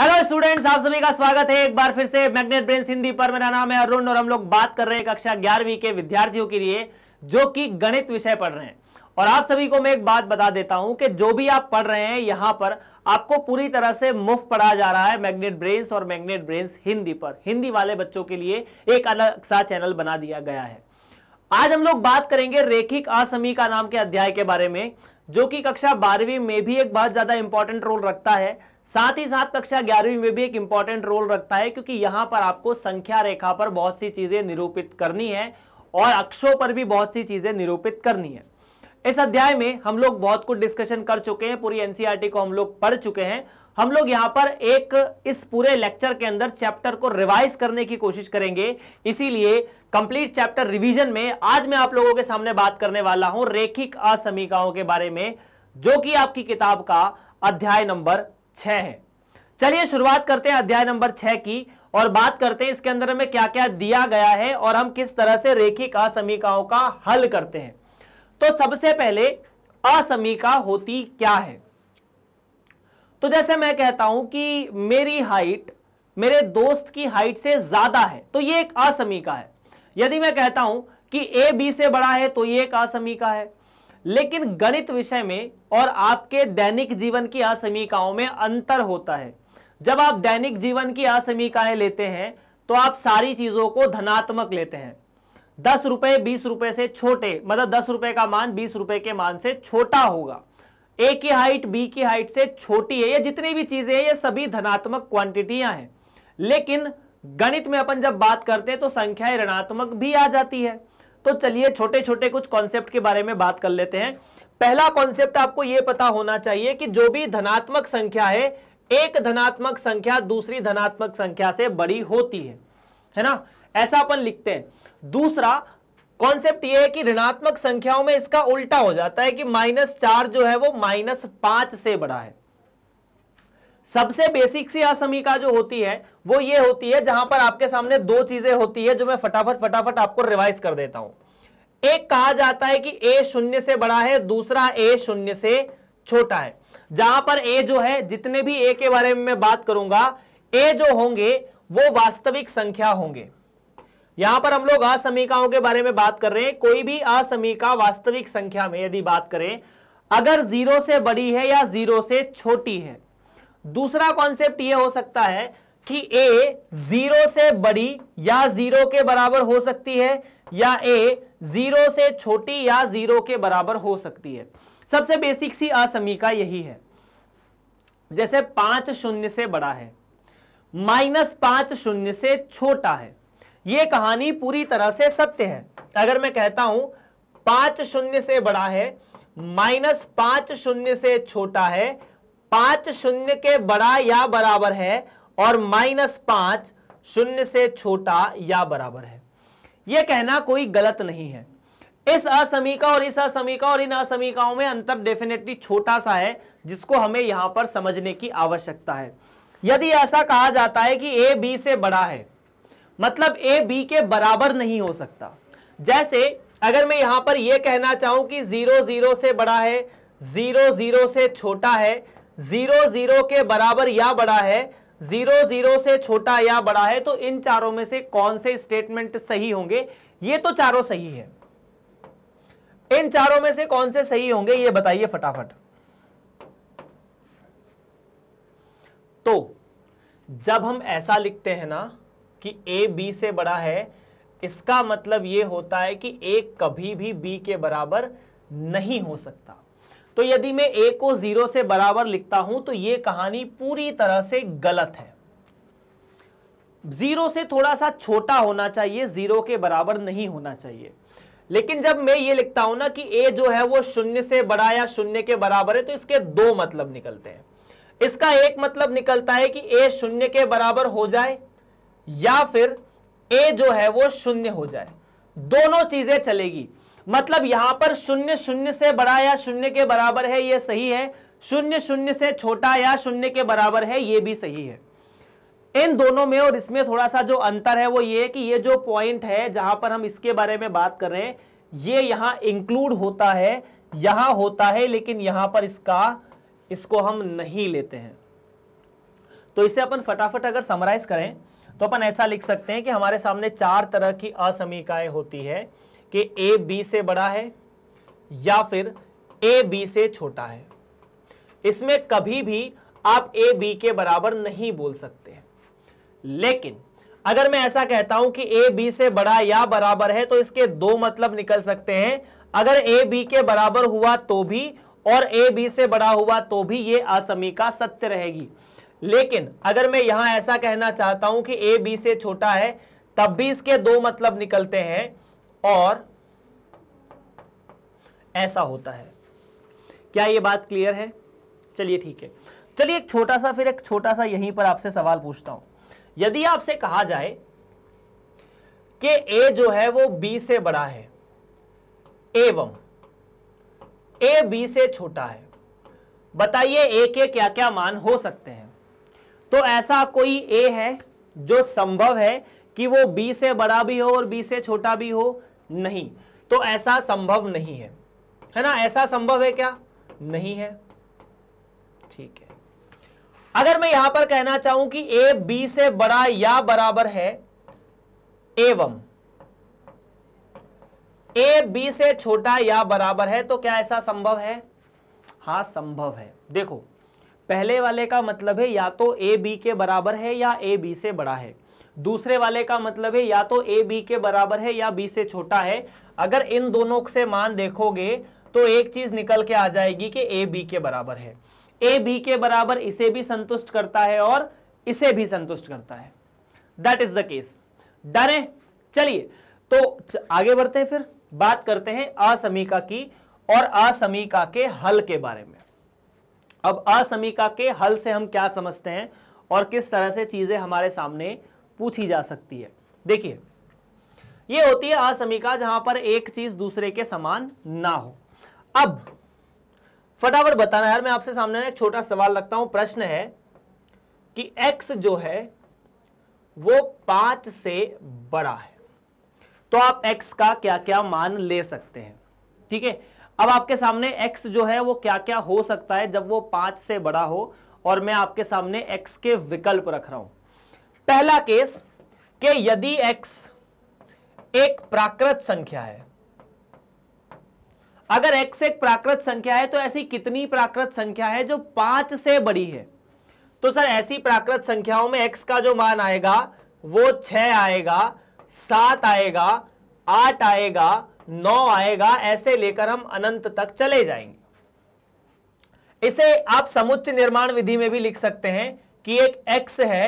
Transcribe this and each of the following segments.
Hello students आप सभी का स्वागत है एक बार फिर से मैग्नेट ब्रेन्स हिंदी पर मेरा नाम है अरुण और हम लोग बात कर रहे हैं कक्षा ग्यारहवीं के विद्यार्थियों के लिए जो कि गणित विषय पढ़ रहे हैं और आप सभी को मैं एक बात बता देता हूं कि जो भी आप पढ़ रहे हैं यहां पर आपको पूरी तरह से मुफ्त पढ़ा जा रहा है मैग्नेट ब्रेन्स और मैग्नेट ब्रेन्स हिंदी पर हिंदी वाले बच्चों के लिए एक अलग सा चैनल बना दिया गया है आज हम लोग बात करेंगे रेखिक असमी का नाम के अध्याय के बारे में जो कि कक्षा बारहवीं में भी एक बहुत ज्यादा इंपॉर्टेंट रोल रखता है साथ ही साथ कक्षा ग्यारहवीं में भी एक इंपॉर्टेंट रोल रखता है क्योंकि यहां पर आपको संख्या रेखा पर बहुत सी चीजें निरूपित करनी है और अक्षों पर भी बहुत सी चीजें निरूपित करनी है इस अध्याय में हम लोग बहुत कुछ डिस्कशन कर चुके हैं पूरी एनसीईआरटी e को हम लोग पढ़ चुके हैं हम लोग यहां पर एक इस पूरे लेक्चर के अंदर चैप्टर को रिवाइज करने की कोशिश करेंगे इसीलिए कंप्लीट चैप्टर रिवीजन में आज मैं आप लोगों के सामने बात करने वाला हूं रेखिक असमीकाओं के बारे में जो कि आपकी किताब का अध्याय नंबर छह है चलिए शुरुआत करते हैं अध्याय नंबर छह की और बात करते हैं इसके अंदर में क्या क्या दिया गया है और हम किस तरह से रेखिका समीकाओं का हल करते हैं तो सबसे पहले असमीका होती क्या है तो जैसे मैं कहता हूं कि मेरी हाइट मेरे दोस्त की हाइट से ज्यादा है तो ये एक असमीका है यदि मैं कहता हूं कि ए बी से बड़ा है तो ये एक असमीका है लेकिन गणित विषय में और आपके दैनिक जीवन की असमीकाओं में अंतर होता है जब आप दैनिक जीवन की असमीकाएं लेते हैं तो आप सारी चीजों को धनात्मक लेते हैं दस रुपए बीस रुपए से छोटे मतलब दस रुपए का मान बीस रुपए के मान से छोटा होगा ए की हाइट बी की हाइट से छोटी है या जितनी भी चीजें हैं ये सभी धनात्मक क्वांटिटियां हैं लेकिन गणित में अपन जब बात करते हैं तो संख्याएं ऋणात्मक भी आ जाती है तो चलिए छोटे छोटे कुछ कॉन्सेप्ट के बारे में बात कर लेते हैं पहला कॉन्सेप्ट आपको यह पता होना चाहिए कि जो भी धनात्मक संख्या है एक धनात्मक संख्या दूसरी धनात्मक संख्या से बड़ी होती है है ना ऐसा अपन लिखते हैं दूसरा कॉन्सेप्ट यह है कि ऋणात्मक संख्याओं में इसका उल्टा हो जाता है कि माइनस चार जो है वो माइनस पांच से बड़ा है सबसे बेसिक सी असमिका जो होती है वो ये होती है जहां पर आपके सामने दो चीजें होती है जो मैं फटाफट फटाफट आपको रिवाइज कर देता हूं एक कहा जाता है कि ए शून्य से बड़ा है दूसरा ए शून्य से छोटा है जहां पर ए जो है जितने भी ए के बारे में मैं बात करूंगा ए जो होंगे वो वास्तविक संख्या होंगे यहां पर हम लोग असमीकाओं के बारे में बात कर रहे हैं कोई भी असमीका वास्तविक संख्या में यदि बात करें अगर जीरो से बड़ी है या जीरो से छोटी है दूसरा कॉन्सेप्ट यह हो सकता है कि ए जीरो से बड़ी या जीरो के बराबर हो सकती है या ए जीरो से छोटी या जीरो के बराबर हो सकती है सबसे बेसिक सी असमीका यही है जैसे पांच शून्य से बड़ा है माइनस पांच शून्य से छोटा है यह कहानी पूरी तरह से सत्य है अगर मैं कहता हूं पांच शून्य से बड़ा है माइनस पांच शून्य से छोटा है पांच शून्य के बड़ा या बराबर है और माइनस पांच शून्य से छोटा या बराबर है यह कहना कोई गलत नहीं है इस असमीका और इस असमीका और इन असमीकाओं में अंतर डेफिनेटली छोटा सा है जिसको हमें यहां पर समझने की आवश्यकता है यदि ऐसा कहा जाता है कि ए बी से बड़ा है मतलब ए बी के बराबर नहीं हो सकता जैसे अगर मैं यहां पर यह कहना चाहूं कि जीरो जीरो से बड़ा है जीरो जीरो से छोटा है जीरो जीरो के बराबर या बड़ा है जीरो जीरो से छोटा या बड़ा है तो इन चारों में से कौन से स्टेटमेंट सही होंगे ये तो चारों सही है इन चारों में से कौन से सही होंगे ये बताइए फटाफट तो जब हम ऐसा लिखते हैं ना कि ए बी से बड़ा है इसका मतलब ये होता है कि ए कभी भी बी के बराबर नहीं हो सकता तो यदि मैं ए को जीरो से बराबर लिखता हूं तो यह कहानी पूरी तरह से गलत है जीरो से थोड़ा सा छोटा होना चाहिए जीरो के बराबर नहीं होना चाहिए लेकिन जब मैं ये लिखता हूं ना कि ए जो है वो शून्य से बड़ा या शून्य के बराबर है तो इसके दो मतलब निकलते हैं इसका एक मतलब निकलता है कि ए शून्य के बराबर हो जाए या फिर ए जो है वो शून्य हो जाए दोनों चीजें चलेगी मतलब यहां पर शून्य शून्य से बड़ा या शून्य के बराबर है यह सही है शून्य शून्य से छोटा या शून्य के बराबर है यह भी सही है इन दोनों में और इसमें थोड़ा सा जो अंतर है वो ये कि ये जो पॉइंट है जहां पर हम इसके बारे में बात कर रहे हैं ये यहां इंक्लूड होता है यहां होता है लेकिन यहां पर इसका इसको हम नहीं लेते हैं तो इसे अपन फटाफट अगर समराइज करें तो अपन ऐसा लिख सकते हैं कि हमारे सामने चार तरह की असमीकाएं होती है कि ए बी से बड़ा है या फिर ए बी से छोटा है इसमें कभी भी आप ए बी के बराबर नहीं बोल सकते लेकिन अगर मैं ऐसा कहता हूं कि ए बी से बड़ा या बराबर है तो इसके दो मतलब निकल सकते हैं अगर ए बी के बराबर हुआ तो भी और ए बी से बड़ा हुआ तो भी यह असमीका सत्य रहेगी लेकिन अगर मैं यहां ऐसा कहना चाहता हूं कि ए बी से छोटा है तब भी इसके दो मतलब निकलते हैं और ऐसा होता है क्या ये बात क्लियर है चलिए ठीक है चलिए एक छोटा सा फिर एक छोटा सा यहीं पर आपसे सवाल पूछता हूं यदि आपसे कहा जाए कि ए जो है वो बी से बड़ा है एवं ए बी से छोटा है बताइए ए के क्या क्या मान हो सकते हैं तो ऐसा कोई ए है जो संभव है कि वो बी से बड़ा भी हो और बी से छोटा भी हो नहीं तो ऐसा संभव नहीं है है ना ऐसा संभव है क्या नहीं है ठीक है अगर मैं यहां पर कहना चाहूं कि ए बी से बड़ा या बराबर है एवं ए बी से छोटा या बराबर है तो क्या ऐसा संभव है हा संभव है देखो पहले वाले का मतलब है या तो ए बी के बराबर है या ए बी से बड़ा है दूसरे वाले का मतलब है या तो ए बी के बराबर है या बी से छोटा है अगर इन दोनों से मान देखोगे तो एक चीज निकल के आ जाएगी कि ए बी के बराबर है ए बी के बराबर इसे भी संतुष्ट करता है और इसे भी संतुष्ट करता है that is the case done है चलिए तो आगे बढ़ते हैं फिर बात करते हैं असमीका की और असमीका के हल के बारे में अब असमीका के हल से हम क्या समझते हैं और किस तरह से चीजें हमारे सामने पूछी जा सकती है देखिए ये होती है असमिका जहां पर एक चीज दूसरे के समान ना हो अब फटाफट बताना यार मैं आपसे सामने एक छोटा सवाल रखता हूं प्रश्न है कि x जो है वो पांच से बड़ा है तो आप x का क्या क्या मान ले सकते हैं ठीक है अब आपके सामने x जो है वो क्या क्या हो सकता है जब वो पांच से बड़ा हो और मैं आपके सामने x के विकल्प रख रहा हूं पहला केस कि यदि x एक प्राकृत संख्या है अगर x एक प्राकृत संख्या है तो ऐसी कितनी प्राकृत संख्या है जो पांच से बड़ी है तो सर ऐसी प्राकृत संख्याओं में x का जो मान आएगा वो छ आएगा सात आएगा आठ आएगा नौ आएगा ऐसे लेकर हम अनंत तक चले जाएंगे इसे आप समुच्च निर्माण विधि में भी लिख सकते हैं कि एक x है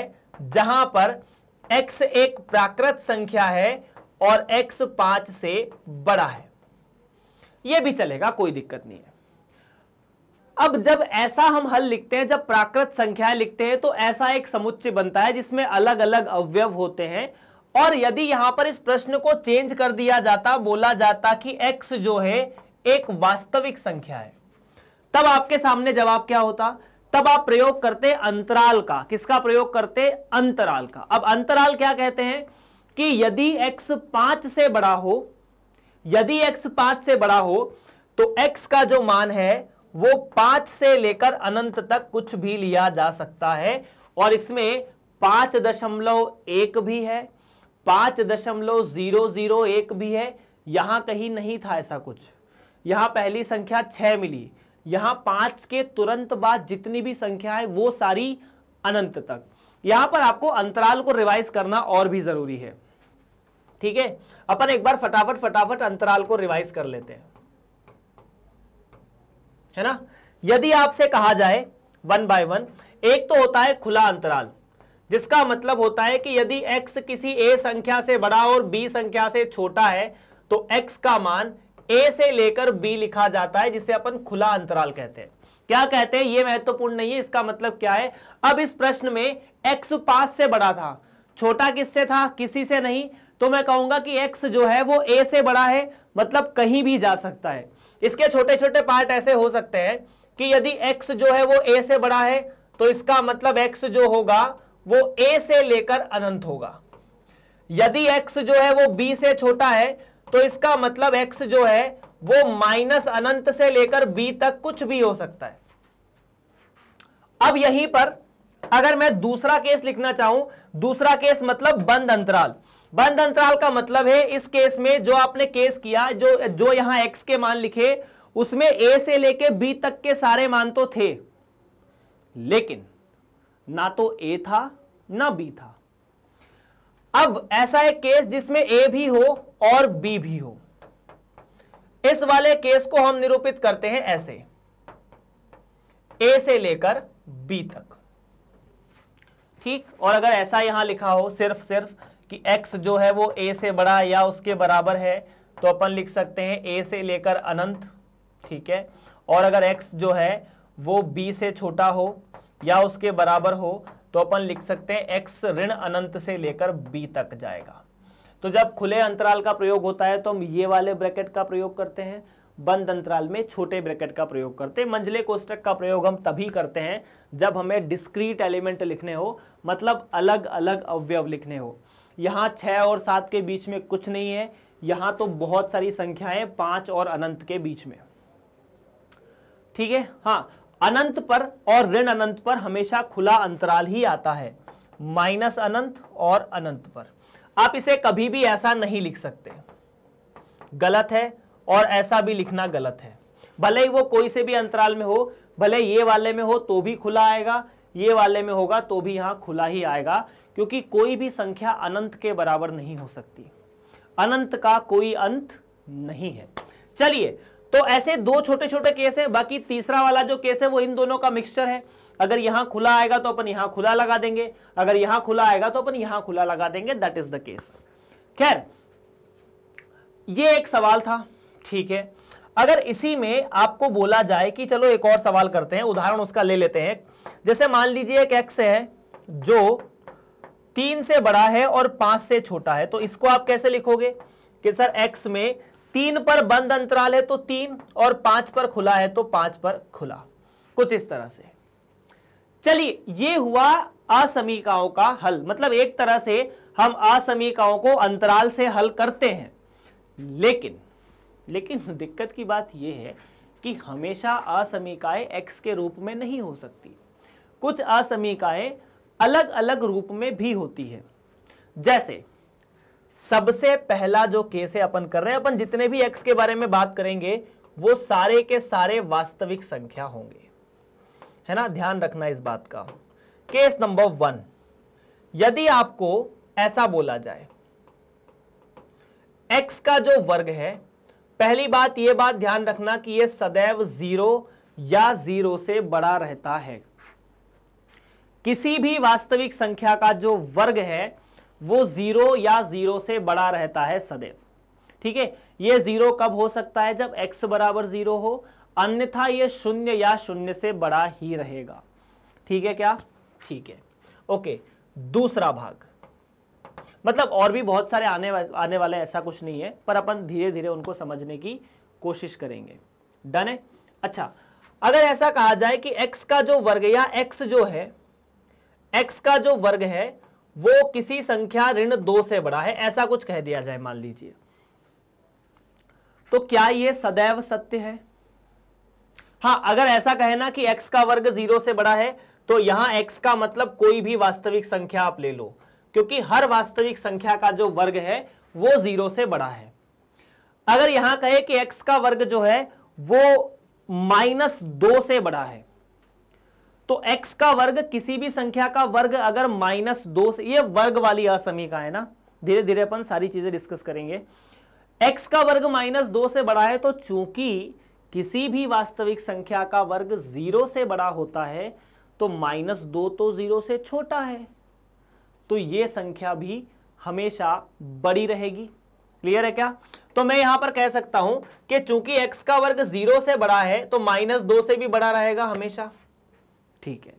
जहां पर x एक प्राकृत संख्या है और x पांच से बड़ा है यह भी चलेगा कोई दिक्कत नहीं है अब जब ऐसा हम हल लिखते हैं जब प्राकृत संख्या लिखते हैं तो ऐसा एक समुच्चय बनता है जिसमें अलग अलग अवयव होते हैं और यदि यहां पर इस प्रश्न को चेंज कर दिया जाता बोला जाता कि x जो है एक वास्तविक संख्या है तब आपके सामने जवाब क्या होता तब आप प्रयोग करते अंतराल का किसका प्रयोग करते अंतराल का अब अंतराल क्या कहते हैं कि यदि x पांच से बड़ा हो यदि x पांच से बड़ा हो तो x का जो मान है वो पांच से लेकर अनंत तक कुछ भी लिया जा सकता है और इसमें पांच दशमलव एक भी है पांच दशमलव जीरो जीरो एक भी है यहां कहीं नहीं था ऐसा कुछ यहां पहली संख्या छह मिली यहां पांच के तुरंत बाद जितनी भी संख्या है वो सारी अनंत तक यहां पर आपको अंतराल को रिवाइज करना और भी जरूरी है ठीक है अपन एक बार फटाफट फटाफट अंतराल को रिवाइज कर लेते हैं है ना यदि आपसे कहा जाए वन बाय वन एक तो होता है खुला अंतराल जिसका मतलब होता है कि यदि x किसी a संख्या से बड़ा और b संख्या से छोटा है तो x का मान ए से लेकर बी लिखा जाता है जिसे अपन खुला अंतराल कहते हैं क्या कहते हैं ये महत्वपूर्ण नहीं है इसका मतलब क्या है अब इस प्रश्न में एक्स पास से बड़ा था छोटा किससे था किसी से नहीं तो मैं कहूंगा कि एक्स जो है वो ए से बड़ा है मतलब कहीं भी जा सकता है इसके छोटे छोटे पार्ट ऐसे हो सकते हैं कि यदि एक्स जो है वो ए से बड़ा है तो इसका मतलब एक्स जो होगा वो ए से लेकर अनंत होगा यदि एक्स जो है वो बी से छोटा है तो इसका मतलब एक्स जो है वो माइनस अनंत से लेकर बी तक कुछ भी हो सकता है अब यहीं पर अगर मैं दूसरा केस लिखना चाहूं दूसरा केस मतलब बंद अंतराल बंद अंतराल का मतलब है इस केस में जो आपने केस किया जो जो यहां एक्स के मान लिखे उसमें ए से लेकर बी तक के सारे मान तो थे लेकिन ना तो ए था ना बी था अब ऐसा एक केस जिसमें ए भी हो और बी भी हो इस वाले केस को हम निरूपित करते हैं ऐसे ए से लेकर बी तक ठीक और अगर ऐसा यहां लिखा हो सिर्फ सिर्फ कि एक्स जो है वो ए से बड़ा या उसके बराबर है तो अपन लिख सकते हैं ए से लेकर अनंत ठीक है और अगर एक्स जो है वो बी से छोटा हो या उसके बराबर हो तो अपन लिख सकते हैं एक्स ऋण अनंत से लेकर बी तक जाएगा तो जब खुले अंतराल का प्रयोग होता है तो हम ये वाले ब्रैकेट का प्रयोग करते हैं बंद अंतराल में छोटे ब्रैकेट का प्रयोग करते हैं मंजिले कोष्टक का प्रयोग हम तभी करते हैं जब हमें डिस्क्रीट एलिमेंट लिखने हो मतलब अलग अलग अवयव लिखने हो यहाँ छः और सात के बीच में कुछ नहीं है यहाँ तो बहुत सारी संख्याएं पाँच और अनंत के बीच में ठीक है हाँ अनंत पर और ऋण अनंत पर हमेशा खुला अंतराल ही आता है माइनस अनंत और अनंत पर आप इसे कभी भी ऐसा नहीं लिख सकते गलत है और ऐसा भी लिखना गलत है भले ही वो कोई से भी अंतराल में हो भले ये वाले में हो तो भी खुला आएगा ये वाले में होगा तो भी यहां खुला ही आएगा क्योंकि कोई भी संख्या अनंत के बराबर नहीं हो सकती अनंत का कोई अंत नहीं है चलिए तो ऐसे दो छोटे छोटे केस है बाकी तीसरा वाला जो केस है वो इन दोनों का मिक्सचर है अगर यहां खुला आएगा तो अपन यहां खुला लगा देंगे अगर यहां खुला आएगा तो अपन यहां खुला लगा देंगे दैट इज द केस खैर ये एक सवाल था ठीक है अगर इसी में आपको बोला जाए कि चलो एक और सवाल करते हैं उदाहरण उसका ले लेते हैं जैसे मान लीजिए एक एक्स है जो तीन से बड़ा है और पांच से छोटा है तो इसको आप कैसे लिखोगे कि सर एक्स में तीन पर बंद अंतराल है तो तीन और पांच पर खुला है तो पांच पर खुला कुछ इस तरह से चलिए ये हुआ असमीकाओं का हल मतलब एक तरह से हम असमीकाओं को अंतराल से हल करते हैं लेकिन लेकिन दिक्कत की बात यह है कि हमेशा असमीकाएं एक्स के रूप में नहीं हो सकती कुछ असमीकाएं अलग अलग रूप में भी होती है जैसे सबसे पहला जो केस है अपन कर रहे हैं अपन जितने भी एक्स के बारे में बात करेंगे वो सारे के सारे वास्तविक संख्या होंगे है ना ध्यान रखना इस बात का केस नंबर वन यदि आपको ऐसा बोला जाए एक्स का जो वर्ग है पहली बात यह बात ध्यान रखना कि यह सदैव जीरो या जीरो से बड़ा रहता है किसी भी वास्तविक संख्या का जो वर्ग है वो जीरो या जीरो से बड़ा रहता है सदैव ठीक है ये जीरो कब हो सकता है जब एक्स बराबर जीरो हो अन्यथा ये शून्य या शून्य से बड़ा ही रहेगा ठीक है क्या ठीक है ओके दूसरा भाग मतलब और भी बहुत सारे आने वा, आने वाले ऐसा कुछ नहीं है पर अपन धीरे धीरे उनको समझने की कोशिश करेंगे डन है अच्छा अगर ऐसा कहा जाए कि x का जो वर्ग या x जो है x का जो वर्ग है वो किसी संख्या ऋण दो से बड़ा है ऐसा कुछ कह दिया जाए मान लीजिए तो क्या ये सदैव सत्य है हाँ अगर ऐसा कहे ना कि x का वर्ग जीरो से बड़ा है तो यहां x का मतलब कोई भी वास्तविक संख्या आप ले लो क्योंकि हर वास्तविक संख्या का जो वर्ग है वो जीरो से बड़ा है अगर यहां कहे कि x का वर्ग जो है वो माइनस दो से बड़ा है तो x का वर्ग किसी भी संख्या का वर्ग अगर माइनस दो से ये वर्ग वाली असमीका है ना धीरे धीरे अपन सारी चीजें डिस्कस करेंगे x का वर्ग माइनस दो से बड़ा है तो चूंकि किसी भी वास्तविक संख्या का वर्ग जीरो से बड़ा होता है तो माइनस दो तो जीरो से छोटा है तो ये संख्या भी हमेशा बड़ी रहेगी क्लियर है क्या तो मैं यहां पर कह सकता हूं कि चूंकि x का वर्ग जीरो से बड़ा है तो माइनस दो से भी बड़ा रहेगा हमेशा ठीक है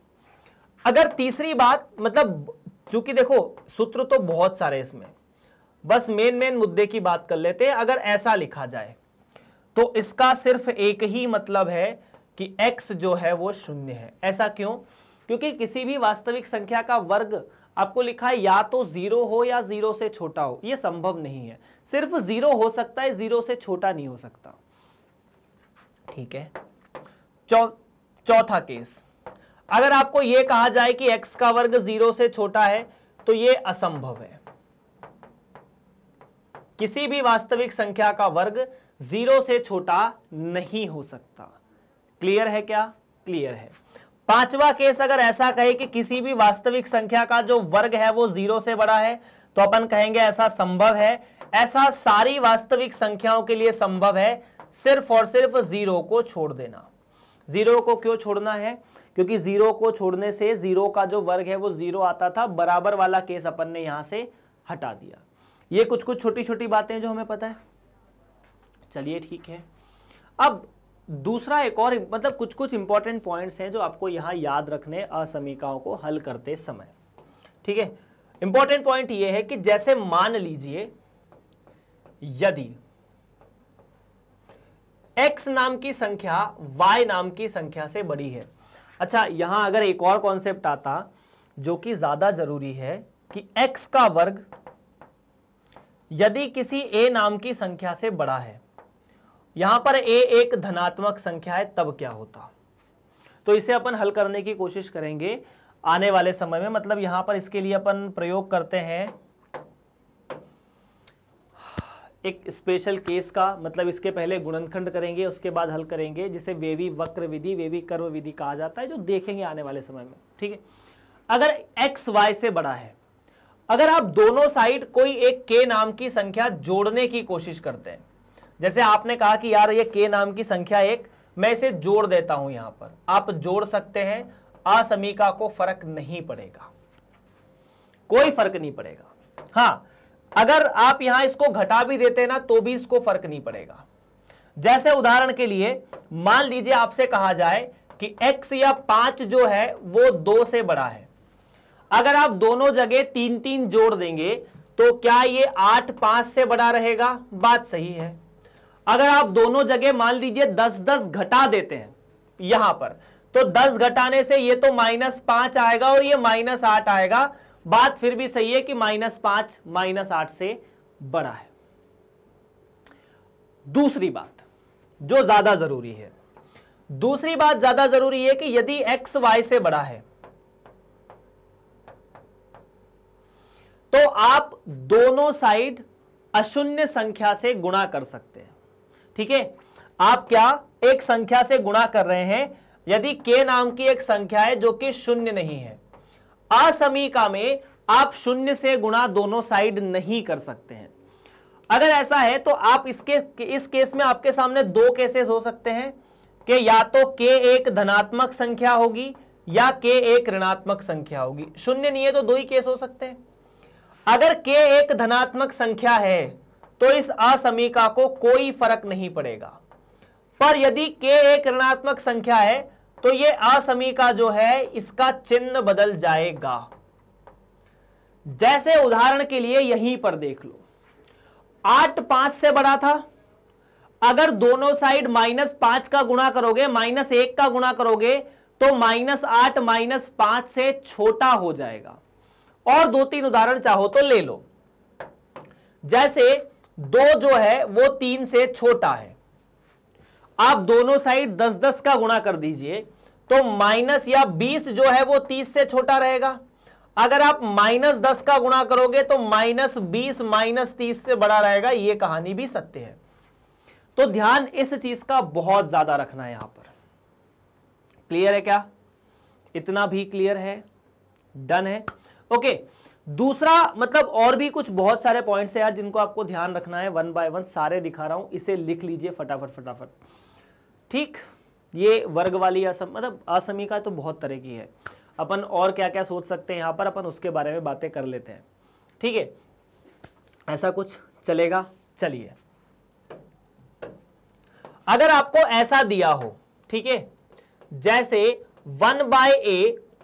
अगर तीसरी बात मतलब चूंकि देखो सूत्र तो बहुत सारे इसमें बस मेन मेन मुद्दे की बात कर लेते हैं अगर ऐसा लिखा जाए तो इसका सिर्फ एक ही मतलब है कि x जो है वो शून्य है ऐसा क्यों क्योंकि किसी भी वास्तविक संख्या का वर्ग आपको लिखा है या तो जीरो हो या जीरो से छोटा हो यह संभव नहीं है सिर्फ जीरो हो सकता है जीरो से छोटा नहीं हो सकता ठीक है चौ चौथा केस अगर आपको यह कहा जाए कि x का वर्ग जीरो से छोटा है तो यह असंभव है किसी भी वास्तविक संख्या का वर्ग जीरो से छोटा नहीं हो सकता क्लियर है क्या क्लियर है पांचवा केस अगर ऐसा कहे कि किसी भी वास्तविक संख्या का जो वर्ग है वो जीरो से बड़ा है तो अपन कहेंगे ऐसा संभव है ऐसा सारी वास्तविक संख्याओं के लिए संभव है सिर्फ और सिर्फ जीरो को छोड़ देना जीरो को क्यों छोड़ना है क्योंकि जीरो को छोड़ने से जीरो का जो वर्ग है वो जीरो आता था बराबर वाला केस अपन ने यहां से हटा दिया ये कुछ कुछ छोटी छोटी बातें जो हमें पता है चलिए ठीक है अब दूसरा एक और मतलब कुछ कुछ इंपॉर्टेंट पॉइंट्स हैं जो आपको यहां याद रखने असमीकाओं को हल करते समय ठीक है इंपॉर्टेंट पॉइंट यह है कि जैसे मान लीजिए यदि x नाम की संख्या y नाम की संख्या से बड़ी है अच्छा यहां अगर एक और कॉन्सेप्ट आता जो कि ज़्यादा ज़रूरी है कि x का वर्ग यदि किसी a नाम की संख्या से बड़ा है यहां पर a एक धनात्मक संख्या है तब क्या होता तो इसे अपन हल करने की कोशिश करेंगे आने वाले समय में मतलब यहां पर इसके लिए अपन प्रयोग करते हैं एक स्पेशल केस का मतलब इसके पहले गुणनखंड करेंगे उसके बाद हल करेंगे जिसे वेवी वक्र विधि वेवी कर्व विधि कहा जाता है जो देखेंगे आने वाले समय में ठीक है अगर एक्स वाई से बड़ा है अगर आप दोनों साइड कोई एक के नाम की संख्या जोड़ने की कोशिश करते हैं जैसे आपने कहा कि यार ये के नाम की संख्या एक मैं इसे जोड़ देता हूं यहां पर आप जोड़ सकते हैं असमीका को फर्क नहीं पड़ेगा कोई फर्क नहीं पड़ेगा हाँ अगर आप यहां इसको घटा भी देते ना तो भी इसको फर्क नहीं पड़ेगा जैसे उदाहरण के लिए मान लीजिए आपसे कहा जाए कि x या पांच जो है वो दो से बड़ा है अगर आप दोनों जगह तीन तीन जोड़ देंगे तो क्या ये आठ पांच से बड़ा रहेगा बात सही है अगर आप दोनों जगह मान लीजिए दस दस घटा देते हैं यहां पर तो दस घटाने से ये तो माइनस पांच आएगा और ये माइनस आठ आएगा बात फिर भी सही है कि माइनस पांच माइनस आठ से बड़ा है दूसरी बात जो ज्यादा जरूरी है दूसरी बात ज्यादा जरूरी है कि यदि एक्स वाई से बड़ा है तो आप दोनों साइड अशून्य संख्या से गुणा कर सकते हैं ठीक है आप क्या एक संख्या से गुणा कर रहे हैं यदि के नाम की एक संख्या है जो कि शून्य नहीं है असमीका में आप शून्य से गुणा दोनों साइड नहीं कर सकते हैं अगर ऐसा है तो आप इसके इस केस में आपके सामने दो केसेस हो सकते हैं कि या तो के एक धनात्मक संख्या होगी या के एक ऋणात्मक संख्या होगी शून्य नहीं है तो दो ही केस हो सकते हैं अगर के एक धनात्मक संख्या है तो इस असमीका को कोई फर्क नहीं पड़ेगा पर यदि के एक ऋणात्मक संख्या है तो ये असमी का जो है इसका चिन्ह बदल जाएगा जैसे उदाहरण के लिए यहीं पर देख लो आठ पांच से बड़ा था अगर दोनों साइड माइनस पांच का गुणा करोगे माइनस एक का गुणा करोगे तो माइनस आठ माइनस पांच से छोटा हो जाएगा और दो तीन उदाहरण चाहो तो ले लो जैसे दो जो है वो तीन से छोटा है आप दोनों साइड दस दस का गुणा कर दीजिए तो माइनस या बीस जो है वो तीस से छोटा रहेगा अगर आप माइनस दस का गुणा करोगे तो माइनस बीस माइनस तीस से बड़ा रहेगा ये कहानी भी सत्य है तो ध्यान इस चीज का बहुत ज्यादा रखना है यहां पर क्लियर है क्या इतना भी क्लियर है डन है ओके दूसरा मतलब और भी कुछ बहुत सारे पॉइंट्स हैं यार जिनको आपको ध्यान रखना है वन बाय वन सारे दिखा रहा हूं इसे लिख लीजिए फटाफट फटाफट ठीक ये वर्ग वाली असम मतलब असमिका तो बहुत तरह की है अपन और क्या क्या सोच सकते हैं यहाँ पर अपन उसके बारे में बातें कर लेते हैं ठीक है ऐसा कुछ चलेगा चलिए अगर आपको ऐसा दिया हो ठीक है जैसे वन बाय ए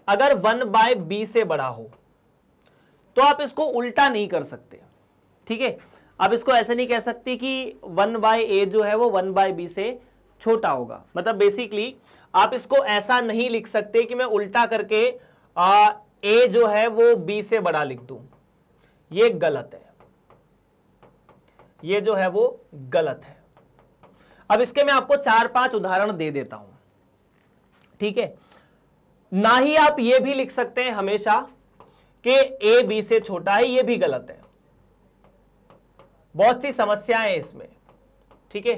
अगर वन बाय बी से बड़ा हो तो आप इसको उल्टा नहीं कर सकते ठीक है आप इसको ऐसे नहीं कह सकते कि वन बाय ए जो है वो वन बाय बी से छोटा होगा मतलब बेसिकली आप इसको ऐसा नहीं लिख सकते कि मैं उल्टा करके आ, ए जो है वो बी से बड़ा लिख दूं ये गलत है ये जो है वो गलत है अब इसके मैं आपको चार पांच उदाहरण दे देता हूं ठीक है ना ही आप ये भी लिख सकते हैं हमेशा कि ए बी से छोटा है ये भी गलत है बहुत सी समस्याएं हैं इसमें ठीक है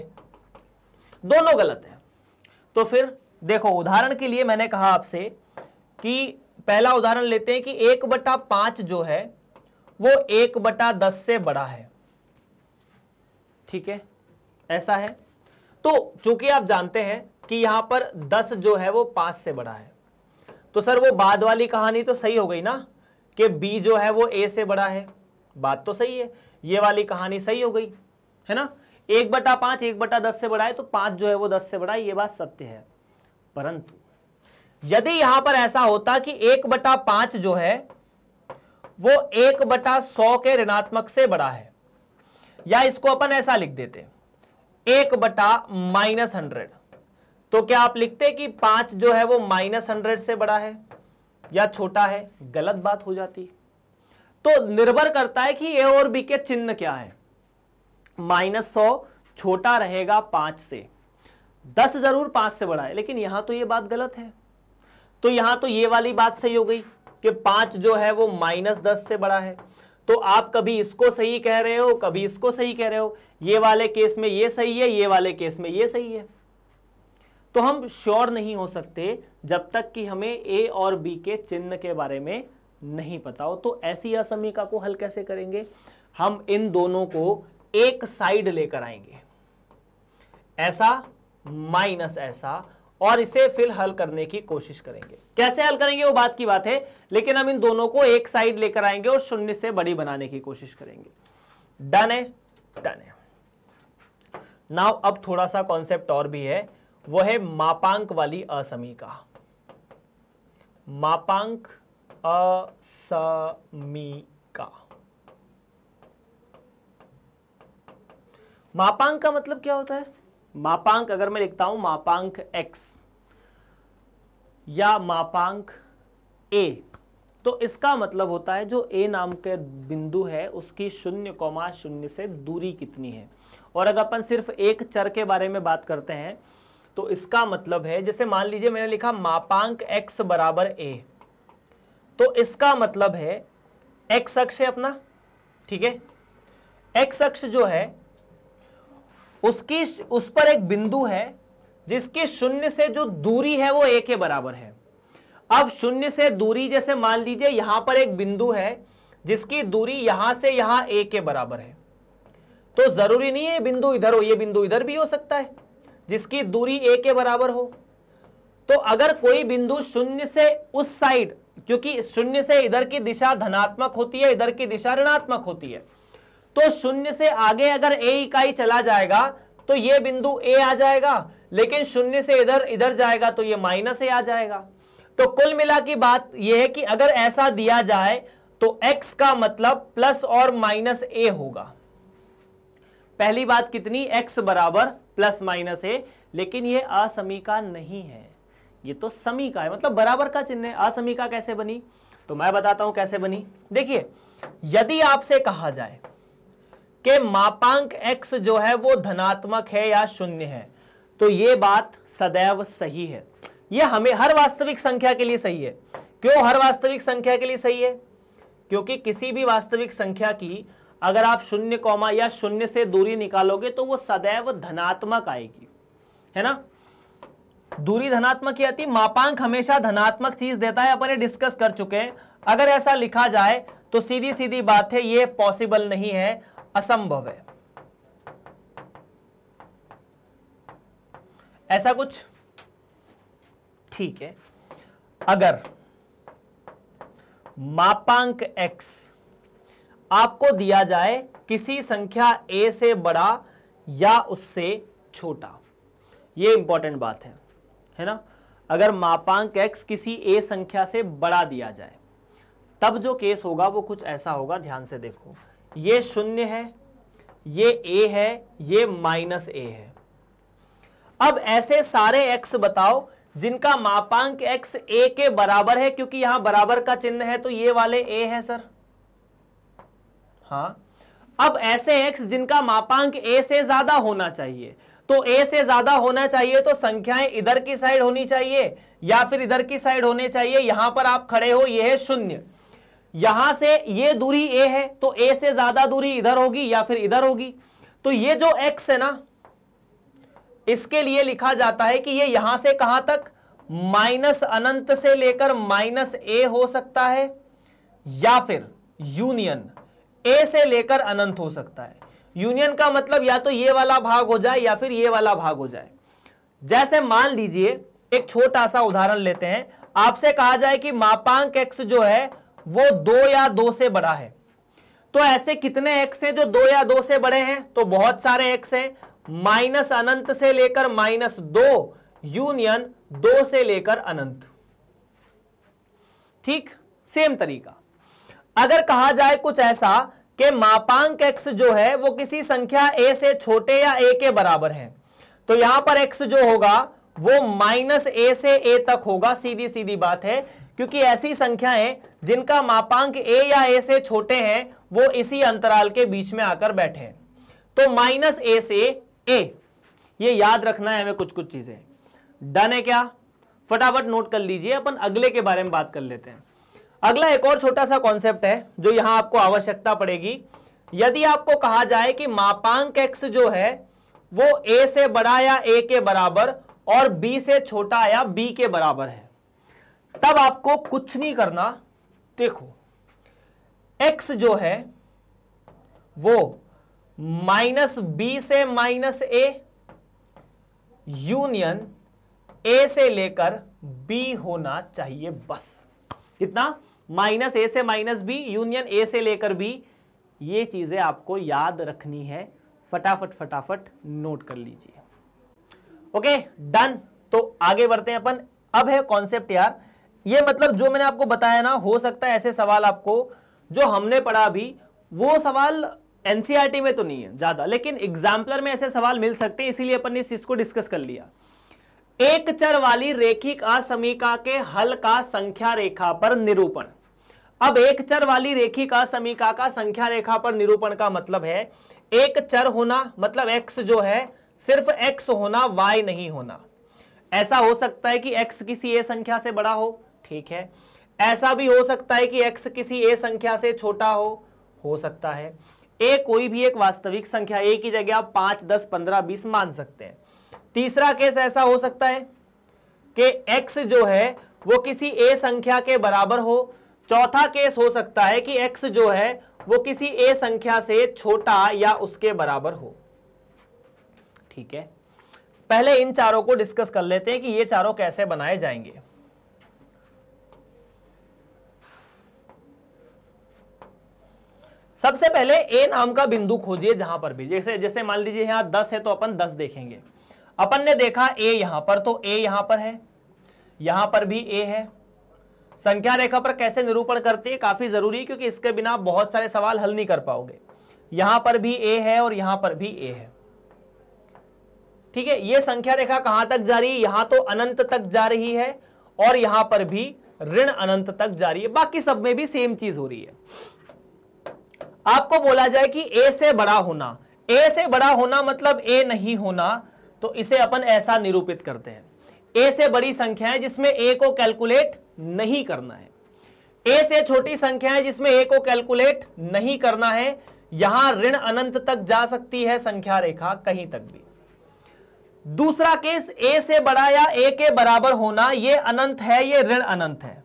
दोनों गलत है तो फिर देखो उदाहरण के लिए मैंने कहा आपसे कि पहला उदाहरण लेते हैं कि एक बटा पांच जो है वो एक बटा दस से बड़ा है ठीक है ऐसा है तो चूंकि आप जानते हैं कि यहां पर दस जो है वो पांच से बड़ा है तो सर वो बाद वाली कहानी तो सही हो गई ना कि बी जो है वो ए से बड़ा है बात तो सही है ये वाली कहानी सही हो गई है ना एक बटा पांच एक बटा दस से बढ़ाए तो पांच जो है वो दस से बढ़ाए ये बात सत्य है परंतु यदि यहां पर ऐसा होता कि एक बटा पांच जो है वो एक बटा सौ के ऋणात्मक से बड़ा है या इसको अपन ऐसा लिख देते एक बटा माइनस हंड्रेड तो क्या आप लिखते कि पांच जो है वो माइनस हंड्रेड से बड़ा है या छोटा है गलत बात हो जाती तो निर्भर करता है कि ए और बी के चिन्ह क्या है माइनस सौ छोटा रहेगा पांच से दस जरूर पांच से बड़ा है लेकिन यहां तो ये बात गलत है तो यहां तो ये वाली बात सही हो गई कि पांच जो है वो माइनस दस से बड़ा है तो आप कभी इसको सही कह रहे हो कभी इसको सही कह रहे हो ये वाले केस में ये सही है ये वाले केस में ये सही है तो हम श्योर नहीं हो सकते जब तक कि हमें ए और बी के चिन्ह के बारे में नहीं पता हो तो ऐसी असमिका को हल कैसे करेंगे हम इन दोनों को एक साइड लेकर आएंगे ऐसा माइनस ऐसा और इसे फिर हल करने की कोशिश करेंगे कैसे हल करेंगे वो बात की बात है लेकिन हम इन दोनों को एक साइड लेकर आएंगे और शून्य से बड़ी बनाने की कोशिश करेंगे डन है डन है नाउ अब थोड़ा सा कॉन्सेप्ट और भी है वो है मापांक वाली असमी का मापांक असमी मापांक का मतलब क्या होता है मापांक अगर मैं लिखता हूं मापांक एक्स या मापांक ए तो इसका मतलब होता है जो ए नाम के बिंदु है उसकी शून्य कौमा शून्य से दूरी कितनी है और अगर अपन सिर्फ एक चर के बारे में बात करते हैं तो इसका मतलब है जैसे मान लीजिए मैंने लिखा मापांक एक्स बराबर ए तो इसका मतलब है एक्स अक्ष है अपना ठीक है एक्स अक्ष जो है उसकी उस पर एक बिंदु है जिसकी शून्य से जो दूरी है वो ए के बराबर है अब शून्य से दूरी जैसे मान लीजिए यहां पर एक बिंदु है जिसकी दूरी यहां से यहां ए के बराबर है तो जरूरी नहीं है बिंदु इधर हो ये बिंदु इधर भी हो सकता है जिसकी दूरी ए के बराबर हो तो अगर कोई बिंदु शून्य से उस साइड क्योंकि शून्य से इधर की दिशा धनात्मक होती है इधर की दिशा ऋणात्मक होती है तो शून्य से आगे अगर ए इकाई चला जाएगा तो ये बिंदु ए आ जाएगा लेकिन शून्य से इधर इधर जाएगा तो ये माइनस ए आ जाएगा तो कुल मिला की बात यह है कि अगर ऐसा दिया जाए तो एक्स का मतलब प्लस और माइनस ए होगा पहली बात कितनी एक्स बराबर प्लस माइनस ए लेकिन ये असमीका नहीं है ये तो समीका है मतलब बराबर का चिन्ह है असमीका कैसे बनी तो मैं बताता हूं कैसे बनी देखिए यदि आपसे कहा जाए कि मापांक x जो है वो धनात्मक है या शून्य है तो ये बात सदैव सही है ये हमें हर वास्तविक संख्या के लिए सही है क्यों हर वास्तविक संख्या के लिए सही है क्योंकि किसी भी वास्तविक संख्या की अगर आप शून्य कौमा या शून्य से दूरी निकालोगे तो वो सदैव धनात्मक आएगी है ना दूरी धनात्मक ही आती मापांक हमेशा धनात्मक चीज देता है अपने डिस्कस कर चुके हैं अगर ऐसा लिखा जाए तो सीधी सीधी बात है ये पॉसिबल नहीं है असंभव है ऐसा कुछ ठीक है अगर मापांक x आपको दिया जाए किसी संख्या a से बड़ा या उससे छोटा ये इंपॉर्टेंट बात है है ना अगर मापांक x किसी a संख्या से बड़ा दिया जाए तब जो केस होगा वो कुछ ऐसा होगा ध्यान से देखो ये शून्य है ये ए है ये माइनस ए है अब ऐसे सारे एक्स बताओ जिनका मापांक एक्स ए के बराबर है क्योंकि यहां बराबर का चिन्ह है तो ये वाले ए है सर हाँ अब ऐसे एक्स जिनका मापांक ए से ज्यादा होना चाहिए तो ए से ज्यादा होना चाहिए तो संख्याएं इधर की साइड होनी चाहिए या फिर इधर की साइड होने चाहिए यहां पर आप खड़े हो यह है शून्य यहां से ये दूरी ए है तो ए से ज्यादा दूरी इधर होगी या फिर इधर होगी तो ये जो एक्स है ना इसके लिए लिखा जाता है कि ये यहां से कहां तक माइनस अनंत से लेकर माइनस ए हो सकता है या फिर यूनियन ए से लेकर अनंत हो सकता है यूनियन का मतलब या तो ये वाला भाग हो जाए या फिर ये वाला भाग हो जाए जैसे मान लीजिए एक छोटा सा उदाहरण लेते हैं आपसे कहा जाए कि मापांक एक्स जो है वो दो या दो से बड़ा है तो ऐसे कितने एक्स हैं जो दो या दो से बड़े हैं तो बहुत सारे एक्स हैं माइनस अनंत से लेकर माइनस दो यूनियन दो से लेकर अनंत ठीक सेम तरीका अगर कहा जाए कुछ ऐसा कि मापांक एक्स जो है वो किसी संख्या ए से छोटे या ए के बराबर है तो यहां पर एक्स जो होगा वो माइनस ए से ए तक होगा सीधी सीधी बात है क्योंकि ऐसी संख्याएं जिनका मापांक ए या ए से छोटे हैं वो इसी अंतराल के बीच में आकर बैठे हैं तो माइनस ए से ए ये याद रखना है हमें कुछ कुछ चीजें डन है क्या फटाफट नोट कर लीजिए अपन अगले के बारे में बात कर लेते हैं अगला एक और छोटा सा कॉन्सेप्ट है जो यहां आपको आवश्यकता पड़ेगी यदि आपको कहा जाए कि मापांक एक्स जो है वो ए से बड़ा या ए के बराबर और बी से छोटा या बी के बराबर है तब आपको कुछ नहीं करना देखो एक्स जो है वो माइनस बी से माइनस ए यूनियन ए से लेकर बी होना चाहिए बस कितना माइनस ए से माइनस बी यूनियन ए से लेकर बी ये चीज़ें आपको याद रखनी है फटाफट फटाफट नोट कर लीजिए ओके डन तो आगे बढ़ते हैं अपन अब है कॉन्सेप्ट यार ये मतलब जो मैंने आपको बताया ना हो सकता है ऐसे सवाल आपको जो हमने पढ़ा अभी वो सवाल एनसीईआरटी e में तो नहीं है ज्यादा लेकिन एग्जाम्पलर में ऐसे सवाल मिल सकते हैं इसीलिए अपन ने इस चीज को डिस्कस कर लिया एक चर वाली रेखिक असमिका के हल का संख्या रेखा पर निरूपण अब एक चर वाली रेखिक असमीका का संख्या रेखा पर निरूपण का मतलब है एक चर होना मतलब एक्स जो है सिर्फ एक्स होना वाई नहीं होना ऐसा हो सकता है कि एक्स किसी ए संख्या से बड़ा हो ठीक है ऐसा भी हो सकता है कि x किसी a संख्या से छोटा हो हो सकता है a कोई भी एक वास्तविक संख्या a की जगह आप पांच दस पंद्रह बीस मान सकते हैं तीसरा केस ऐसा हो सकता है कि x जो है वो किसी a संख्या के बराबर हो चौथा केस हो सकता है कि x जो है वो किसी a संख्या से छोटा या उसके बराबर हो ठीक है पहले इन चारों को डिस्कस कर लेते हैं कि ये चारों कैसे बनाए जाएंगे सबसे पहले ए नाम का बिंदु खोजिए जहां पर भी जैसे जैसे मान लीजिए यहां दस है तो अपन दस देखेंगे अपन ने देखा ए यहां पर तो ए यहां पर है यहां पर भी ए है संख्या रेखा पर कैसे निरूपण करती है काफी जरूरी है क्योंकि इसके बिना बहुत सारे सवाल हल नहीं कर पाओगे यहां पर भी ए है और यहां पर भी ए है ठीक है ये संख्या रेखा कहां तक जा रही है यहां तो अनंत तक जा रही है और यहां पर भी ऋण अनंत तक जा रही है बाकी सब में भी सेम चीज हो रही है आपको बोला जाए कि ए से बड़ा होना ए से बड़ा होना मतलब ए नहीं होना तो इसे अपन ऐसा निरूपित करते हैं ए से बड़ी संख्या है जिसमें ए को कैलकुलेट नहीं करना है ए से छोटी संख्या है जिसमें ए को कैलकुलेट नहीं करना है यहां ऋण अनंत तक जा सकती है संख्या रेखा कहीं तक भी दूसरा केस ए से बड़ा या ए के बराबर होना यह अनंत है यह ऋण अनंत है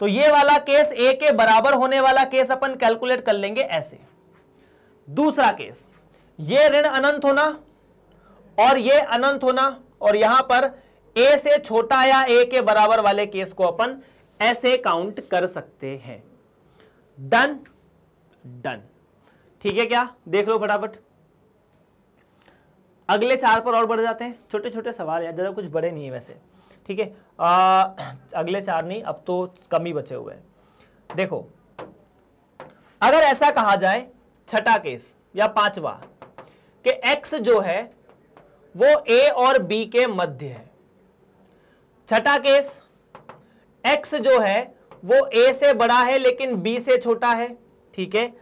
तो ये वाला केस ए के बराबर होने वाला केस अपन कैलकुलेट कर लेंगे ऐसे दूसरा केस ये ऋण अनंत होना और ये अनंत होना और यहां पर ए से छोटा या ए के बराबर वाले केस को अपन ऐसे काउंट कर सकते हैं डन डन ठीक है क्या देख लो फटाफट अगले चार पर और बढ़ जाते हैं छोटे छोटे सवाल यार ज्यादा कुछ बड़े नहीं है वैसे ठीक है अगले चार नहीं अब तो कम ही बचे हुए हैं देखो अगर ऐसा कहा जाए छठा केस या पांचवा कि एक्स जो है वो ए और बी के मध्य है छठा केस एक्स जो है वो ए से बड़ा है लेकिन बी से छोटा है ठीक है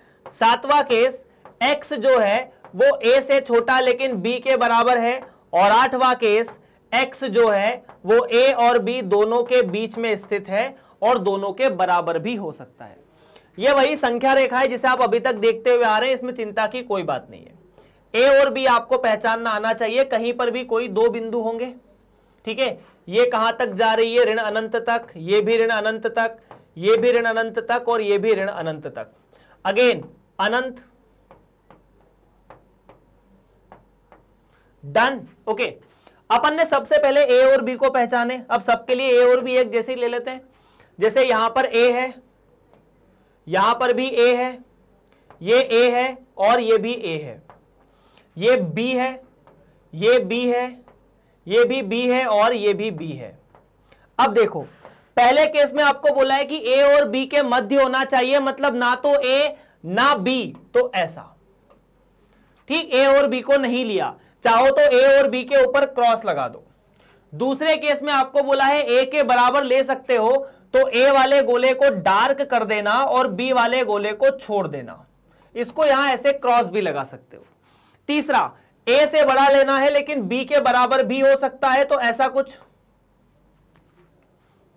सातवां केस एक्स जो है वो ए से छोटा लेकिन बी के बराबर है और आठवां केस एक्स जो है वो ए और बी दोनों के बीच में स्थित है और दोनों के बराबर भी हो सकता है ये वही संख्या रेखा है जिसे आप अभी तक देखते हुए आ रहे हैं इसमें चिंता की कोई बात नहीं है ए और बी आपको पहचानना आना चाहिए कहीं पर भी कोई दो बिंदु होंगे ठीक है ये कहां तक जा रही है ऋण अनंत तक ये भी ऋण अनंत तक ये भी ऋण अनंत तक और ये भी ऋण अनंत तक अगेन अनंत डन ओके okay. अपन ने सबसे पहले ए और बी को पहचाने अब सबके लिए ए और बी एक जैसे ही ले लेते हैं जैसे यहां पर ए है यहां पर भी ए है ये ए है और ये भी ए है ये बी है ये बी है ये भी बी है और ये भी बी है अब देखो पहले केस में आपको बोला है कि ए और बी के मध्य होना चाहिए मतलब ना तो ए ना बी तो ऐसा ठीक ए और बी को नहीं लिया चाहो तो ए और बी के ऊपर क्रॉस लगा दो दूसरे केस में आपको बोला है ए के बराबर ले सकते हो तो ए वाले गोले को डार्क कर देना और बी वाले गोले को छोड़ देना इसको यहां ऐसे क्रॉस भी लगा सकते हो तीसरा ए से बड़ा लेना है लेकिन बी के बराबर भी हो सकता है तो ऐसा कुछ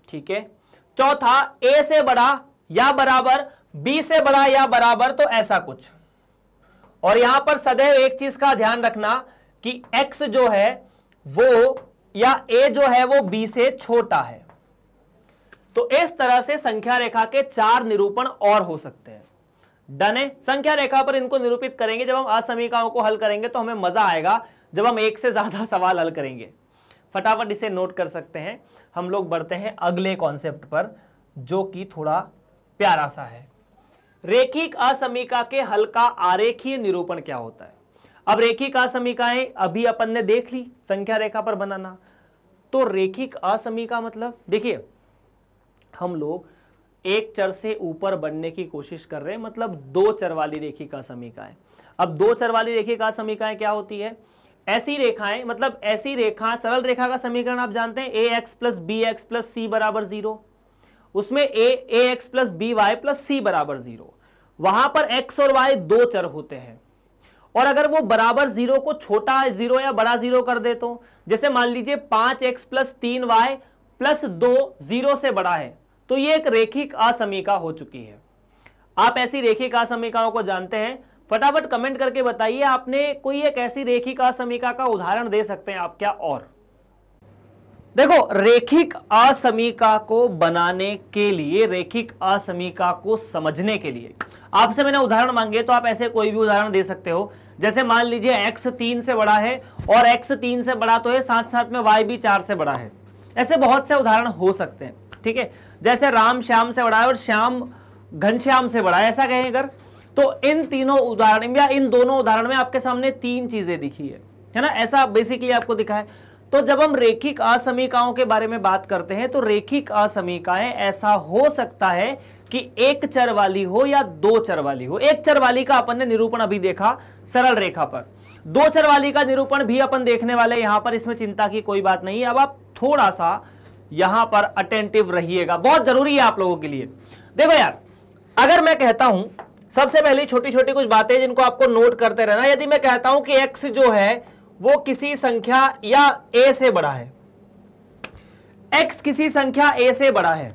ठीक है चौथा ए से बड़ा या बराबर बी से बड़ा या बराबर तो ऐसा कुछ और यहां पर सदैव एक चीज का ध्यान रखना कि x जो है वो या a जो है वो b से छोटा है तो इस तरह से संख्या रेखा के चार निरूपण और हो सकते हैं डन है संख्या रेखा पर इनको निरूपित करेंगे जब हम असमीकाओं को हल करेंगे तो हमें मजा आएगा जब हम एक से ज्यादा सवाल हल करेंगे फटाफट इसे नोट कर सकते हैं हम लोग बढ़ते हैं अगले कॉन्सेप्ट पर जो कि थोड़ा प्यारा सा है रेखिक असमीका के हल का आरेखीय निरूपण क्या होता है अब रेखिक असमिकाएं अभी अपन ने देख ली संख्या रेखा पर बनाना तो रेखिक असमिका मतलब देखिए हम लोग एक चर से ऊपर बढ़ने की कोशिश कर रहे हैं मतलब दो चर वाली रेखिक असमिकाएं अब दो चर वाली रेखिक असमिकाएं क्या होती है ऐसी रेखाएं मतलब ऐसी रेखा सरल रेखा का समीकरण आप जानते हैं a x plus b x plus c बराबर जीरो उसमें a a x plus b y plus c बराबर जीरो वहां पर एक्स और वाई दो चर होते हैं और अगर वो बराबर जीरो को छोटा जीरो या बड़ा जीरो कर दे तो जैसे मान लीजिए पांच एक्स प्लस तीन वाई प्लस दो जीरो से बड़ा है तो ये एक रेखिक असमीका हो चुकी है आप ऐसी रेखिक असमीकाओं को जानते हैं फटाफट कमेंट करके बताइए आपने कोई एक ऐसी रेखिक असमीका का उदाहरण दे सकते हैं आप क्या और देखो रेखिक असमीका को बनाने के लिए रेखिक असमीका को समझने के लिए आपसे मैंने उदाहरण मांगे तो आप ऐसे कोई भी उदाहरण दे सकते हो जैसे मान लीजिए एक्स तीन से बड़ा है और एक्स तीन से बड़ा तो है साथ साथ में वाई भी चार से बड़ा है ऐसे बहुत से उदाहरण हो सकते हैं ठीक है जैसे राम श्याम से बड़ा है और श्याम घनश्याम से बड़ा है ऐसा कहें अगर तो इन तीनों उदाहरण या इन दोनों उदाहरण में आपके सामने तीन चीजें दिखी है है ना ऐसा बेसिकली आपको दिखा है तो जब हम रेखिक असमीकाओं के बारे में बात करते हैं तो रेखिक असमीकाएं ऐसा हो सकता है कि एक चर वाली हो या दो चर वाली हो एक चर वाली का अपन ने निरूपण अभी देखा सरल रेखा पर दो चर वाली का निरूपण भी अपन देखने वाले यहां पर इसमें चिंता की कोई बात नहीं अब आप थोड़ा सा यहां पर अटेंटिव रहिएगा बहुत जरूरी है आप लोगों के लिए देखो यार अगर मैं कहता हूं सबसे पहले छोटी छोटी कुछ बातें जिनको आपको नोट करते रहना यदि मैं कहता हूं कि एक्स जो है वो किसी संख्या या ए से बड़ा है एक्स किसी संख्या ए से बड़ा है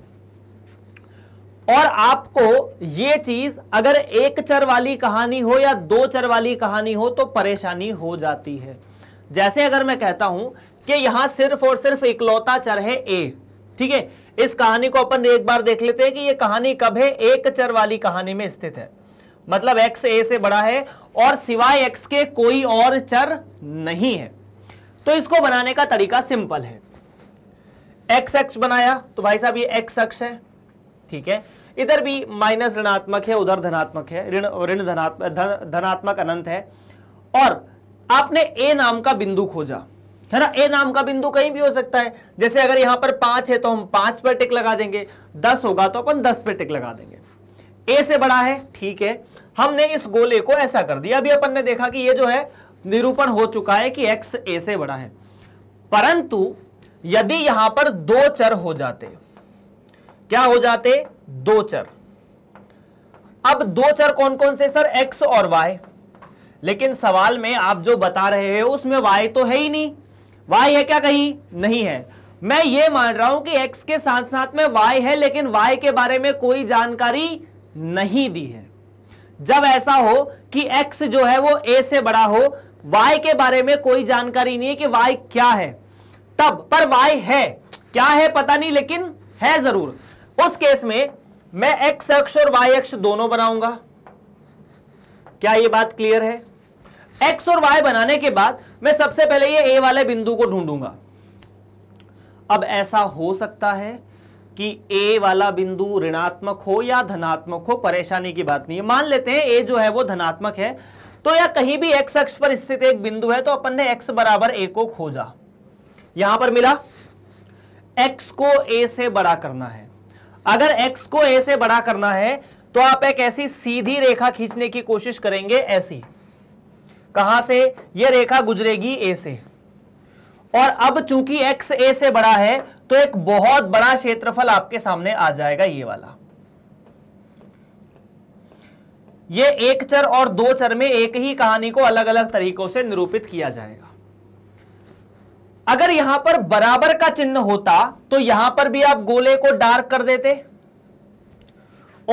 और आपको ये चीज अगर एक चर वाली कहानी हो या दो चर वाली कहानी हो तो परेशानी हो जाती है जैसे अगर मैं कहता हूं कि यहां सिर्फ और सिर्फ इकलौता चर है ए ठीक है इस कहानी को अपन एक बार देख लेते हैं कि यह कहानी कब है एक चर वाली कहानी में स्थित है मतलब एक्स ए से बड़ा है और सिवाय एक्स के कोई और चर नहीं है तो इसको बनाने का तरीका सिंपल है एक्स एक्स बनाया तो भाई साहब ये एक्स अक्ष है ठीक है इधर भी माइनस ऋणात्मक है उधर धनात्मक है ऋण ऋण धनात्मक धनात्मक अनंत है और आपने ए नाम का बिंदु खोजा है ना ए नाम का बिंदु कहीं भी हो सकता है जैसे अगर यहां पर पांच है तो हम पांच पर टिक लगा देंगे दस होगा तो अपन दस पर टिक लगा देंगे ए से बड़ा है ठीक है हमने इस गोले को ऐसा कर दिया अभी अपन ने देखा कि ये जो है निरूपण हो चुका है कि एक्स ए से बड़ा है परंतु यदि यहां पर दो चर हो जाते क्या हो जाते दो चर अब दो चर कौन कौन से सर एक्स और वाई लेकिन सवाल में आप जो बता रहे हैं उसमें वाई तो है ही नहीं वाई है क्या कहीं नहीं है मैं ये मान रहा हूं कि एक्स के साथ साथ में वाई है लेकिन वाई के बारे में कोई जानकारी नहीं दी है जब ऐसा हो कि एक्स जो है वो ए से बड़ा हो वाई के बारे में कोई जानकारी नहीं है कि वाई क्या है तब पर वाई है क्या है पता नहीं लेकिन है जरूर उस केस में मैं एक्स अक्ष और वाई अक्ष दोनों बनाऊंगा क्या ये बात क्लियर है एक्स और वाई बनाने के बाद मैं सबसे पहले ये ए वाले बिंदु को ढूंढूंगा अब ऐसा हो सकता है कि ए वाला बिंदु ऋणात्मक हो या धनात्मक हो परेशानी की बात नहीं है मान लेते हैं ए जो है वो धनात्मक है तो या कहीं भी एक्स अक्ष पर स्थित एक बिंदु है तो अपन ने एक्स बराबर ए को खोजा यहां पर मिला एक्स को ए से बड़ा करना है अगर एक्स को ए से बड़ा करना है तो आप एक ऐसी सीधी रेखा खींचने की कोशिश करेंगे ऐसी कहां से यह रेखा गुजरेगी ए से और अब चूंकि एक्स ए से बड़ा है तो एक बहुत बड़ा क्षेत्रफल आपके सामने आ जाएगा ये वाला ये एक चर और दो चर में एक ही कहानी को अलग अलग तरीकों से निरूपित किया जाएगा अगर यहां पर बराबर का चिन्ह होता तो यहां पर भी आप गोले को डार्क कर देते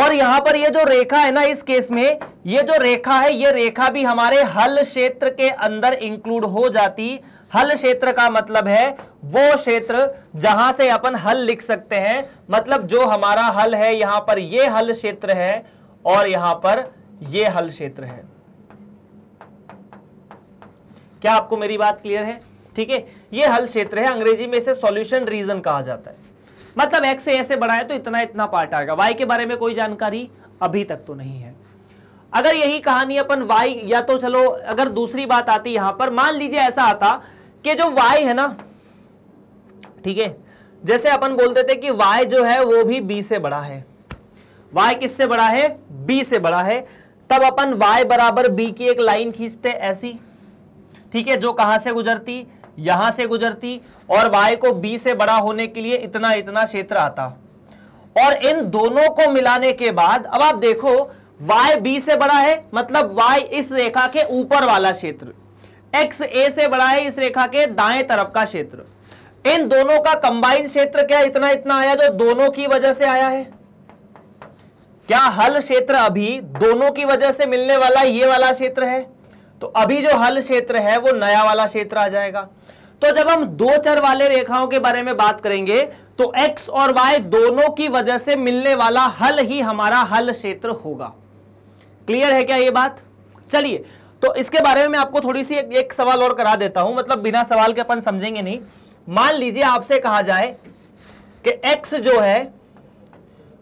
और यहां पर ये जो रेखा है ना इस केस में ये जो रेखा है ये रेखा भी हमारे हल क्षेत्र के अंदर इंक्लूड हो जाती हल क्षेत्र का मतलब है वो क्षेत्र जहां से अपन हल लिख सकते हैं मतलब जो हमारा हल है यहां पर ये हल क्षेत्र है और यहां पर ये हल क्षेत्र है क्या आपको मेरी बात क्लियर है ठीक है ये हल क्षेत्र है अंग्रेजी में इसे सॉल्यूशन रीजन कहा जाता है मतलब एक्स से ऐसे बढ़ाए तो इतना इतना पार्ट आएगा वाई के बारे में कोई जानकारी अभी तक तो नहीं है अगर यही कहानी अपन वाई या तो चलो अगर दूसरी बात आती यहां पर मान लीजिए ऐसा आता कि जो वाई है ना ठीक है जैसे अपन बोलते थे कि वाई जो है वो भी बी से बड़ा है वाई किससे बड़ा है बी से बड़ा है तब अपन वाई बराबर बी की एक लाइन खींचते ऐसी ठीक है जो कहां से गुजरती यहां से गुजरती और वाई को बी से बड़ा होने के लिए इतना इतना क्षेत्र आता और इन दोनों को मिलाने के बाद अब आप देखो y b से बड़ा है मतलब y इस रेखा के ऊपर वाला क्षेत्र x a से बड़ा है इस रेखा के दाएं तरफ का क्षेत्र इन दोनों का कंबाइन क्षेत्र क्या इतना इतना आया जो दोनों की वजह से आया है क्या हल क्षेत्र अभी दोनों की वजह से मिलने वाला ये वाला क्षेत्र है तो अभी जो हल क्षेत्र है वो नया वाला क्षेत्र आ जाएगा तो जब हम दो चर वाले रेखाओं के बारे में बात करेंगे तो x और y दोनों की वजह से मिलने वाला हल ही हमारा हल क्षेत्र होगा क्लियर है क्या ये बात चलिए तो इसके बारे में मैं आपको थोड़ी सी एक, एक सवाल और करा देता हूं मतलब बिना सवाल के अपन समझेंगे नहीं मान लीजिए आपसे कहा जाए कि x जो है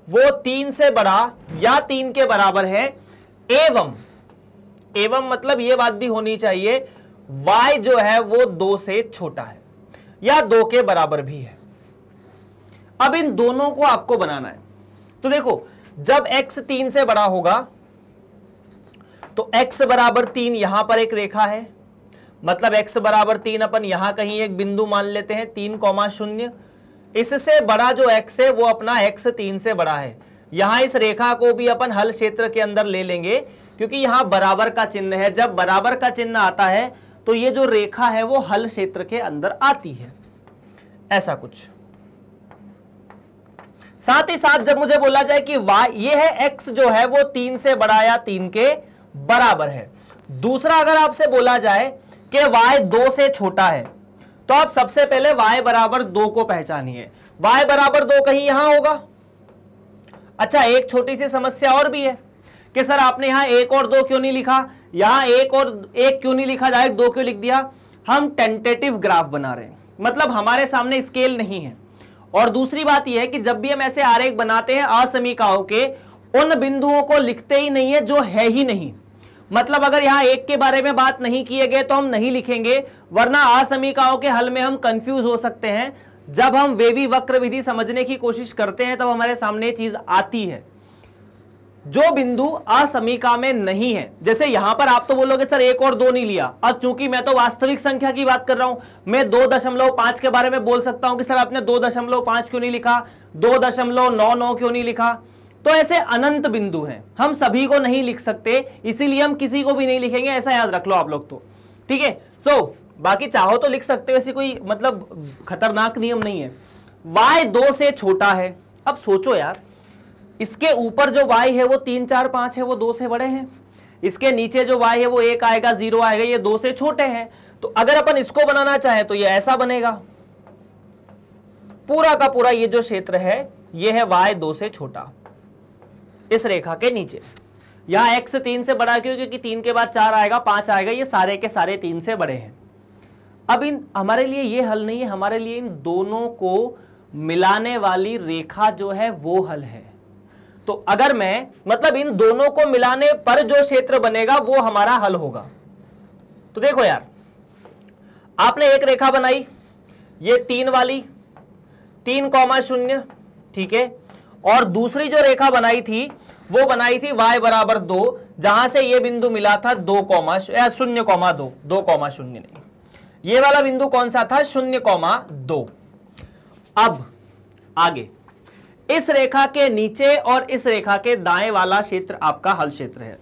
वो तीन से बड़ा या तीन के बराबर है एवं एवं मतलब ये बात भी होनी चाहिए y जो है वो दो से छोटा है या दो के बराबर भी है अब इन दोनों को आपको बनाना है तो देखो जब x तीन से बड़ा होगा तो x बराबर तीन यहां पर एक रेखा है मतलब x बराबर तीन अपन यहां कहीं एक बिंदु मान लेते हैं तीन कौमा शून्य इससे बड़ा जो x है वो अपना x तीन से बड़ा है यहां इस रेखा को भी अपन हल क्षेत्र के अंदर ले लेंगे क्योंकि यहां बराबर का चिन्ह है जब बराबर का चिन्ह आता है तो ये जो रेखा है वो हल क्षेत्र के अंदर आती है ऐसा कुछ साथ ही साथ जब मुझे बोला जाए कि वाई ये है एक्स जो है वो तीन से बड़ा या तीन के बराबर है दूसरा अगर आपसे बोला जाए कि वाई दो से छोटा है तो आप सबसे पहले वाई बराबर दो को पहचानिए वाई बराबर दो कहीं यहां होगा अच्छा एक छोटी सी समस्या और भी है कि सर आपने यहाँ एक और दो क्यों नहीं लिखा यहाँ एक और एक क्यों नहीं लिखा डायरेक्ट दो क्यों लिख दिया हम टेंटेटिव ग्राफ बना रहे हैं मतलब हमारे सामने स्केल नहीं है और दूसरी बात यह है कि जब भी हम ऐसे आरेख बनाते हैं असमिकाओं के उन बिंदुओं को लिखते ही नहीं है जो है ही नहीं मतलब अगर यहां एक के बारे में बात नहीं किए गए तो हम नहीं लिखेंगे वरना असमीकाओं के हल में हम कंफ्यूज हो सकते हैं जब हम वेवी वक्र विधि समझने की कोशिश करते हैं तब तो हमारे सामने चीज आती है जो बिंदु असमीका में नहीं है जैसे यहां पर आप तो बोलोगे सर एक और दो नहीं लिया अब चूंकि मैं तो वास्तविक संख्या की बात कर रहा हूं मैं दो दशमलव पांच के बारे में बोल सकता हूं कि सर आपने दो दशमलव पांच क्यों नहीं लिखा दो दशमलव नौ नौ क्यों नहीं लिखा तो ऐसे अनंत बिंदु हैं हम सभी को नहीं लिख सकते इसीलिए हम किसी को भी नहीं लिखेंगे ऐसा याद रख लो आप लोग तो ठीक है सो बाकी चाहो तो लिख सकते हो ऐसी कोई मतलब खतरनाक नियम नहीं है वाय दो से छोटा है अब सोचो यार इसके ऊपर जो वाई है वो तीन चार पांच है वो दो से बड़े हैं इसके नीचे जो वाई है वो एक आएगा जीरो आएगा ये दो से छोटे हैं तो अगर अपन इसको बनाना चाहे तो ये ऐसा बनेगा पूरा का पूरा ये जो क्षेत्र है ये है वाई दो से छोटा इस रेखा के नीचे यहां एक्स तीन से बड़ा क्यों क्योंकि तीन के बाद चार आएगा पांच आएगा ये सारे के सारे तीन से बड़े हैं अब इन हमारे लिए ये हल नहीं है हमारे लिए इन दोनों को मिलाने वाली रेखा जो है वो हल है तो अगर मैं मतलब इन दोनों को मिलाने पर जो क्षेत्र बनेगा वो हमारा हल होगा तो देखो यार आपने एक रेखा बनाई ये तीन वाली तीन कॉमा शून्य ठीक है और दूसरी जो रेखा बनाई थी वो बनाई थी y बराबर दो जहां से ये बिंदु मिला था दो कौमा शून्य कौमा दो दो कौमा शून्य नहीं ये वाला बिंदु कौन सा था शून्य कौमा दो अब आगे इस रेखा के नीचे और इस रेखा के दाएं वाला क्षेत्र आपका हल क्षेत्र है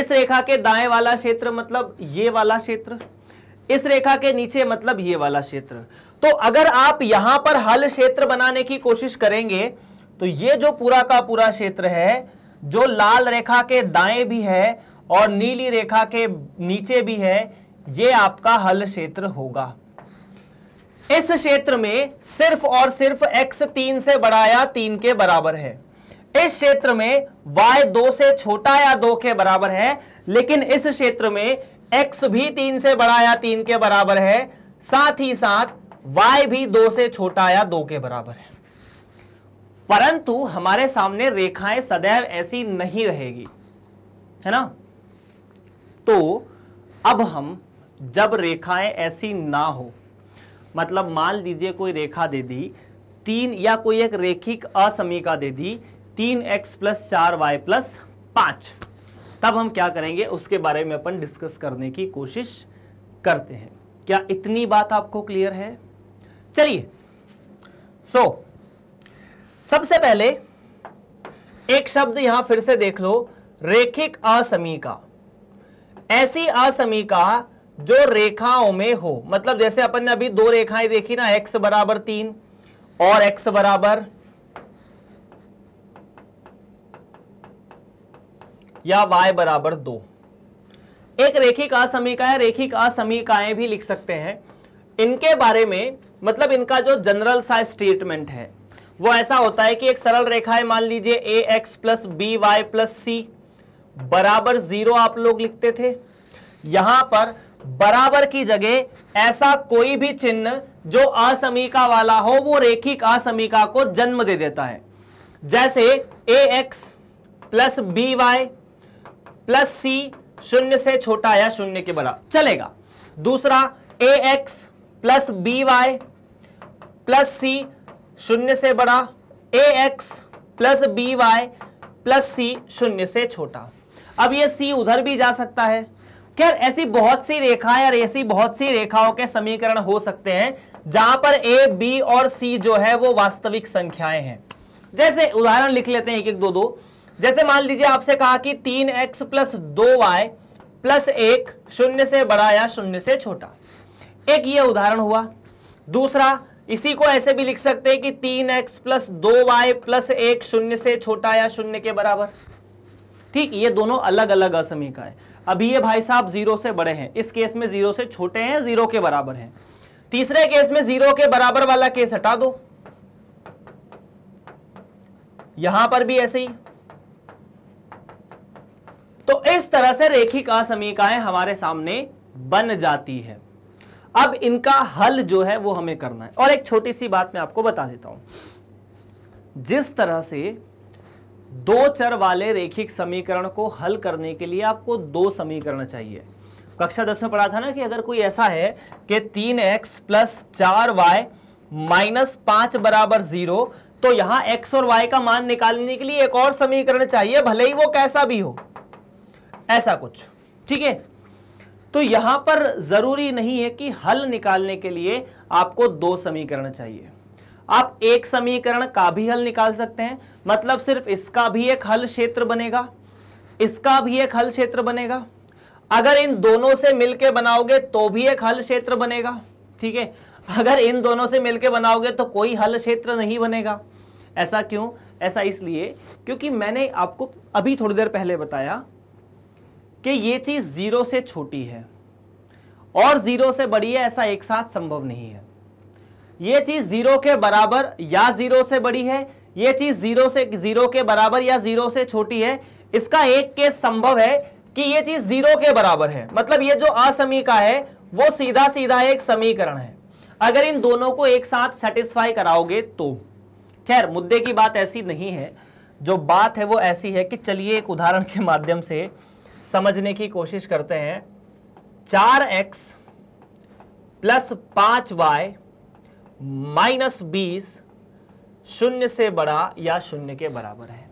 इस रेखा के दाएं वाला क्षेत्र मतलब ये वाला क्षेत्र इस रेखा के नीचे मतलब ये वाला क्षेत्र तो अगर आप यहां पर हल क्षेत्र बनाने की कोशिश करेंगे तो ये जो पूरा का पूरा क्षेत्र है जो लाल रेखा के दाएं भी है और नीली रेखा के नीचे भी है ये आपका हल क्षेत्र होगा इस क्षेत्र में सिर्फ और सिर्फ x तीन से बड़ा या तीन के बराबर है इस क्षेत्र में y दो से छोटा या दो के बराबर है लेकिन इस क्षेत्र में x भी तीन से बड़ा या तीन के बराबर है साथ ही साथ y भी दो से छोटा या दो के बराबर है परंतु हमारे सामने रेखाएं सदैव ऐसी नहीं रहेगी है ना तो अब हम जब रेखाएं ऐसी ना हो मतलब मान लीजिए कोई रेखा दे दी तीन या कोई एक रेखिक असमीका दे दी तीन एक्स प्लस चार वाई प्लस पांच तब हम क्या करेंगे उसके बारे में अपन डिस्कस करने की कोशिश करते हैं क्या इतनी बात आपको क्लियर है चलिए सो so, सबसे पहले एक शब्द यहां फिर से देख लो रेखिक असमीका ऐसी असमीका जो रेखाओं में हो मतलब जैसे अपन ने अभी दो रेखाएं देखी ना x बराबर तीन और x बराबर या y बराबर दो एक रेखिक असमीकाय रेखिक असमीकाएं भी लिख सकते हैं इनके बारे में मतलब इनका जो जनरल सा स्टेटमेंट है वो ऐसा होता है कि एक सरल रेखा है मान लीजिए a x plus b y plus c बराबर जीरो आप लोग लिखते थे यहां पर बराबर की जगह ऐसा कोई भी चिन्ह जो असमीका वाला हो वो रेखिक असमीका को जन्म दे देता है जैसे a x plus b y plus c शून्य से छोटा या शून्य के बड़ा चलेगा दूसरा a x plus b y plus c शून्य से बड़ा a x plus b y plus c शून्य से छोटा अब ये सी उधर भी जा सकता है खैर ऐसी बहुत सी रेखाएं और ऐसी बहुत सी रेखाओं के समीकरण हो सकते हैं जहां पर ए बी और सी जो है वो वास्तविक संख्याएं हैं जैसे उदाहरण लिख लेते हैं एक एक दो दो जैसे मान लीजिए आपसे कहा कि तीन एक्स प्लस दो वाई प्लस एक शून्य से बड़ा या शून्य से छोटा एक ये उदाहरण हुआ दूसरा इसी को ऐसे भी लिख सकते हैं कि तीन एक्स प्लस दो वाई प्लस एक शून्य से छोटा या शून्य के बराबर ठीक ये दोनों अलग अलग असमीका है अभी ये भाई साहब जीरो से बड़े हैं इस केस में जीरो से छोटे हैं जीरो के बराबर हैं तीसरे केस में जीरो के बराबर वाला केस हटा दो यहां पर भी ऐसे ही तो इस तरह से रेखिक असमीकाएं हमारे सामने बन जाती है अब इनका हल जो है वो हमें करना है और एक छोटी सी बात मैं आपको बता देता हूं जिस तरह से दो चर वाले रेखिक समीकरण को हल करने के लिए आपको दो समीकरण चाहिए कक्षा दस में पढ़ा था ना कि अगर कोई ऐसा है कि तीन एक्स प्लस चार वाई माइनस पांच बराबर जीरो तो यहां x और y का मान निकालने के लिए एक और समीकरण चाहिए भले ही वो कैसा भी हो ऐसा कुछ ठीक है तो यहां पर जरूरी नहीं है कि हल निकालने के लिए आपको दो समीकरण चाहिए आप एक समीकरण का भी हल निकाल सकते हैं मतलब सिर्फ इसका भी एक हल क्षेत्र बनेगा इसका भी एक हल क्षेत्र बनेगा अगर इन दोनों से मिलके बनाओगे तो भी एक हल क्षेत्र बनेगा ठीक है अगर इन दोनों से मिलके बनाओगे तो कोई हल क्षेत्र नहीं बनेगा ऐसा क्यों ऐसा इसलिए क्योंकि मैंने आपको अभी थोड़ी देर पहले बताया कि ये चीज़ ज़ीरो से छोटी है और ज़ीरो से बड़ी है ऐसा एक साथ संभव नहीं है ये चीज़ ज़ीरो के बराबर या ज़ीरो से बड़ी है ये चीज जीरो से जीरो के बराबर या जीरो से छोटी है इसका एक केस संभव है कि ये चीज जीरो के बराबर है मतलब ये जो असमीका है वो सीधा सीधा एक समीकरण है अगर इन दोनों को एक साथ सेटिस्फाई कराओगे तो खैर मुद्दे की बात ऐसी नहीं है जो बात है वो ऐसी है कि चलिए एक उदाहरण के माध्यम से समझने की कोशिश करते हैं चार एक्स प्लस पांच वाई माइनस बीस शून्य से बड़ा या शून्य के बराबर है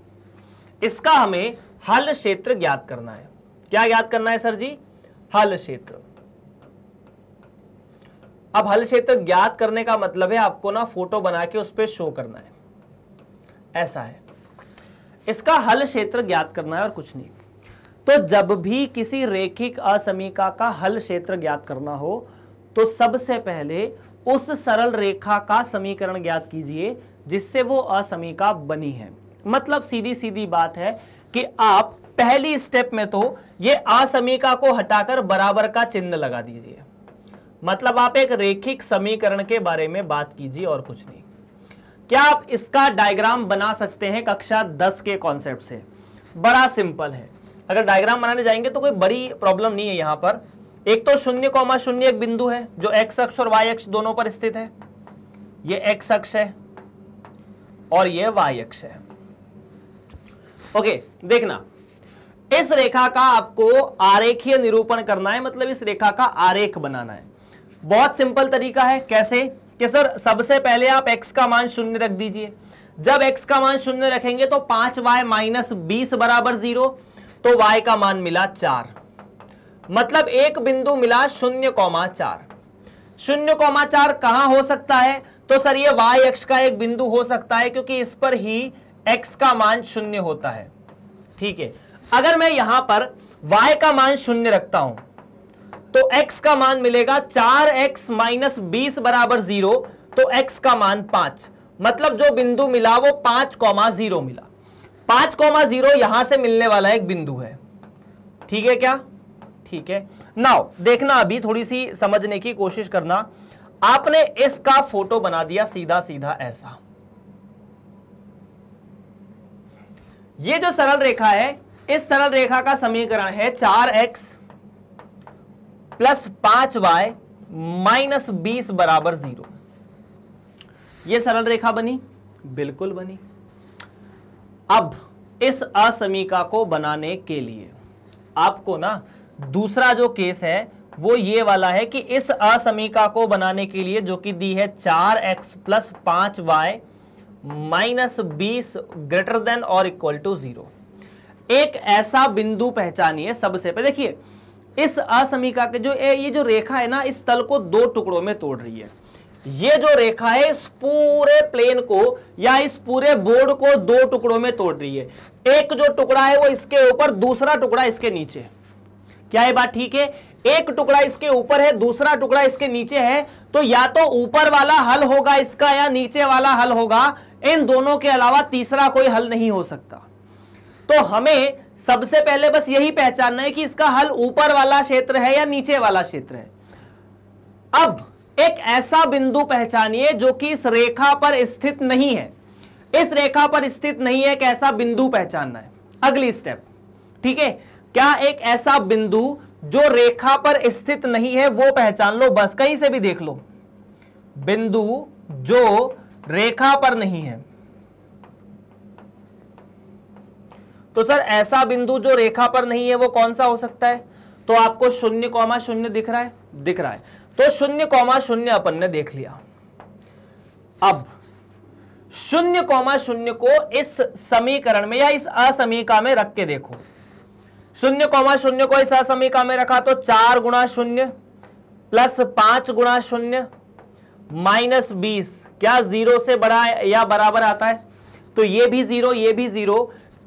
इसका हमें हल क्षेत्र ज्ञात करना है क्या ज्ञात करना है सर जी हल क्षेत्र अब हल क्षेत्र ज्ञात करने का मतलब है आपको ना फोटो बना के उस पर शो करना है ऐसा है इसका हल क्षेत्र ज्ञात करना है और कुछ नहीं तो जब भी किसी रेखिक असमीका का हल क्षेत्र ज्ञात करना हो तो सबसे पहले उस सरल रेखा का समीकरण ज्ञात कीजिए जिससे वो असमीका बनी है मतलब सीधी सीधी बात है कि आप पहली स्टेप में तो ये असमीका को हटाकर बराबर का चिन्ह लगा दीजिए मतलब आप एक रेखिक समीकरण के बारे में बात कीजिए और कुछ नहीं क्या आप इसका डायग्राम बना सकते हैं कक्षा 10 के कॉन्सेप्ट से बड़ा सिंपल है अगर डायग्राम बनाने जाएंगे तो कोई बड़ी प्रॉब्लम नहीं है यहां पर एक तो शून्य कोमा शून्य एक बिंदु है जो एक्स अक्ष और वाई अक्ष दोनों पर स्थित है ये एक्स अक्ष है और यह वाई अक्ष है ओके देखना इस रेखा का आपको आरेखीय निरूपण करना है मतलब इस रेखा का आरेख बनाना है बहुत सिंपल तरीका है कैसे कि सर सबसे पहले आप x का मान शून्य रख दीजिए जब x का मान शून्य रखेंगे तो पांच वाई माइनस बीस बराबर जीरो तो y का मान मिला चार मतलब एक बिंदु मिला शून्य कौमा चार शून्य कौमा चार कहां हो सकता है तो सर ये वाई एक्स का एक बिंदु हो सकता है क्योंकि इस पर ही एक्स का मान शून्य होता है ठीक है अगर मैं यहां पर वाई का मान शून्य रखता हूं तो एक्स का मान मिलेगा चार एक्स माइनस बीस बराबर जीरो तो एक्स का मान पांच मतलब जो बिंदु मिला वो पांच कौमा जीरो मिला पांच कौमा जीरो यहां से मिलने वाला एक बिंदु है ठीक है क्या ठीक है नाउ देखना अभी थोड़ी सी समझने की कोशिश करना आपने इसका फोटो बना दिया सीधा सीधा ऐसा ये जो सरल रेखा है इस सरल रेखा का समीकरण है चार एक्स प्लस पांच वाई माइनस बीस बराबर जीरो ये सरल रेखा बनी बिल्कुल बनी अब इस असमीका को बनाने के लिए आपको ना दूसरा जो केस है वो ये वाला है कि इस असमीका को बनाने के लिए जो कि दी है चार एक्स प्लस पांच वाई माइनस बीस ग्रेटर देन और इक्वल टू जीरो एक ऐसा बिंदु पहचानिए सबसे पहले देखिए इस असमीका के जो ये जो रेखा है ना इस तल को दो टुकड़ों में तोड़ रही है ये जो रेखा है इस पूरे प्लेन को या इस पूरे बोर्ड को दो टुकड़ों में तोड़ रही है एक जो टुकड़ा है वो इसके ऊपर दूसरा टुकड़ा इसके नीचे क्या ये बात ठीक है एक टुकड़ा इसके ऊपर है दूसरा टुकड़ा इसके नीचे है तो या तो ऊपर वाला हल होगा इसका या नीचे वाला हल होगा इन दोनों के अलावा तीसरा कोई हल नहीं हो सकता तो हमें सबसे पहले बस यही पहचानना है कि इसका हल ऊपर वाला क्षेत्र है या नीचे वाला क्षेत्र है अब एक ऐसा बिंदु पहचानिए जो कि इस रेखा पर स्थित नहीं है इस रेखा पर स्थित नहीं है एक ऐसा बिंदु पहचानना है अगली स्टेप ठीक है क्या एक ऐसा बिंदु जो रेखा पर स्थित नहीं है वो पहचान लो बस कहीं से भी देख लो बिंदु जो रेखा पर नहीं है तो सर ऐसा बिंदु जो रेखा पर नहीं है वो कौन सा हो सकता है तो आपको शून्य कौमा शून्य दिख रहा है दिख रहा है तो शून्य कौमा शून्य अपन ने देख लिया अब शून्य कौमा शून्य को इस समीकरण में या इस असमीका में रख के देखो शून्य कौमा शून्य को इस असमीका में रखा तो चार गुणा शून्य प्लस पांच गुणा शून्य माइनस बीस क्या जीरो से बड़ा या बराबर आता है तो ये भी जीरो ये भी जीरो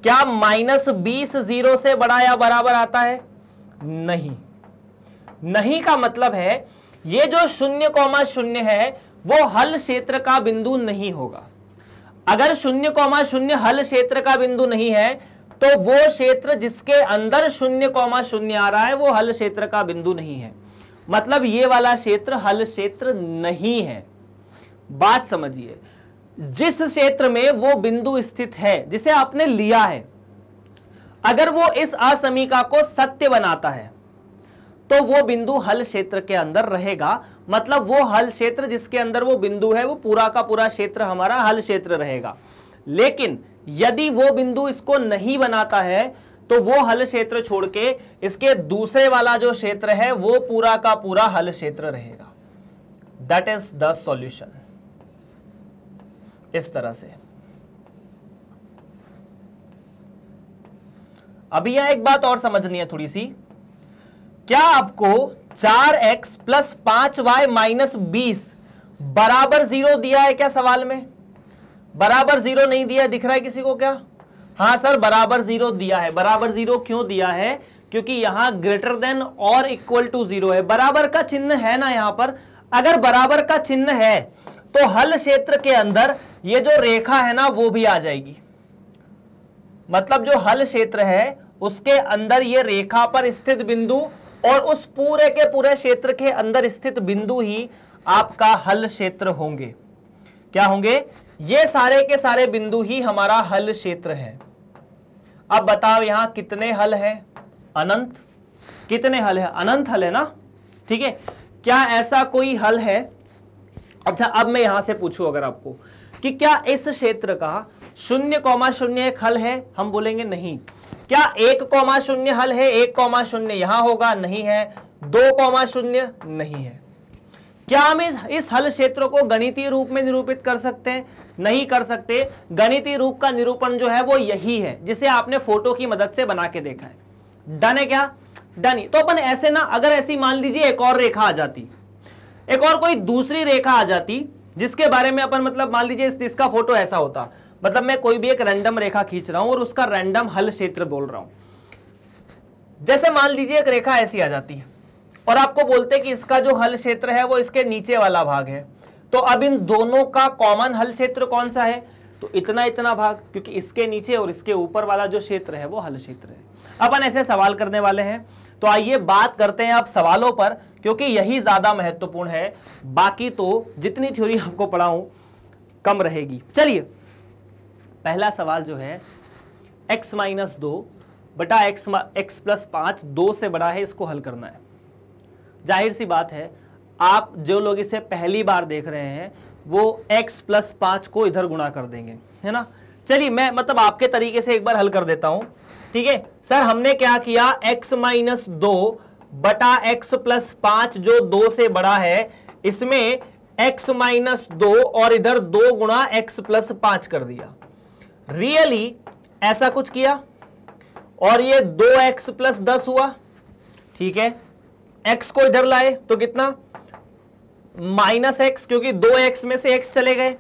क्या माइनस बीस जीरो से बड़ा या बराबर आता है नहीं नहीं का मतलब है ये जो शून्य कौमा शून्य है वो हल क्षेत्र का बिंदु नहीं होगा अगर शून्य कौमा शून्य हल क्षेत्र का बिंदु नहीं है तो वो क्षेत्र जिसके अंदर शून्य कौमा शून्य आ रहा है वो हल क्षेत्र का बिंदु नहीं है मतलब ये वाला क्षेत्र हल क्षेत्र नहीं है बात समझिए जिस क्षेत्र में वो बिंदु स्थित है जिसे आपने लिया है अगर वो इस असमीका को सत्य बनाता है तो वो बिंदु हल क्षेत्र के अंदर रहेगा मतलब वो हल क्षेत्र जिसके अंदर वो बिंदु है वो पूरा का पूरा क्षेत्र हमारा हल क्षेत्र रहेगा लेकिन यदि वो बिंदु इसको नहीं बनाता है तो वो हल क्षेत्र छोड़ के इसके दूसरे वाला जो क्षेत्र है वो पूरा का पूरा हल क्षेत्र रहेगा दैट इज द सॉल्यूशन इस तरह से अभी यह एक बात और समझनी है थोड़ी सी क्या आपको चार एक्स प्लस पांच वाई माइनस बीस बराबर जीरो दिया है क्या सवाल में बराबर जीरो नहीं दिया दिख रहा है किसी को क्या हाँ सर बराबर जीरो दिया है बराबर जीरो क्यों दिया है क्योंकि यहां ग्रेटर देन और इक्वल टू जीरो है बराबर का चिन्ह है ना यहां पर अगर बराबर का चिन्ह है तो हल क्षेत्र के अंदर ये जो रेखा है ना वो भी आ जाएगी मतलब जो हल क्षेत्र है उसके अंदर ये रेखा पर स्थित बिंदु और उस पूरे के पूरे क्षेत्र के अंदर स्थित बिंदु ही आपका हल क्षेत्र होंगे क्या होंगे ये सारे के सारे बिंदु ही हमारा हल क्षेत्र है अब बताओ यहां कितने हल है अनंत कितने हल है अनंत हल है ना ठीक है क्या ऐसा कोई हल है अच्छा अब मैं यहां से पूछूं अगर आपको कि क्या इस क्षेत्र का शून्य कौमा शून्य एक हल है हम बोलेंगे नहीं क्या एक कौमा शून्य हल है एक कौमा शून्य यहां होगा नहीं है दो कौमा शून्य नहीं है क्या हम इस हल क्षेत्र को गणितीय रूप में निरूपित कर सकते हैं नहीं कर सकते गणितीय रूप का निरूपण जो है वो यही है जिसे आपने फोटो की मदद से बना के देखा है डन है क्या डन तो अपन ऐसे ना अगर ऐसी मान लीजिए एक और रेखा आ जाती एक और कोई दूसरी रेखा आ जाती जिसके बारे में अपन मतलब मान लीजिए इस, इसका फोटो ऐसा होता मतलब मैं कोई भी एक रैंडम रेखा खींच रहा हूं और उसका रैंडम हल क्षेत्र बोल रहा हूं जैसे मान लीजिए एक रेखा ऐसी आ जाती है और आपको बोलते हैं कि इसका जो हल क्षेत्र है वो इसके नीचे वाला भाग है तो अब इन दोनों का कॉमन हल क्षेत्र कौन सा है तो इतना इतना भाग क्योंकि इसके नीचे और इसके ऊपर वाला जो क्षेत्र है वो हल क्षेत्र है अपन ऐसे सवाल करने वाले हैं तो आइए बात करते हैं आप सवालों पर क्योंकि यही ज्यादा महत्वपूर्ण है बाकी तो जितनी थ्योरी आपको पढ़ाऊं कम रहेगी चलिए पहला सवाल जो है x माइनस दो बटा एक्स एक्स प्लस पांच दो से बड़ा है इसको हल करना है जाहिर सी बात है आप जो लोग इसे पहली बार देख रहे हैं वो x प्लस पाँच को इधर गुणा कर देंगे है ना चलिए मैं मतलब आपके तरीके से एक बार हल कर देता हूँ ठीक है सर हमने क्या किया x माइनस दो बटा एक्स प्लस पाँच जो दो से बड़ा है इसमें x माइनस दो और इधर दो गुणा एक्स प्लस पाँच कर दिया रियली ऐसा कुछ किया और ये दो एक्स प्लस दस हुआ ठीक है एक्स को इधर लाए तो कितना माइनस एक्स क्योंकि दो एक्स में से एक्स चले गए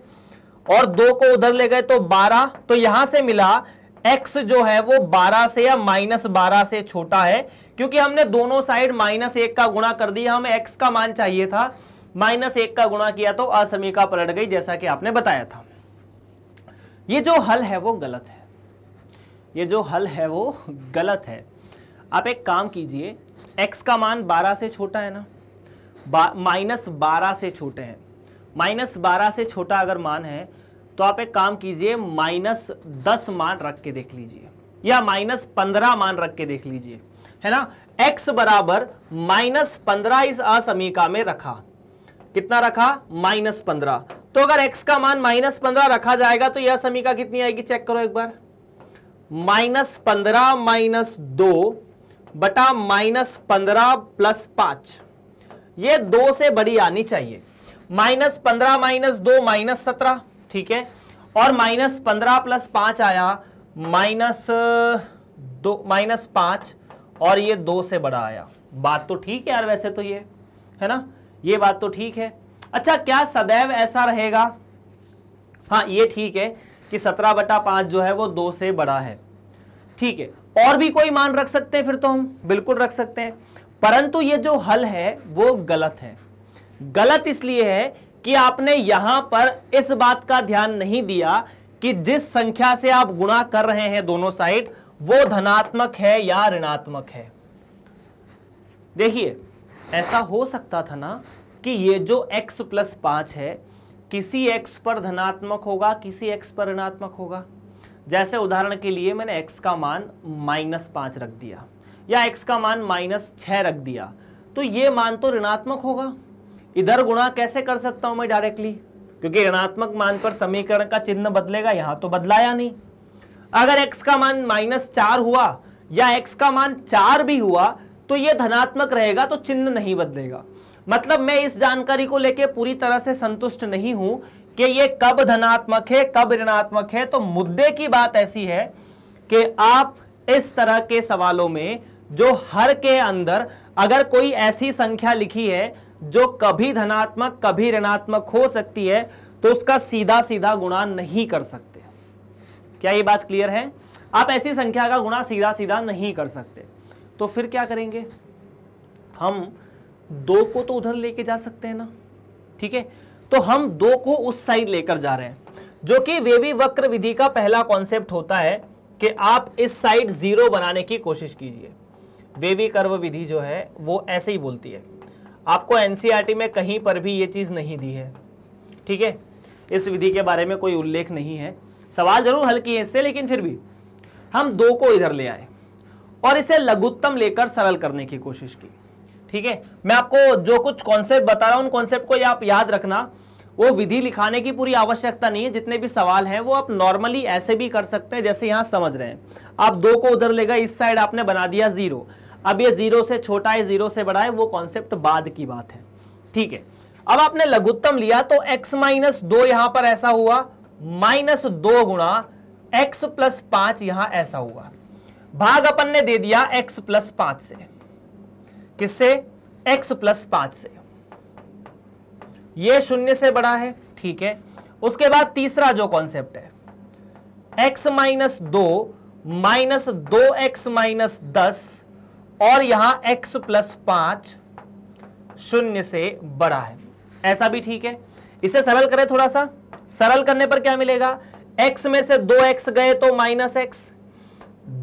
और दो को उधर ले गए तो बारह तो यहां से मिला एक्स जो है वो बारह से या माइनस बारह से छोटा है क्योंकि हमने दोनों साइड माइनस एक का गुणा कर दिया हमें एक्स का मान चाहिए था माइनस एक का गुणा किया तो असमीका पलट गई जैसा कि आपने बताया था ये जो हल है वो गलत है ये जो हल है वो गलत है आप एक काम कीजिए एक्स का मान बारह से छोटा है ना माइनस बारह से छोटे हैं माइनस बारह से छोटा अगर मान है तो आप एक काम कीजिए माइनस दस मान रख के देख लीजिए या माइनस पंद्रह मान रख के देख लीजिए है ना x बराबर माइनस पंद्रह इस असमीका में रखा कितना रखा माइनस पंद्रह तो अगर x का मान माइनस पंद्रह रखा जाएगा तो यह समीका कितनी आएगी चेक करो एक बार माइनस पंद्रह माइनस दो बटा माइनस पंद्रह प्लस पांच ये दो से बड़ी आनी चाहिए माइनस पंद्रह माइनस दो माइनस सत्रह ठीक है और माइनस पंद्रह प्लस पांच आया माइनस दो माइनस पांच और ये दो से बड़ा आया बात तो ठीक है यार वैसे तो ये है ना ये बात तो ठीक है अच्छा क्या सदैव ऐसा रहेगा हाँ ये ठीक है कि सत्रह बटा पांच जो है वो दो से बड़ा है ठीक है और भी कोई मान रख सकते हैं फिर तो हम बिल्कुल रख सकते हैं परंतु ये जो हल है वो गलत है गलत इसलिए है कि आपने यहां पर इस बात का ध्यान नहीं दिया कि जिस संख्या से आप गुणा कर रहे हैं दोनों साइड वो धनात्मक है या ऋणात्मक है देखिए ऐसा हो सकता था ना कि ये जो x प्लस पांच है किसी x पर धनात्मक होगा किसी x पर ऋणात्मक होगा जैसे उदाहरण के लिए मैंने एक्स का मान माइनस पाँच रख दिया या एक्स का मान माइनस छः रख दिया तो ये मान तो ऋणात्मक होगा इधर गुणा कैसे कर सकता हूँ मैं डायरेक्टली क्योंकि ऋणात्मक मान पर समीकरण का चिन्ह बदलेगा यहाँ तो बदलाया नहीं अगर एक्स का मान माइनस चार हुआ या एक्स का मान चार भी हुआ तो ये धनात्मक रहेगा तो चिन्ह नहीं बदलेगा मतलब मैं इस जानकारी को लेके पूरी तरह से संतुष्ट नहीं हूं कि ये कब धनात्मक है कब ऋणात्मक है तो मुद्दे की बात ऐसी है कि आप इस तरह के सवालों में जो हर के अंदर अगर कोई ऐसी संख्या लिखी है जो कभी धनात्मक कभी ऋणात्मक हो सकती है तो उसका सीधा सीधा गुणा नहीं कर सकते क्या ये बात क्लियर है आप ऐसी संख्या का गुणा सीधा सीधा नहीं कर सकते तो फिर क्या करेंगे हम दो को तो उधर लेके जा सकते हैं ना ठीक है तो हम दो को उस साइड लेकर जा रहे हैं जो कि वेवी वक्र विधि का पहला कॉन्सेप्ट होता है कि आप इस साइड जीरो बनाने की कोशिश कीजिए वेवी कर्व विधि जो है वो ऐसे ही बोलती है आपको एनसीईआरटी e में कहीं पर भी ये चीज़ नहीं दी है ठीक है इस विधि के बारे में कोई उल्लेख नहीं है सवाल जरूर हल्की है इससे लेकिन फिर भी हम दो को इधर ले आए और इसे लघुत्तम लेकर सरल करने की कोशिश की ठीक है मैं आपको जो कुछ कॉन्सेप्ट बता रहा हूँ उन कॉन्सेप्ट को आप याद रखना वो विधि लिखाने की पूरी आवश्यकता नहीं है जितने भी सवाल हैं वो आप नॉर्मली ऐसे भी कर सकते हैं जैसे यहाँ समझ रहे हैं आप दो को उधर लेगा इस साइड आपने बना दिया जीरो अब ये जीरो से छोटा है जीरो से बड़ा है वो कॉन्सेप्ट बाद की बात है ठीक है अब आपने लघुत्तम लिया तो x माइनस दो यहां पर ऐसा हुआ माइनस दो गुणा एक्स प्लस पांच यहां ऐसा हुआ भाग अपन ने दे दिया x प्लस पांच से किससे x प्लस पांच से ये शून्य से बड़ा है ठीक है उसके बाद तीसरा जो कॉन्सेप्ट है x माइनस दो माइनस दो एक्स माइनस दस और यहां x प्लस पांच शून्य से बड़ा है ऐसा भी ठीक है इसे सरल करें थोड़ा सा सरल करने पर क्या मिलेगा x में से दो एक्स गए तो माइनस एक्स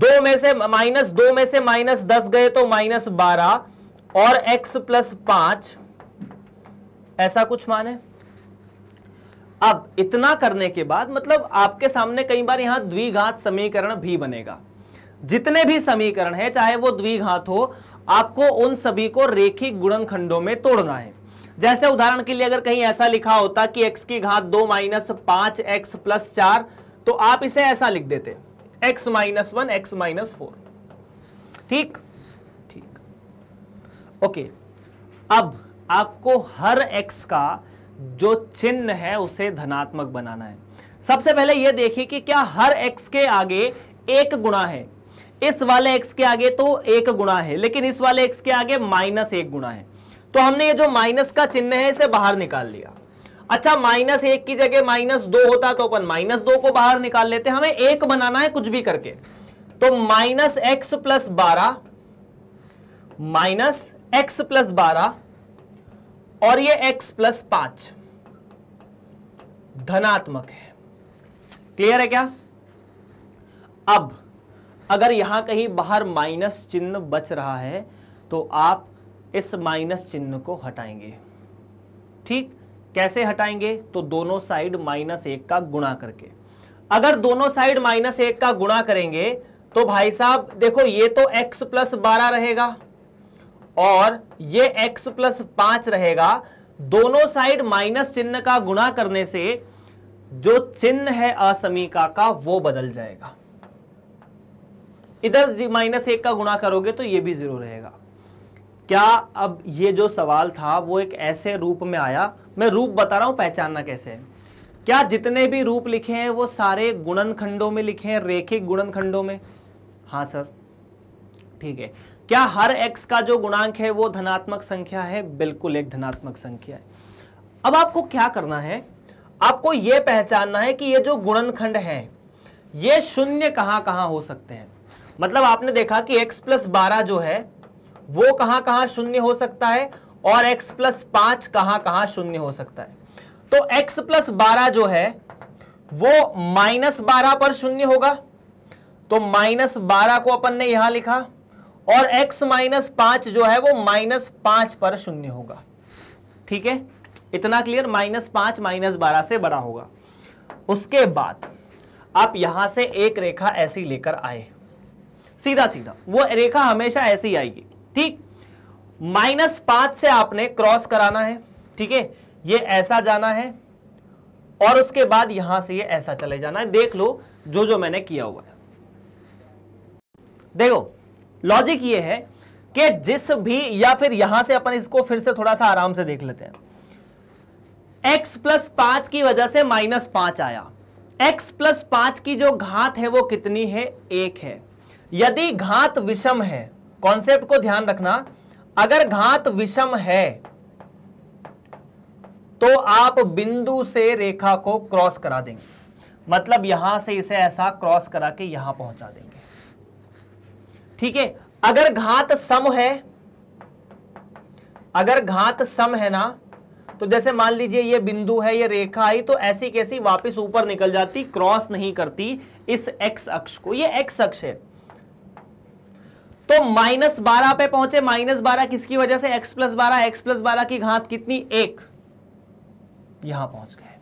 दो में से माइनस दो में से माइनस दस गए तो माइनस बारह और x प्लस पांच ऐसा कुछ मान है अब इतना करने के बाद मतलब आपके सामने कई बार यहां द्विघात समीकरण भी बनेगा जितने भी समीकरण है चाहे वो द्विघात हो आपको उन सभी को रेखिक गुणनखंडों में तोड़ना है जैसे उदाहरण के लिए अगर कहीं ऐसा लिखा होता कि x की घात दो माइनस पांच एक्स प्लस चार तो आप इसे ऐसा लिख देते x minus one x minus four ठीक ओके अब आपको हर एक्स का जो चिन्ह है उसे धनात्मक बनाना है सबसे पहले यह देखिए कि क्या हर एक्स के आगे एक गुणा है इस वाले एक्स के आगे तो एक गुणा है लेकिन इस वाले एक्स के आगे माइनस एक गुणा है तो हमने ये जो माइनस का चिन्ह है इसे बाहर निकाल लिया अच्छा माइनस एक की जगह माइनस दो होता तो अपन माइनस दो को बाहर निकाल लेते हमें एक बनाना है कुछ भी करके तो माइनस एक्स प्लस बारह माइनस एक्स प्लस बारह और ये एक्स प्लस पांच धनात्मक है क्लियर है क्या अब अगर यहां कहीं बाहर माइनस चिन्ह बच रहा है तो आप इस माइनस चिन्ह को हटाएंगे ठीक कैसे हटाएंगे तो दोनों साइड माइनस एक का गुणा करके अगर दोनों साइड माइनस एक का गुणा करेंगे तो भाई साहब देखो ये तो x प्लस बारह रहेगा और ये x प्लस पांच रहेगा दोनों साइड माइनस चिन्ह का गुणा करने से जो चिन्ह है असमीका का वो बदल जाएगा इधर माइनस एक का गुणा करोगे तो ये भी जीरो रहेगा क्या अब ये जो सवाल था वो एक ऐसे रूप में आया मैं रूप बता रहा हूं पहचानना कैसे है क्या जितने भी रूप लिखे हैं वो सारे गुणनखंडों में लिखे हैं रेखिक गुणनखंडों में हाँ सर ठीक है क्या हर एक्स का जो गुणांक है वो धनात्मक संख्या है बिल्कुल एक धनात्मक संख्या है अब आपको क्या करना है आपको ये पहचानना है कि ये जो गुणनखंड है ये शून्य कहां कहां हो सकते हैं मतलब आपने देखा कि x प्लस बारह जो है वो कहां कहां शून्य हो सकता है और x प्लस पांच कहां कहां शून्य हो सकता है तो x प्लस बारह जो है वो माइनस बारह पर शून्य होगा तो माइनस बारह को अपन ने यहां लिखा और x माइनस पांच जो है वो माइनस पांच पर शून्य होगा ठीक है इतना क्लियर माइनस पांच माइनस बारह से बड़ा होगा उसके बाद आप यहां से एक रेखा ऐसी लेकर आए सीधा सीधा वो रेखा हमेशा ऐसी आएगी ठीक माइनस पांच से आपने क्रॉस कराना है ठीक है ये ऐसा जाना है और उसके बाद यहां से ये ऐसा चले जाना है देख लो जो जो मैंने किया हुआ है देखो लॉजिक ये है कि जिस भी या फिर यहां से अपन इसको फिर से थोड़ा सा आराम से देख लेते हैं x प्लस पांच की वजह से माइनस पांच आया x प्लस पांच की जो घात है वो कितनी है एक है यदि घात विषम है कॉन्सेप्ट को ध्यान रखना अगर घात विषम है तो आप बिंदु से रेखा को क्रॉस करा देंगे मतलब यहां से इसे ऐसा क्रॉस करा के यहां पहुंचा देंगे ठीक है अगर घात सम है अगर घात सम है ना तो जैसे मान लीजिए ये बिंदु है ये रेखा आई तो ऐसी कैसी वापस ऊपर निकल जाती क्रॉस नहीं करती इस एक्स अक्ष को ये एक्स अक्ष है तो माइनस बारह पे पहुंचे माइनस बारह किसकी वजह से एक्स प्लस बारह एक्स प्लस बारह की घात कितनी एक यहां पहुंच गए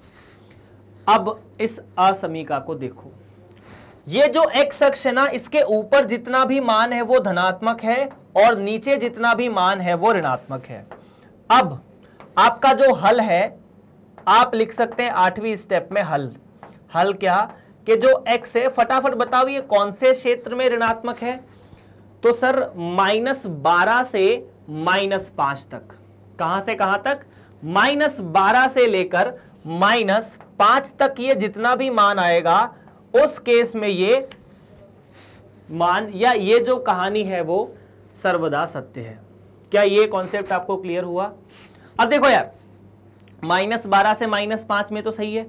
अब इस असमीका को देखो ये जो एक्स अक्ष है ना इसके ऊपर जितना भी मान है वो धनात्मक है और नीचे जितना भी मान है वो ऋणात्मक है अब आपका जो हल है आप लिख सकते हैं आठवीं स्टेप में हल हल क्या कि जो एक्स है फटाफट बताओ ये कौन से क्षेत्र में ऋणात्मक है तो सर माइनस बारह से माइनस पांच तक कहां से कहां तक माइनस बारह से लेकर माइनस पांच तक ये जितना भी मान आएगा उस केस में ये मान या ये जो कहानी है वो सर्वदा सत्य है क्या ये कॉन्सेप्ट आपको क्लियर हुआ अब देखो यार माइनस बारह से माइनस पांच में तो सही है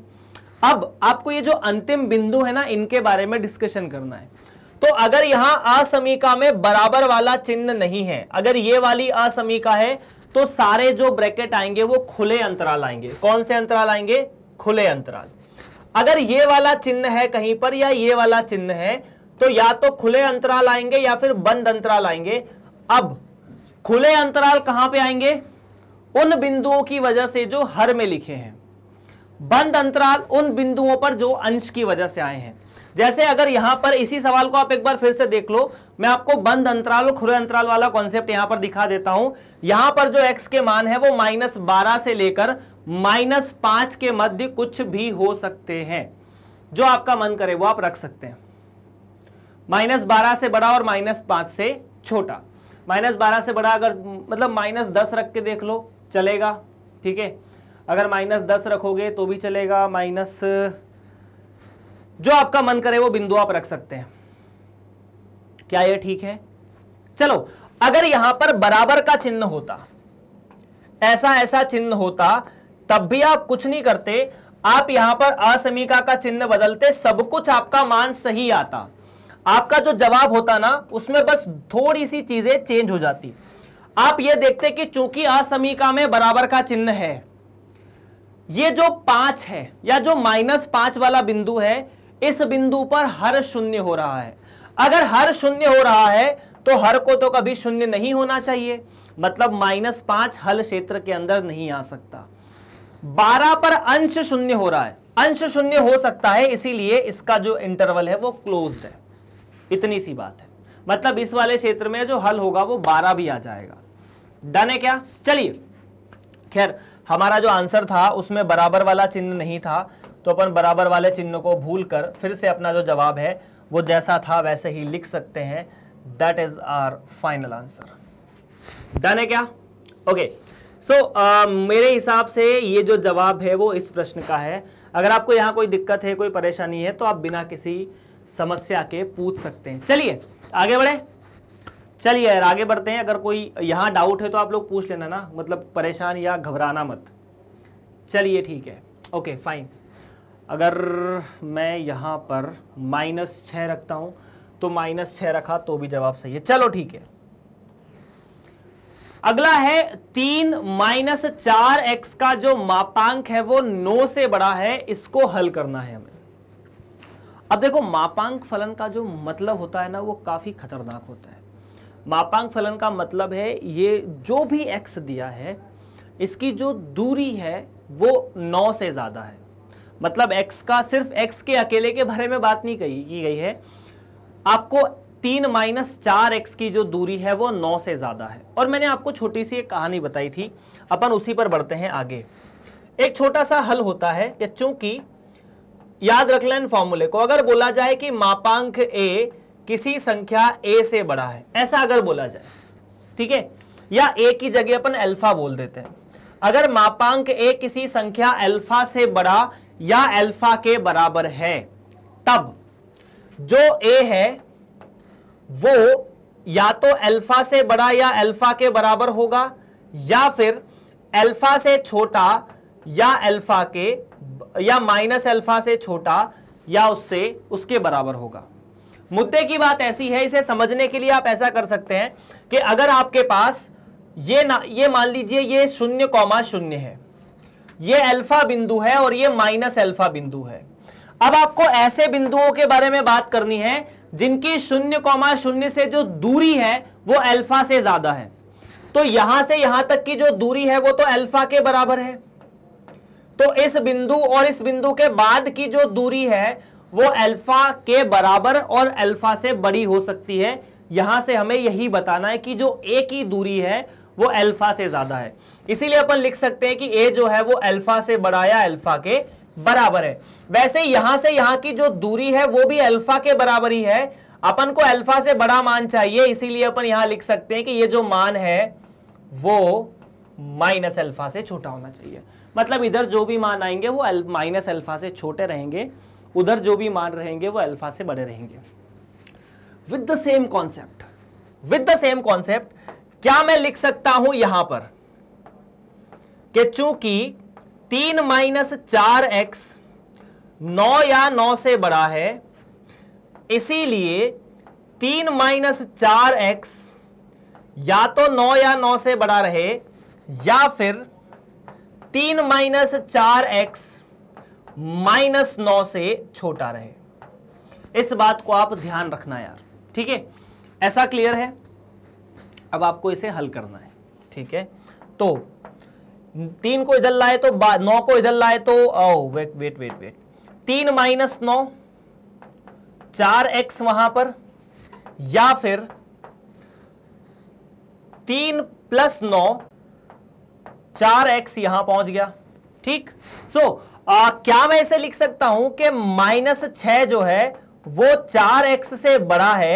अब आपको ये जो अंतिम बिंदु है ना इनके बारे में डिस्कशन करना है तो अगर यहां असमीका में बराबर वाला चिन्ह नहीं है अगर ये वाली असमीका है तो सारे जो ब्रैकेट आएंगे वो खुले अंतराल आएंगे कौन से अंतराल आएंगे खुले अंतराल अगर ये वाला चिन्ह है कहीं पर या ये वाला चिन्ह है तो या तो खुले अंतराल आएंगे या फिर बंद अंतराल आएंगे अब खुले अंतराल कहां पे आएंगे उन बिंदुओं की वजह से जो हर में लिखे हैं बंद अंतराल उन बिंदुओं पर जो अंश की वजह से आए हैं जैसे अगर यहां पर इसी सवाल को आप एक बार फिर से देख लो मैं आपको बंद अंतराल और खुले अंतराल वाला कॉन्सेप्ट यहां पर दिखा देता हूं यहां पर जो एक्स के मान है वो माइनस बारह से लेकर माइनस पांच के मध्य कुछ भी हो सकते हैं जो आपका मन करे वो आप रख सकते हैं माइनस बारह से बड़ा और माइनस पांच से छोटा माइनस बारह से बड़ा अगर मतलब माइनस दस रख के देख लो चलेगा ठीक है अगर माइनस दस रखोगे तो भी चलेगा माइनस जो आपका मन करे वो बिंदु आप रख सकते हैं क्या ये ठीक है चलो अगर यहां पर बराबर का चिन्ह होता ऐसा ऐसा चिन्ह होता तब भी आप कुछ नहीं करते आप यहां पर असमीका का चिन्ह बदलते सब कुछ आपका मान सही आता आपका जो जवाब होता ना उसमें बस थोड़ी सी चीजें चेंज हो जाती आप यह देखते कि चूंकि असमीका में बराबर का चिन्ह है ये जो पांच है या जो माइनस पांच वाला बिंदु है इस बिंदु पर हर शून्य हो रहा है अगर हर शून्य हो रहा है तो हर को तो कभी शून्य नहीं होना चाहिए मतलब माइनस पांच हल क्षेत्र के अंदर नहीं आ सकता बारह पर अंश शून्य हो रहा है अंश शून्य हो सकता है इसीलिए इसका जो इंटरवल है वो क्लोज्ड है इतनी सी बात है मतलब इस वाले क्षेत्र में जो हल होगा वो बारह भी आ जाएगा डन है क्या चलिए खैर हमारा जो आंसर था उसमें बराबर वाला चिन्ह नहीं था तो अपन बराबर वाले चिन्ह को भूल कर फिर से अपना जो जवाब है वो जैसा था वैसे ही लिख सकते हैं that is our final answer done है क्या okay okay. So so, uh, मेरे हिसाब से ये जो जवाब है वो इस प्रश्न का है अगर आपको यहाँ कोई दिक्कत है कोई परेशानी है तो आप बिना किसी समस्या के पूछ सकते हैं चलिए आगे बढ़े चलिए यार आगे बढ़ते हैं अगर कोई यहाँ डाउट है तो आप लोग पूछ लेना ना मतलब परेशान या घबराना मत चलिए ठीक है ओके फाइन अगर मैं यहाँ पर माइनस छः रखता हूँ तो माइनस छः रखा तो भी जवाब सही है चलो ठीक है अगला है तीन माइनस चार एक्स का जो मापांक है वो नौ से बड़ा है इसको हल करना है हमें अब देखो मापांक फलन का जो मतलब होता है ना वो काफी खतरनाक होता है मापांक फलन का मतलब है ये जो भी एक्स दिया है इसकी जो दूरी है वो नौ से ज़्यादा है मतलब एक्स का सिर्फ एक्स के अकेले के बारे में बात नहीं कही की गई है आपको तीन माइनस चार एक्स की जो दूरी है वो नौ से ज़्यादा है और मैंने आपको छोटी सी एक कहानी बताई थी अपन उसी पर बढ़ते हैं आगे एक छोटा सा हल होता है कि चूंकि याद रख लें फॉर्मूले को अगर बोला जाए कि मापांक ए किसी संख्या ए से बड़ा है ऐसा अगर बोला जाए ठीक है या ए की जगह अपन अल्फा बोल देते हैं अगर मापांक ए किसी संख्या अल्फा से बड़ा या अल्फा के बराबर है तब जो ए है वो या तो अल्फा से बड़ा या अल्फा के बराबर होगा या फिर अल्फा से छोटा या अल्फा के या माइनस अल्फा से छोटा या उससे उसके बराबर होगा मुद्दे की बात ऐसी है इसे समझने के लिए आप ऐसा कर सकते हैं कि अगर आपके पास ये ना ये मान लीजिए ये शून्य कौमा शून्य है ये अल्फा बिंदु है और ये माइनस अल्फा बिंदु है अब आपको ऐसे बिंदुओं के बारे में बात करनी है जिनकी शून्य कौमा शून्य से जो दूरी है वो अल्फा से ज्यादा है तो यहां से यहां तक की जो दूरी है वो तो अल्फा के बराबर है तो इस बिंदु और इस बिंदु के बाद की जो दूरी है वो अल्फा के बराबर और अल्फा से बड़ी हो सकती है यहां से हमें यही बताना है कि जो ए की दूरी है वो अल्फा से ज्यादा है इसीलिए अपन लिख सकते हैं कि ए जो है वो अल्फा से बड़ा या अल्फा के बराबर है वैसे यहां से यहां की जो दूरी है वो भी अल्फा के बराबर ही है अपन को अल्फा से बड़ा मान चाहिए इसीलिए अपन यहां लिख सकते हैं कि ये जो मान है वो माइनस अल्फा से छोटा होना चाहिए मतलब इधर जो भी मान आएंगे वो माइनस अल्फा से छोटे रहेंगे उधर जो भी मान रहेंगे वो अल्फा से बड़े रहेंगे with the same concept with the same concept क्या मैं लिख सकता हूं यहां पर कि चूंकि तीन माइनस चार एक्स नौ या नौ से बड़ा है इसीलिए तीन माइनस चार एक्स या तो नौ या नौ से बड़ा रहे या फिर तीन माइनस चार एक्स माइनस नौ से छोटा रहे इस बात को आप ध्यान रखना यार ठीक है ऐसा क्लियर है अब आपको इसे हल करना है ठीक है तो तीन को इधर लाए तो नौ को इधर लाए तो oh wait wait wait wait तीन माइनस नौ चार एक्स वहां पर या फिर तीन प्लस नौ चार एक्स यहां पहुंच गया ठीक सो so, क्या मैं इसे लिख सकता हूं कि माइनस छ जो है वो चार एक्स से बड़ा है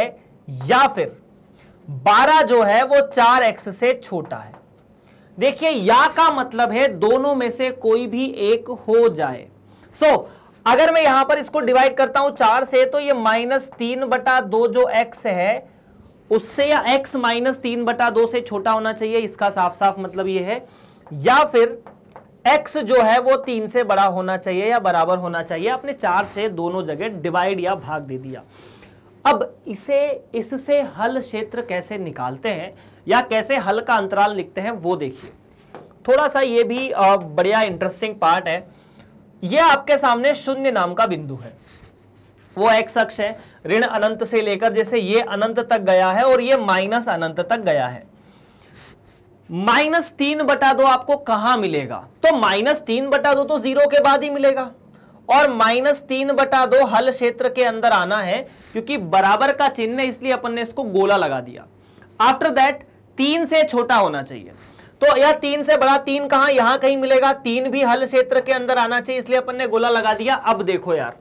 या फिर बारह जो है वो चार एक्स से छोटा है देखिए या का मतलब है दोनों में से कोई भी एक हो जाए सो so, अगर मैं यहां पर इसको डिवाइड करता हूं चार से तो ये माइनस तीन बटा दो जो एक्स है उससे या एक्स माइनस तीन बटा दो से छोटा होना चाहिए इसका साफ साफ मतलब ये है या फिर एक्स जो है वो तीन से बड़ा होना चाहिए या बराबर होना चाहिए आपने चार से दोनों जगह डिवाइड या भाग दे दिया अब इसे इससे हल क्षेत्र कैसे निकालते हैं या कैसे हल का अंतराल लिखते हैं वो देखिए थोड़ा सा ये भी बढ़िया इंटरेस्टिंग पार्ट है ये आपके सामने शून्य नाम का बिंदु है वो एक्स अक्ष है ऋण अनंत से लेकर जैसे ये अनंत तक गया है और ये माइनस अनंत तक गया है माइनस तीन बटा दो आपको कहां मिलेगा तो माइनस तीन बटा दो तो जीरो के बाद ही मिलेगा और माइनस तीन बटा दो हल क्षेत्र के अंदर आना है क्योंकि बराबर का चिन्ह इसलिए अपन ने इसको गोला लगा दिया आफ्टर दैट तीन से छोटा होना चाहिए तो यह तीन से बड़ा तीन कहा यहां कहीं मिलेगा तीन भी हल क्षेत्र के अंदर आना चाहिए इसलिए अपन ने गोला लगा दिया अब देखो यार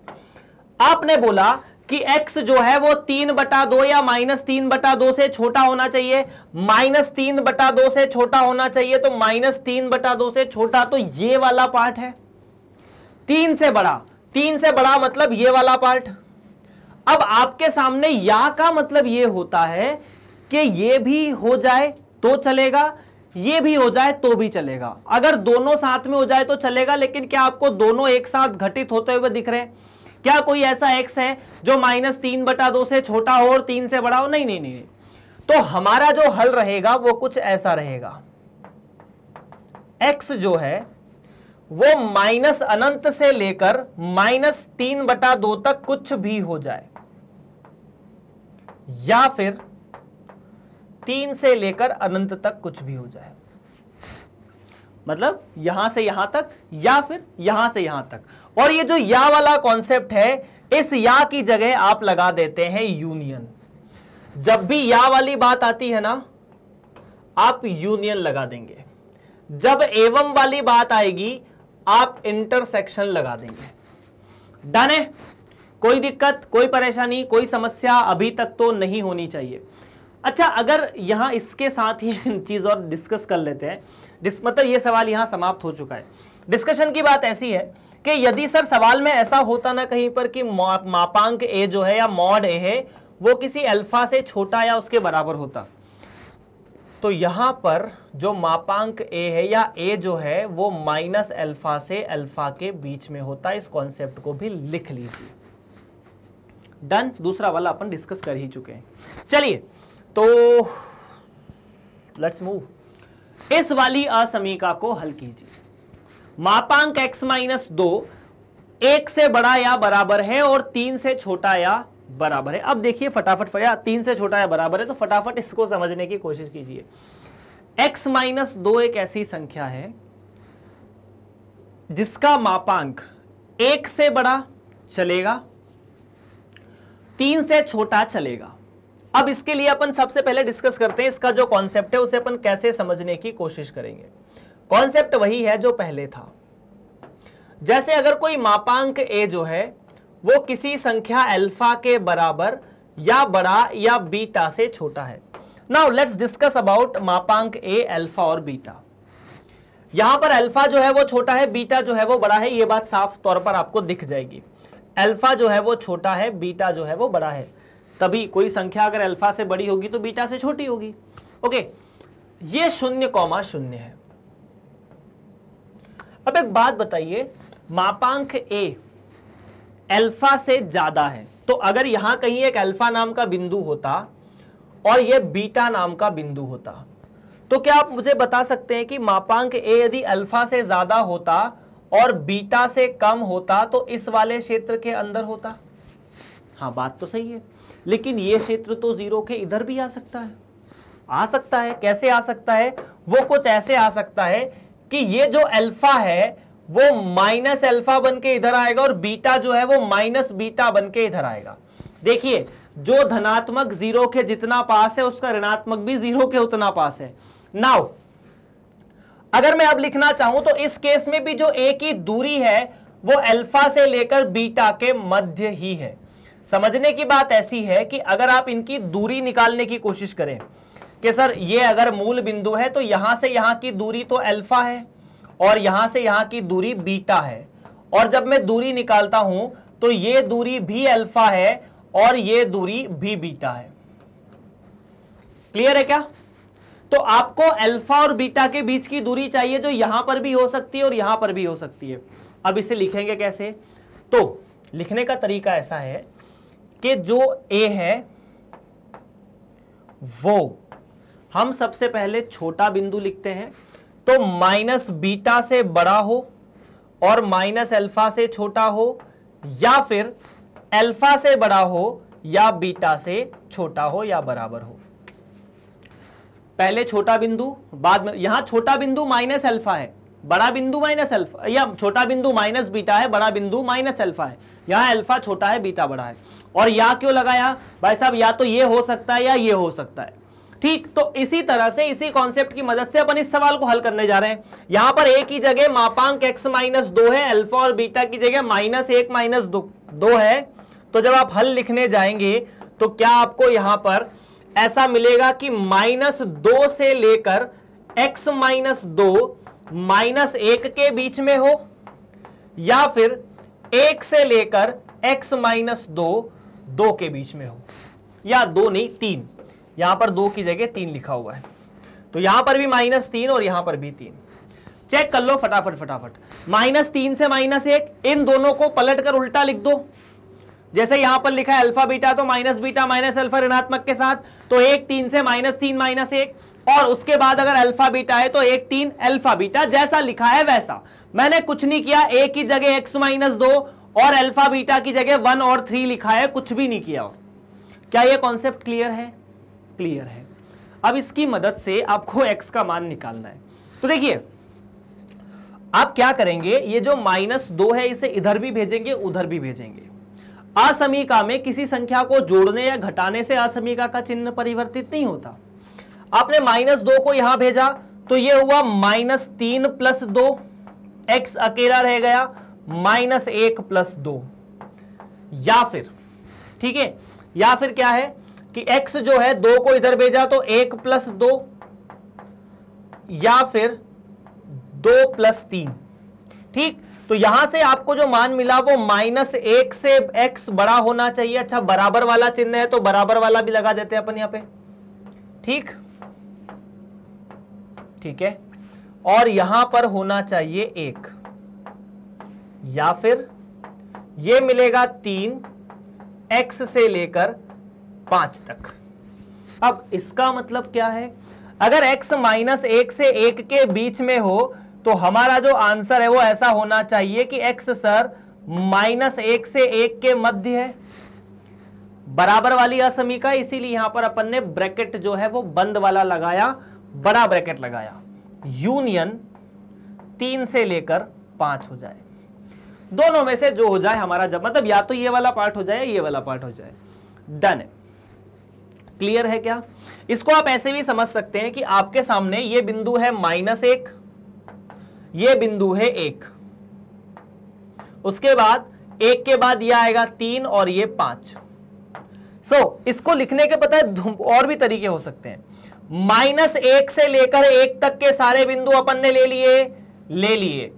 आपने बोला कि x जो है वो तीन बटा दो या माइनस तीन बटा दो से छोटा होना चाहिए माइनस तीन बटा दो से छोटा होना चाहिए तो माइनस तीन बटा दो से छोटा तो ये वाला पार्ट है तीन से बड़ा तीन से बड़ा मतलब ये वाला पार्ट अब आपके सामने या का मतलब ये होता है कि ये भी हो जाए तो चलेगा ये भी हो जाए तो भी चलेगा अगर दोनों साथ में हो जाए तो चलेगा लेकिन क्या आपको दोनों एक साथ घटित होते हुए दिख रहे हैं क्या कोई ऐसा एक्स है जो माइनस तीन बटा दो से छोटा हो और तीन से बड़ा हो नहीं नहीं नहीं तो हमारा जो हल रहेगा वो कुछ ऐसा रहेगा एक्स जो है वो माइनस अनंत से लेकर माइनस तीन बटा दो तक कुछ भी हो जाए या फिर तीन से लेकर अनंत तक कुछ भी हो जाए मतलब यहां से यहां तक या फिर यहां से यहां तक और ये जो या वाला कॉन्सेप्ट है इस या की जगह आप लगा देते हैं यूनियन जब भी या वाली बात आती है ना आप यूनियन लगा देंगे जब एवं वाली बात आएगी आप इंटरसेक्शन लगा देंगे डन है कोई दिक्कत कोई परेशानी कोई समस्या अभी तक तो नहीं होनी चाहिए अच्छा अगर यहाँ इसके साथ ही चीज़ और डिस्कस कर लेते हैं डिस मतलब ये सवाल यहाँ समाप्त हो चुका है डिस्कशन की बात ऐसी है कि यदि सर सवाल में ऐसा होता ना कहीं पर कि मापांक ए जो है या मॉड ए है वो किसी अल्फा से छोटा या उसके बराबर होता तो यहाँ पर जो मापांक ए है या ए जो है वो माइनस अल्फा से अल्फा के बीच में होता इस कॉन्सेप्ट को भी लिख लीजिए डन दूसरा वाला अपन डिस्कस कर ही चुके हैं चलिए तो लेट्स मूव इस वाली असमीका को हल कीजिए मापांक x माइनस दो एक से बड़ा या बराबर है और तीन से छोटा या बराबर है अब देखिए फटाफट या तीन से छोटा या बराबर है तो फटाफट इसको समझने की कोशिश कीजिए x माइनस दो एक ऐसी संख्या है जिसका मापांक एक से बड़ा चलेगा तीन से छोटा चलेगा अब इसके लिए अपन सबसे पहले डिस्कस करते हैं इसका जो कॉन्सेप्ट है उसे अपन कैसे समझने की कोशिश करेंगे कॉन्सेप्ट वही है जो पहले था जैसे अगर कोई मापांक ए जो है वो किसी संख्या अल्फा के बराबर या बड़ा या बीटा से छोटा है नाउ लेट्स डिस्कस अबाउट मापांक ए अल्फा और बीटा यहां पर अल्फा जो है वो छोटा है बीटा जो है वो बड़ा है ये बात साफ तौर पर आपको दिख जाएगी अल्फा जो है वो छोटा है बीटा जो है वो बड़ा है तभी कोई संख्या अगर अल्फा से बड़ी होगी तो बीटा से छोटी होगी ओके ये शून्य कौमा शून्य है अब एक बात बताइए मापांक ए अल्फा से ज्यादा है तो अगर यहां कहीं एक अल्फा नाम का बिंदु होता और यह बीटा नाम का बिंदु होता तो क्या आप मुझे बता सकते हैं कि मापांक ए यदि अल्फा से ज्यादा होता और बीटा से कम होता तो इस वाले क्षेत्र के अंदर होता हाँ बात तो सही है लेकिन ये क्षेत्र तो जीरो के इधर भी आ सकता है आ सकता है कैसे आ सकता है वो कुछ ऐसे आ सकता है कि ये जो अल्फा है वो माइनस अल्फा बन के इधर आएगा और बीटा जो है वो माइनस बीटा बन के इधर आएगा देखिए जो धनात्मक जीरो के जितना पास है उसका ऋणात्मक भी जीरो के उतना पास है नाउ अगर मैं अब लिखना चाहूं तो इस केस में भी जो ए की दूरी है वो अल्फा से लेकर बीटा के मध्य ही है समझने की बात ऐसी है कि अगर आप इनकी दूरी निकालने की कोशिश करें कि सर ये अगर मूल बिंदु है तो यहां से यहां की दूरी तो अल्फा है और यहां से यहां की दूरी बीटा है और जब मैं दूरी निकालता हूं तो ये दूरी भी अल्फा है और ये दूरी भी बीटा है क्लियर है क्या तो आपको अल्फा और बीटा के बीच की दूरी चाहिए जो यहां पर भी हो सकती है और यहां पर भी हो सकती है अब इसे लिखेंगे कैसे तो लिखने का तरीका ऐसा है कि जो ए है वो हम सबसे पहले छोटा बिंदु लिखते हैं तो माइनस बीटा से बड़ा हो और माइनस अल्फा से छोटा हो या फिर अल्फा से बड़ा हो या बीटा से छोटा हो या बराबर हो पहले छोटा बिंदु बाद में यहां छोटा बिंदु माइनस अल्फा है बड़ा बिंदु माइनस अल्फा या छोटा बिंदु माइनस बीटा है बड़ा बिंदु माइनस अल्फा है यहां अल्फा छोटा है बीटा बड़ा है और या क्यों लगाया भाई साहब या तो ये हो सकता है या ये हो सकता है ठीक तो इसी तरह से इसी कॉन्सेप्ट की मदद से अपन इस सवाल को हल करने जा रहे हैं यहां पर एक ही जगह मापांक एक्स माइनस दो है अल्फा और बीटा की जगह माइनस एक माइनस दो, दो है तो जब आप हल लिखने जाएंगे तो क्या आपको यहां पर ऐसा मिलेगा कि माइनस दो से लेकर एक्स माइनस दो माइनस एक के बीच में हो या फिर एक से लेकर एक्स माइनस दो दो के बीच में हो या दो नहीं तीन यहां पर दो की जगह तीन लिखा हुआ है तो यहां पर भी माइनस तीन और यहां पर भी तीन चेक कर लो फटाफट फटाफट माइनस तीन से माइनस एक इन दोनों को पलट कर उल्टा लिख दो जैसे यहां पर लिखा है अल्फा बीटा तो माइनस बीटा माइनस अल्फा ऋणात्मक के साथ तो एक तीन से माइनस तीन माइनस एक और उसके बाद अगर अल्फा बीटा है तो एक तीन अल्फा बीटा जैसा लिखा है वैसा मैंने कुछ नहीं किया एक की जगह एक्स माइनस दो और अल्फा बीटा की जगह वन और थ्री लिखा है कुछ भी नहीं किया और क्या ये कॉन्सेप्ट क्लियर है क्लियर है अब इसकी मदद से आपको एक्स का मान निकालना है तो देखिए आप क्या करेंगे ये जो माइनस दो है इसे इधर भी भेजेंगे उधर भी भेजेंगे असमीका में किसी संख्या को जोड़ने या घटाने से असमीका का चिन्ह परिवर्तित नहीं होता आपने माइनस दो को यहां भेजा तो ये हुआ माइनस तीन प्लस दो एक्स अकेला रह गया माइनस एक प्लस दो या फिर ठीक है या फिर क्या है कि x जो है दो को इधर भेजा तो एक प्लस दो या फिर दो प्लस तीन ठीक तो यहां से आपको जो मान मिला वो माइनस एक से x बड़ा होना चाहिए अच्छा बराबर वाला चिन्ह है तो बराबर वाला भी लगा देते हैं अपन यहां पे ठीक ठीक है और यहां पर होना चाहिए एक या फिर ये मिलेगा तीन एक्स से लेकर पांच तक अब इसका मतलब क्या है अगर x माइनस एक से एक के बीच में हो तो हमारा जो आंसर है वो ऐसा होना चाहिए कि x सर माइनस एक से एक के मध्य है बराबर वाली असमीका इसीलिए यहां पर अपन ने ब्रैकेट जो है वो बंद वाला लगाया बड़ा ब्रैकेट लगाया यूनियन तीन से लेकर पांच हो जाए दोनों में से जो हो जाए हमारा जब मतलब या तो ये वाला पार्ट हो जाए ये वाला पार्ट हो जाए डन क्लियर है क्या इसको आप ऐसे भी समझ सकते हैं कि आपके सामने ये बिंदु है माइनस एक ये बिंदु है एक उसके बाद एक के बाद ये आएगा तीन और ये पांच सो so, इसको लिखने के पता है और भी तरीके हो सकते हैं माइनस एक से लेकर एक तक के सारे बिंदु अपन ने ले लिए ले लिए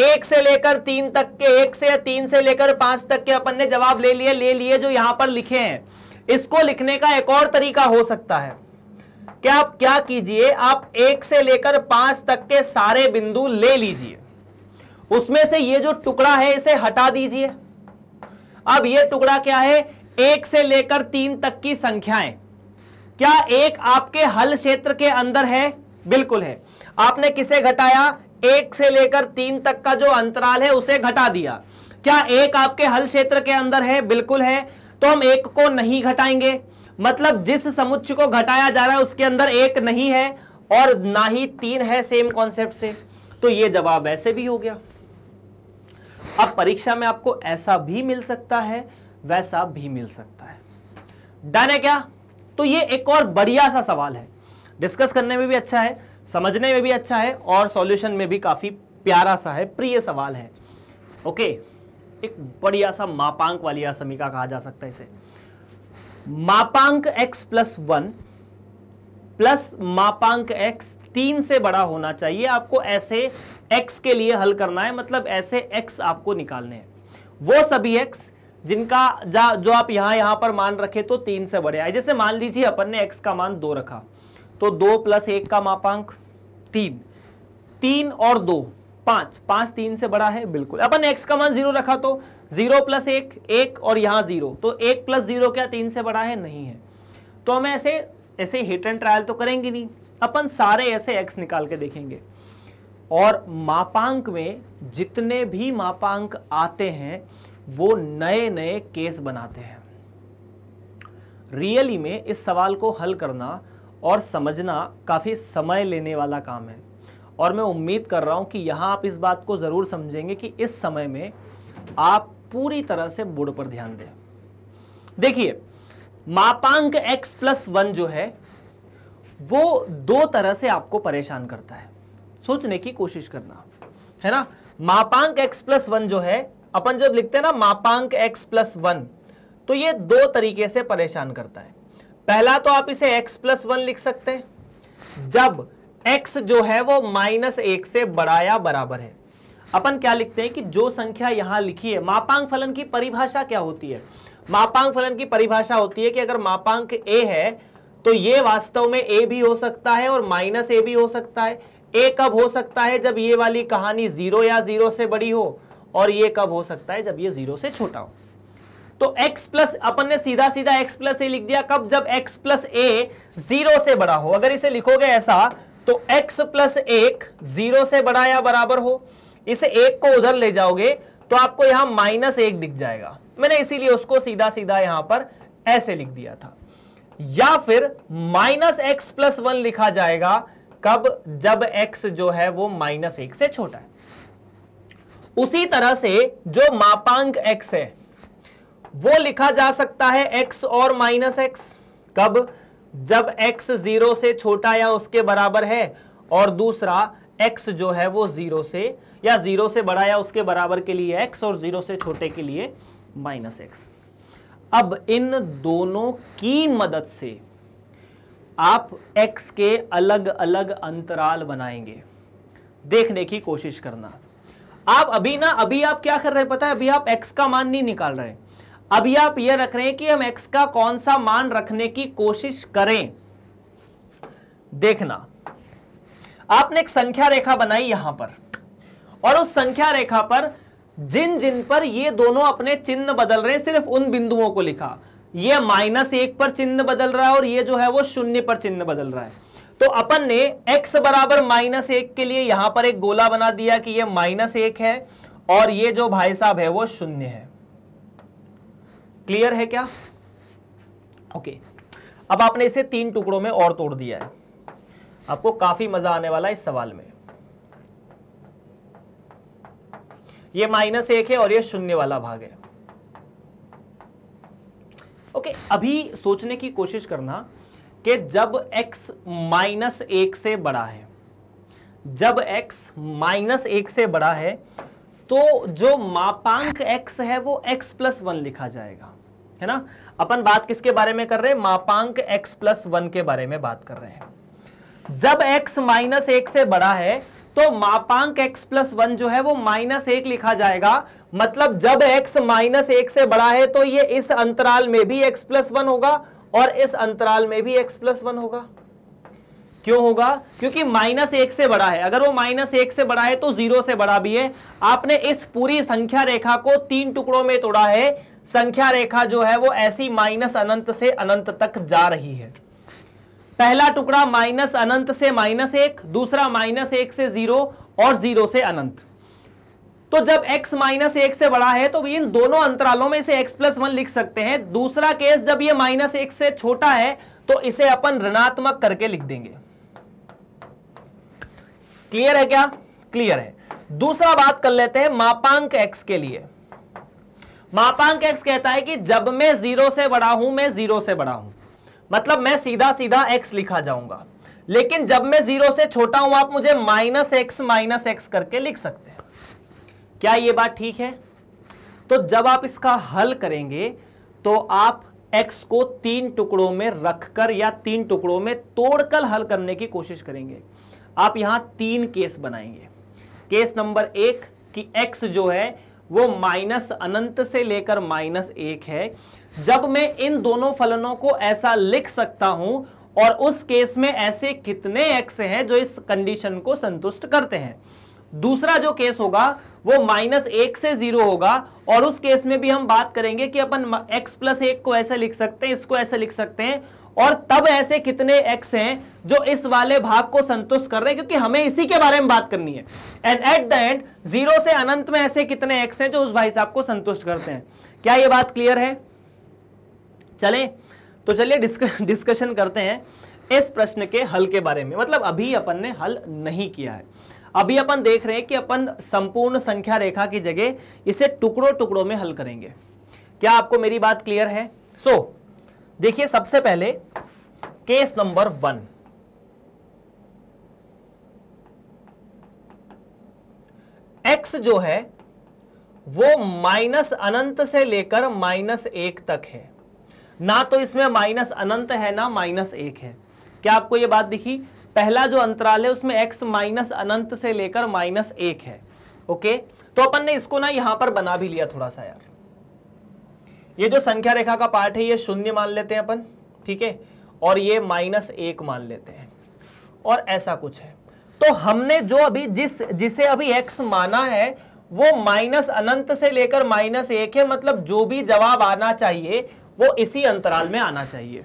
एक से लेकर तीन तक के एक से तीन से लेकर पांच तक के अपन ने जवाब ले लिए ले लिए जो यहां पर लिखे हैं इसको लिखने का एक और तरीका हो सकता है क्या आप क्या कीजिए आप एक से लेकर पांच तक के सारे बिंदु ले लीजिए उसमें से ये जो टुकड़ा है इसे हटा दीजिए अब ये टुकड़ा क्या है एक से लेकर तीन तक की संख्याएं क्या एक आपके हल क्षेत्र के अंदर है बिल्कुल है आपने किसे घटाया एक से लेकर तीन तक का जो अंतराल है उसे घटा दिया क्या एक आपके हल क्षेत्र के अंदर है बिल्कुल है तो हम एक को नहीं घटाएंगे मतलब जिस समुच्च को घटाया जा रहा है उसके अंदर एक नहीं है और ना ही तीन है सेम कॉन्सेप्ट से तो ये जवाब ऐसे भी हो गया अब परीक्षा में आपको ऐसा भी मिल सकता है वैसा भी मिल सकता है डन है क्या तो ये एक और बढ़िया सा सवाल है डिस्कस करने में भी अच्छा है समझने में भी अच्छा है और सॉल्यूशन में भी काफ़ी प्यारा सा है प्रिय सवाल है ओके एक बढ़िया सा मापांक वाली असमिका कहा जा सकता है इसे मापांक x प्लस वन प्लस मापांक x तीन से बड़ा होना चाहिए आपको ऐसे x के लिए हल करना है मतलब ऐसे x आपको निकालने हैं वो सभी x जिनका जो आप यहां यहां पर मान रखे तो तीन से बड़े आए जैसे मान लीजिए अपन ने x का मान दो रखा तो दो प्लस एक का मापांक तीन तीन और दो पांच पांच तीन से बड़ा है बिल्कुल अपन एक्स का मान जीरो रखा तो जीरो प्लस एक एक और यहां जीरो तो एक प्लस जीरो क्या तीन से बड़ा है नहीं है तो हम ऐसे ऐसे हिट एंड ट्रायल तो करेंगे नहीं अपन सारे ऐसे एक्स निकाल के देखेंगे और मापांक में जितने भी मापांक आते हैं वो नए नए केस बनाते हैं रियली में इस सवाल को हल करना और समझना काफ़ी समय लेने वाला काम है और मैं उम्मीद कर रहा हूँ कि यहाँ आप इस बात को ज़रूर समझेंगे कि इस समय में आप पूरी तरह से बोर्ड पर ध्यान दें देखिए मापांक x प्लस वन जो है वो दो तरह से आपको परेशान करता है सोचने की कोशिश करना है ना मापांक x प्लस वन जो है अपन जब लिखते हैं ना मापांक x प्लस वन तो ये दो तरीके से परेशान करता है पहला तो आप इसे x प्लस वन लिख सकते हैं जब x जो है वो माइनस एक से बड़ा या बराबर है अपन क्या लिखते हैं कि जो संख्या यहां लिखी है मापांक फलन की परिभाषा क्या होती है मापांक फलन की परिभाषा होती है कि अगर मापांक a है तो ये वास्तव में a भी हो सकता है और माइनस ए भी हो सकता है ए कब हो सकता है जब ये वाली कहानी जीरो या जीरो से बड़ी हो और ये कब हो सकता है जब ये जीरो से छोटा हो तो x प्लस अपन ने सीधा सीधा x प्लस ए लिख दिया कब जब x प्लस ए जीरो से बड़ा हो अगर इसे लिखोगे ऐसा तो x प्लस एक जीरो से बड़ा या बराबर हो इसे एक को उधर ले जाओगे तो आपको यहां माइनस एक दिख जाएगा मैंने इसीलिए उसको सीधा सीधा यहां पर ऐसे लिख दिया था या फिर माइनस एक्स प्लस वन लिखा जाएगा कब जब x जो है वो माइनस एक से छोटा है उसी तरह से जो मापांक x है वो लिखा जा सकता है एक्स और माइनस एक्स कब जब एक्स जीरो से छोटा या उसके बराबर है और दूसरा एक्स जो है वो जीरो से या जीरो से बड़ा या उसके बराबर के लिए एक्स और जीरो से छोटे के लिए माइनस एक्स अब इन दोनों की मदद से आप x के अलग अलग अंतराल बनाएंगे देखने की कोशिश करना आप अभी ना अभी आप क्या कर रहे हैं पता है अभी आप x का मान नहीं निकाल रहे अभी आप यह रख रहे हैं कि हम एक्स का कौन सा मान रखने की कोशिश करें देखना आपने एक संख्या रेखा बनाई यहां पर और उस संख्या रेखा पर जिन जिन पर ये दोनों अपने चिन्ह बदल रहे हैं सिर्फ उन बिंदुओं को लिखा ये माइनस एक पर चिन्ह बदल रहा है और ये जो है वो शून्य पर चिन्ह बदल रहा है तो अपन ने x बराबर माइनस एक के लिए यहां पर एक गोला बना दिया कि ये माइनस एक है और ये जो भाई साहब है वो शून्य है क्लियर है क्या ओके okay. अब आपने इसे तीन टुकड़ों में और तोड़ दिया है आपको काफी मजा आने वाला है इस सवाल में ये माइनस एक है और ये शून्य वाला भाग है ओके okay, अभी सोचने की कोशिश करना कि जब x माइनस एक से बड़ा है जब x माइनस एक से बड़ा है तो जो मापांक एक्स है वो एक्स प्लस वन लिखा जाएगा है ना अपन बात किसके बारे में कर रहे हैं मापांक एक्स प्लस वन के बारे में बात कर रहे हैं जब एक्स माइनस एक से बड़ा है तो मापांक x प्लस वन जो है वो माइनस एक लिखा जाएगा मतलब जब x माइनस एक से बड़ा है तो ये इस अंतराल में भी x प्लस वन होगा और इस अंतराल में भी x प्लस वन होगा क्यों होगा क्योंकि माइनस एक से बड़ा है अगर वो माइनस एक से बड़ा है तो जीरो से बड़ा भी है आपने इस पूरी संख्या रेखा को तीन टुकड़ों में तोड़ा है संख्या रेखा जो है वो ऐसी माइनस अनंत से अनंत तक जा रही है पहला टुकड़ा माइनस अनंत से माइनस एक दूसरा माइनस एक से जीरो और जीरो से अनंत तो जब x माइनस एक से बड़ा है तो इन दोनों अंतरालों में इसे x प्लस वन लिख सकते हैं दूसरा केस जब ये माइनस एक से छोटा है तो इसे अपन ऋणात्मक करके लिख देंगे क्लियर है क्या क्लियर है दूसरा बात कर लेते हैं मापांक एक्स के लिए मापांक एक्स कहता है कि जब मैं जीरो से बड़ा हूं मैं जीरो से बड़ा हूं मतलब मैं सीधा सीधा एक्स लिखा जाऊंगा लेकिन जब मैं जीरो से छोटा हूं आप मुझे माइनस एक्स माइनस एक्स करके लिख सकते हैं क्या यह बात ठीक है तो जब आप इसका हल करेंगे तो आप एक्स को तीन टुकड़ों में रखकर या तीन टुकड़ों में तोड़कर हल करने की कोशिश करेंगे आप यहां तीन केस बनाएंगे केस नंबर एक कि x जो है वो माइनस अनंत से लेकर माइनस एक है जब मैं इन दोनों फलनों को ऐसा लिख सकता हूं और उस केस में ऐसे कितने x हैं जो इस कंडीशन को संतुष्ट करते हैं दूसरा जो केस होगा वो माइनस एक से जीरो होगा और उस केस में भी हम बात करेंगे कि अपन x प्लस एक को ऐसे लिख सकते हैं इसको ऐसे लिख सकते हैं और तब ऐसे कितने एक्स हैं जो इस वाले भाग को संतुष्ट कर रहे हैं क्योंकि हमें इसी के बारे में बात करनी है and at the end zero से अनंत में ऐसे कितने x हैं जो उस भाई साहब को संतुष्ट करते हैं क्या ये बात क्लियर है चले तो चलिए डिस्क, डिस्कशन करते हैं इस प्रश्न के हल के बारे में मतलब अभी अपन ने हल नहीं किया है अभी अपन देख रहे हैं कि अपन संपूर्ण संख्या रेखा की जगह इसे टुकड़ों टुकड़ों में हल करेंगे क्या आपको मेरी बात क्लियर है सो so, देखिए सबसे पहले केस नंबर वन एक्स जो है वो माइनस अनंत से लेकर माइनस एक तक है ना तो इसमें माइनस अनंत है ना माइनस एक है क्या आपको ये बात दिखी पहला जो अंतराल है उसमें एक्स माइनस अनंत से लेकर माइनस एक है ओके तो अपन ने इसको ना यहां पर बना भी लिया थोड़ा सा यार ये जो संख्या रेखा का पार्ट है ये शून्य मान लेते हैं अपन ठीक है और ये माइनस एक मान लेते हैं और ऐसा कुछ है तो हमने जो अभी जिस जिसे अभी एक्स माना है वो माइनस अनंत से लेकर माइनस एक है मतलब जो भी जवाब आना चाहिए वो इसी अंतराल में आना चाहिए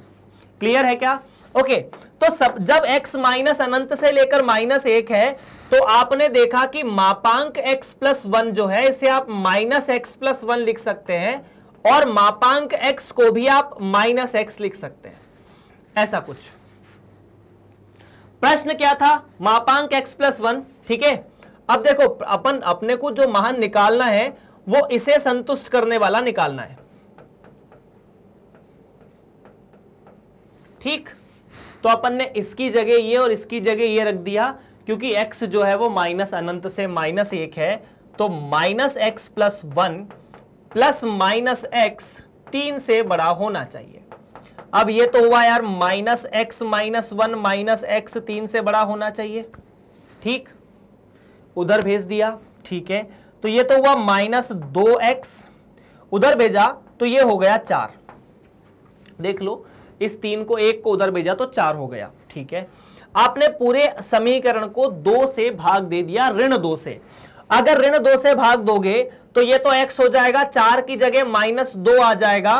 क्लियर है क्या ओके तो सब जब x माइनस अनंत से लेकर माइनस एक है तो आपने देखा कि मापांक x प्लस वन जो है इसे आप माइनस एक्स प्लस वन लिख सकते हैं और मापांक x को भी आप माइनस एक्स लिख सकते हैं ऐसा कुछ प्रश्न क्या था मापांक x प्लस वन ठीक है अब देखो अपन अपने को जो महान निकालना है वो इसे संतुष्ट करने वाला निकालना है ठीक तो अपन ने इसकी जगह ये और इसकी जगह ये रख दिया क्योंकि x जो है वो माइनस अनंत से माइनस एक है तो minus x plus one plus minus x तीन से बड़ा होना चाहिए अब ये तो हुआ यार minus x minus one minus x तीन से बड़ा होना चाहिए ठीक उधर भेज दिया ठीक है तो ये तो हुआ माइनस दो एक्स उधर भेजा तो ये हो गया चार देख लो इस तीन को एक को उधर भेजा तो चार हो गया ठीक है आपने पूरे समीकरण को दो से भाग दे दिया ऋण दो से अगर ऋण दो से भाग दोगे तो ये तो एक्स हो जाएगा चार की जगह माइनस दो आ जाएगा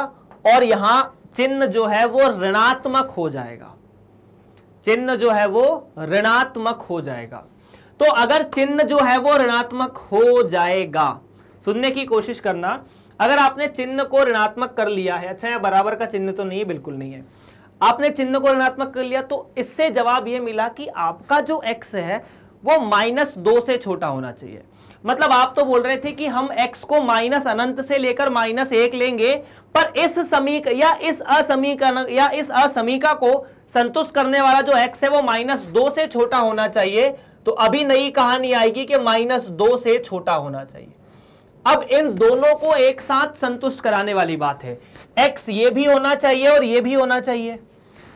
और यहां चिन्ह जो है वो ऋणात्मक हो जाएगा चिन्ह जो है वो ऋणात्मक हो जाएगा तो अगर चिन्ह जो है वो ऋणात्मक हो जाएगा सुनने की कोशिश करना अगर आपने चिन्ह को ऋणात्मक कर लिया है अच्छा या बराबर का चिन्ह तो नहीं है बिल्कुल नहीं है आपने चिन्ह को ऋणात्मक कर लिया तो इससे जवाब यह मिला कि आपका जो एक्स है वो माइनस दो से छोटा होना चाहिए मतलब आप तो बोल रहे थे कि हम x को माइनस अनंत से लेकर माइनस एक लेंगे पर इस समीक या इस असमीकरण या इस असमीका को संतुष्ट करने वाला जो x है वो माइनस दो से छोटा होना चाहिए तो अभी नई कहानी आएगी कि माइनस दो से छोटा होना चाहिए अब इन दोनों को एक साथ संतुष्ट कराने वाली बात है एक्स ये भी होना चाहिए और ये भी होना चाहिए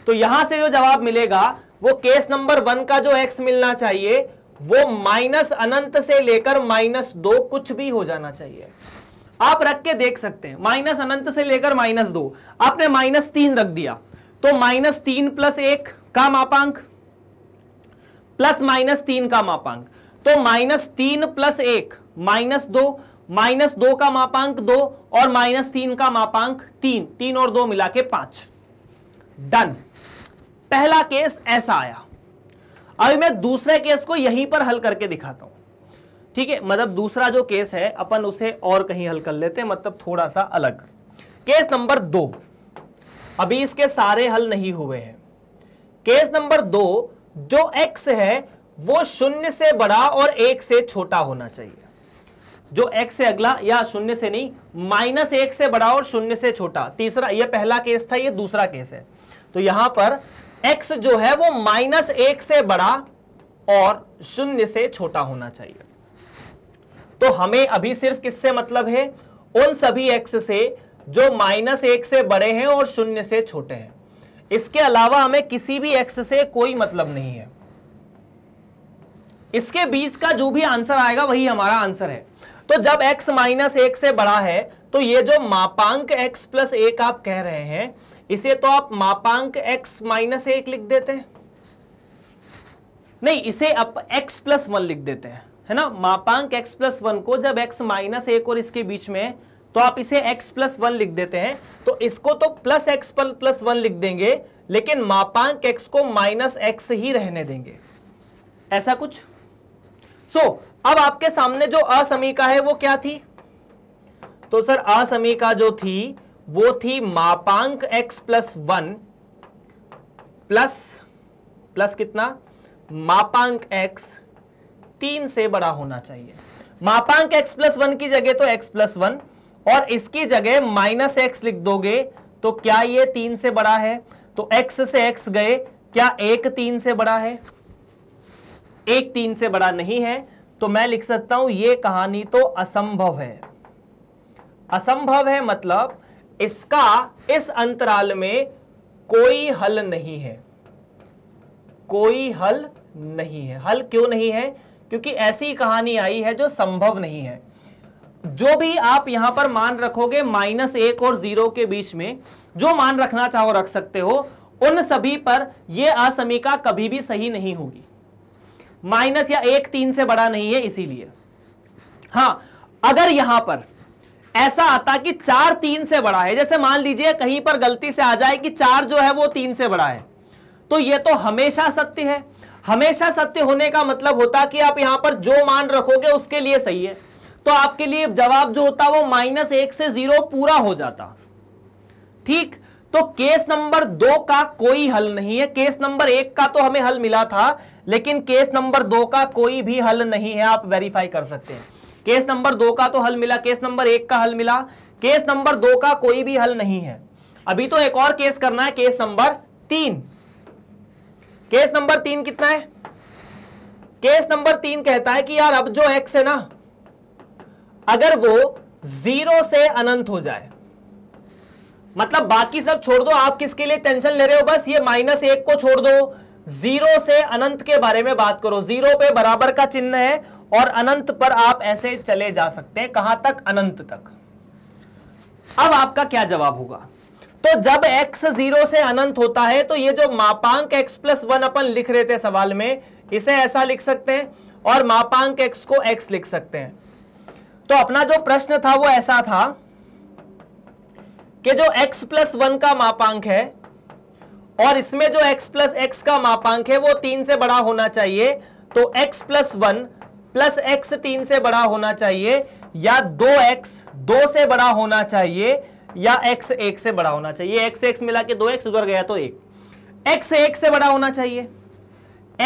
तो यहां से जो जवाब मिलेगा वो केस नंबर वन का जो एक्स मिलना चाहिए वो माइनस अनंत से लेकर माइनस दो कुछ भी हो जाना चाहिए आप रख के देख सकते हैं माइनस अनंत से लेकर माइनस दो आपने माइनस तीन रख दिया तो माइनस तीन प्लस एक का मापांक प्लस माइनस तीन का मापांक तो माइनस तीन प्लस एक माइनस दो माइनस दो का मापांक दो और माइनस तीन का मापांक तीन तीन और दो मिला के पांच डन पहला केस ऐसा आया अभी मैं दूसरे केस को यहीं पर हल करके दिखाता हूं ठीक है मतलब दूसरा जो केस है अपन उसे और कहीं हल कर लेते हैं मतलब थोड़ा सा अलग केस नंबर दो अभी इसके सारे हल नहीं हुए हैं केस नंबर दो जो एक्स है वो शून्य से बड़ा और एक से छोटा होना चाहिए जो x से अगला या शून्य से नहीं माइनस एक से बड़ा और शून्य से छोटा तीसरा ये पहला केस था ये दूसरा केस है तो यहां पर एक्स जो है वो माइनस एक से बड़ा और शून्य से छोटा होना चाहिए तो हमें अभी सिर्फ किससे मतलब है उन सभी एक्स से जो माइनस एक से बड़े हैं और शून्य से छोटे हैं इसके अलावा हमें किसी भी एक्स से कोई मतलब नहीं है इसके बीच का जो भी आंसर आएगा वही हमारा आंसर है तो जब x माइनस एक से बड़ा है तो ये जो मापांक x प्लस एक आप कह रहे हैं इसे तो आप मापांक x माइनस एक लिख देते हैं नहीं इसे आप x प्लस वन लिख देते हैं है ना मापांक x प्लस वन को जब x माइनस एक और इसके बीच में तो आप इसे x प्लस वन लिख देते हैं तो इसको तो प्लस एक्स प्लस वन लिख देंगे लेकिन मापांक x को माइनस एक्स ही रहने देंगे ऐसा कुछ सो so, अब आपके सामने जो असमीका है वो क्या थी तो सर असमीका जो थी वो थी मापांक x plus one plus plus कितना मापांक x तीन से बड़ा होना चाहिए मापांक x प्लस वन की जगह तो x प्लस वन और इसकी जगह माइनस एक्स लिख दोगे तो क्या ये तीन से बड़ा है तो x से x गए क्या एक तीन से बड़ा है एक तीन से बड़ा नहीं है तो मैं लिख सकता हूं ये कहानी तो असंभव है असंभव है मतलब इसका इस अंतराल में कोई हल नहीं है कोई हल नहीं है हल क्यों नहीं है क्योंकि ऐसी कहानी आई है जो संभव नहीं है जो भी आप यहां पर मान रखोगे माइनस एक और जीरो के बीच में जो मान रखना चाहो रख सकते हो उन सभी पर यह असमीका कभी भी सही नहीं होगी माइनस या एक तीन से बड़ा नहीं है इसीलिए हां अगर यहां पर ऐसा आता कि चार तीन से बड़ा है जैसे मान लीजिए कहीं पर गलती से आ जाए कि चार जो है वो तीन से बड़ा है तो ये तो हमेशा सत्य है हमेशा सत्य होने का मतलब होता कि आप यहां पर जो मान रखोगे उसके लिए सही है तो आपके लिए जवाब जो होता वो माइनस एक से जीरो पूरा हो जाता ठीक तो केस नंबर दो का कोई हल नहीं है केस नंबर एक का तो हमें हल मिला था लेकिन केस नंबर दो का कोई भी हल नहीं है आप वेरीफाई कर सकते हैं केस नंबर दो का तो हल मिला केस नंबर एक का हल मिला केस नंबर दो का कोई भी हल नहीं है अभी तो एक और केस करना है केस नंबर तीन केस नंबर तीन कितना है केस नंबर तीन कहता है कि यार अब जो एक्स है ना अगर वो जीरो से अनंत हो जाए मतलब बाकी सब छोड़ दो आप किसके लिए टेंशन ले रहे हो बस ये माइनस एक को छोड़ दो जीरो से अनंत के बारे में बात करो जीरो पे बराबर का चिन्ह है और अनंत पर आप ऐसे चले जा सकते हैं कहां तक अनंत तक अब आपका क्या जवाब होगा तो जब x जीरो से अनंत होता है तो ये जो मापांक x प्लस वन अपन लिख रहे थे सवाल में इसे ऐसा लिख सकते हैं और मापांक x को x लिख सकते हैं तो अपना जो प्रश्न था वो ऐसा था कि जो x प्लस वन का मापांक है और इसमें जो x प्लस एक्स का मापांक है वो तीन से बड़ा होना चाहिए तो x plus one plus x तीन से बड़ा होना चाहिए या दो एक्स दो से बड़ा होना चाहिए या एक्स एक से बड़ा होना चाहिए एक्स एक्स मिला के दो एक्स उधर गया तो एक एक्स एक से बड़ा होना चाहिए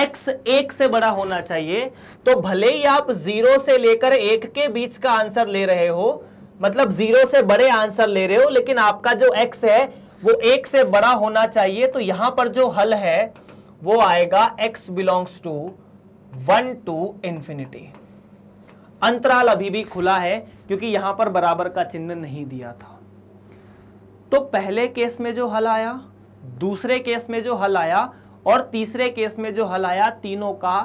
एक्स एक से बड़ा होना चाहिए तो भले ही आप जीरो से लेकर एक के बीच का आंसर ले रहे हो मतलब जीरो से बड़े आंसर ले रहे हो लेकिन आपका जो एक्स है वो एक से बड़ा होना चाहिए तो यहां पर जो हल है वो आएगा x belongs to one to infinity अंतराल अभी भी खुला है क्योंकि यहां पर बराबर का चिन्ह नहीं दिया था तो पहले केस में जो हल आया दूसरे केस में जो हल आया और तीसरे केस में जो हल आया तीनों का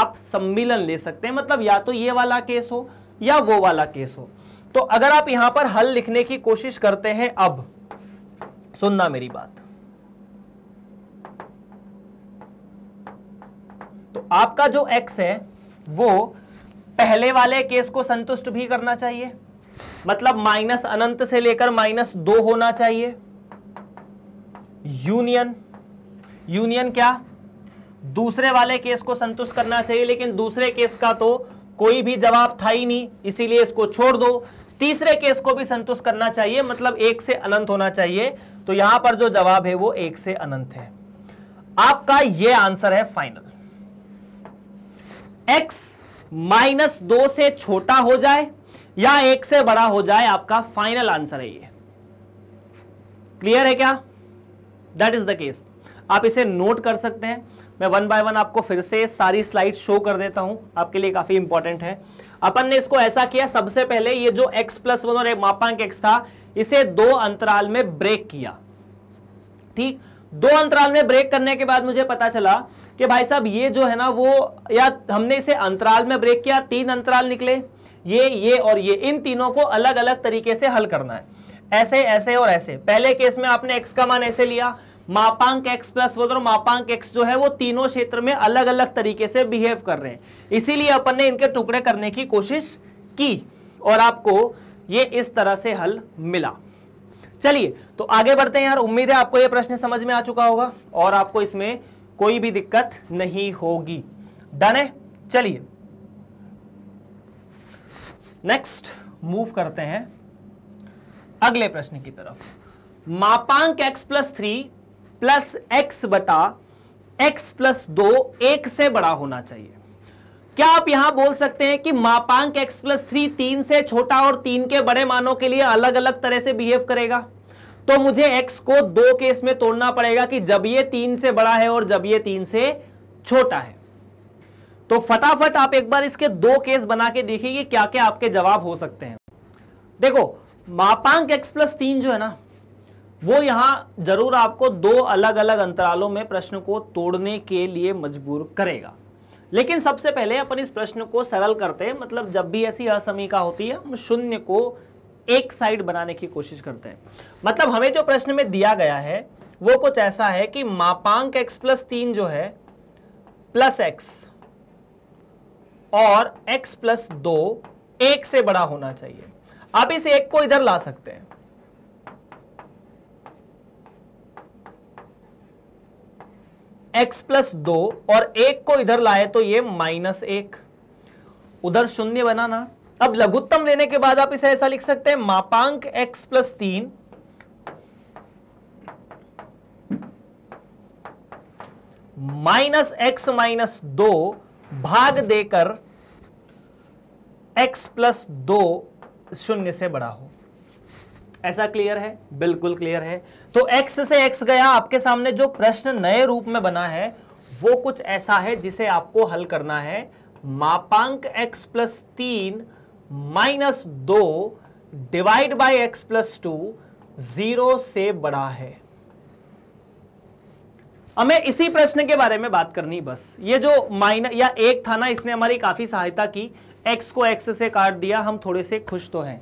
आप सम्मिलन ले सकते हैं मतलब या तो ये वाला केस हो या वो वाला केस हो तो अगर आप यहां पर हल लिखने की कोशिश करते हैं अब सुनना मेरी बात आपका जो एक्स है वो पहले वाले केस को संतुष्ट भी करना चाहिए मतलब माइनस अनंत से लेकर माइनस दो होना चाहिए यूनियन यूनियन क्या दूसरे वाले केस को संतुष्ट करना चाहिए लेकिन दूसरे केस का तो कोई भी जवाब था ही नहीं इसीलिए इसको छोड़ दो तीसरे केस को भी संतुष्ट करना चाहिए मतलब एक से अनंत होना चाहिए तो यहां पर जो जवाब है वो एक से अनंत है आपका यह आंसर है फाइनल एक्स माइनस दो से छोटा हो जाए या एक से बड़ा हो जाए आपका फाइनल आंसर है ये क्लियर है क्या दैट इज द केस आप इसे नोट कर सकते हैं मैं वन बाय वन आपको फिर से सारी स्लाइड शो कर देता हूं आपके लिए काफी इंपॉर्टेंट है अपन ने इसको ऐसा किया सबसे पहले ये जो x प्लस वन और एक मापांक x था इसे दो अंतराल में ब्रेक किया ठीक दो अंतराल में ब्रेक करने के बाद मुझे पता चला कि भाई साहब ये जो है ना वो या हमने इसे अंतराल में ब्रेक किया तीन अंतराल निकले ये ये और ये इन तीनों को अलग अलग तरीके से हल करना है ऐसे ऐसे और ऐसे पहले केस में आपने एक्स का मान ऐसे लिया मापांक एक्स प्लस वो मापांक एक्स जो है वो तीनों क्षेत्र में अलग अलग तरीके से बिहेव कर रहे हैं इसीलिए अपन ने इनके टुकड़े करने की कोशिश की और आपको ये इस तरह से हल मिला चलिए तो आगे बढ़ते हैं यार उम्मीद है आपको ये प्रश्न समझ में आ चुका होगा और आपको इसमें कोई भी दिक्कत नहीं होगी डन है चलिए नेक्स्ट मूव करते हैं अगले प्रश्न की तरफ मापांक x plus three plus x बटा एक्स प्लस दो एक से बड़ा होना चाहिए क्या आप यहां बोल सकते हैं कि मापांक x प्लस थ्री तीन से छोटा और तीन के बड़े मानों के लिए अलग अलग तरह से बिहेव करेगा तो मुझे एक्स को दो केस में तोड़ना पड़ेगा कि जब ये तीन से बड़ा है और जब ये तीन से छोटा है तो फटाफट आप एक बार इसके दो केस बना के देखिए कि क्या क्या आपके जवाब हो सकते हैं देखो मापांक एक्स प्लस तीन जो है ना वो यहां जरूर आपको दो अलग अलग अंतरालों में प्रश्न को तोड़ने के लिए मजबूर करेगा लेकिन सबसे पहले अपन इस प्रश्न को सरल करते हैं मतलब जब भी ऐसी असमीका होती है हम शून्य को एक साइड बनाने की कोशिश करते हैं मतलब हमें जो प्रश्न में दिया गया है वो कुछ ऐसा है कि मापांक एक्स प्लस तीन जो है प्लस एक्स और एक्स प्लस दो एक से बड़ा होना चाहिए आप इस एक को इधर ला सकते हैं x प्लस दो और एक को इधर लाए तो ये माइनस एक उधर शून्य बनाना अब लघुत्तम लेने के बाद आप इसे ऐसा लिख सकते हैं मापांक x प्लस तीन माइनस एक्स माइनस दो भाग देकर x प्लस दो शून्य से बड़ा हो ऐसा क्लियर है बिल्कुल क्लियर है तो x से x गया आपके सामने जो प्रश्न नए रूप में बना है वो कुछ ऐसा है जिसे आपको हल करना है मापांक x प्लस तीन माइनस दो divide by x plus two zero से बड़ा है हमें इसी प्रश्न के बारे में बात करनी बस ये जो माइनस या एक था ना इसने हमारी काफी सहायता की एक्स को एक्स से काट दिया हम थोड़े से खुश तो हैं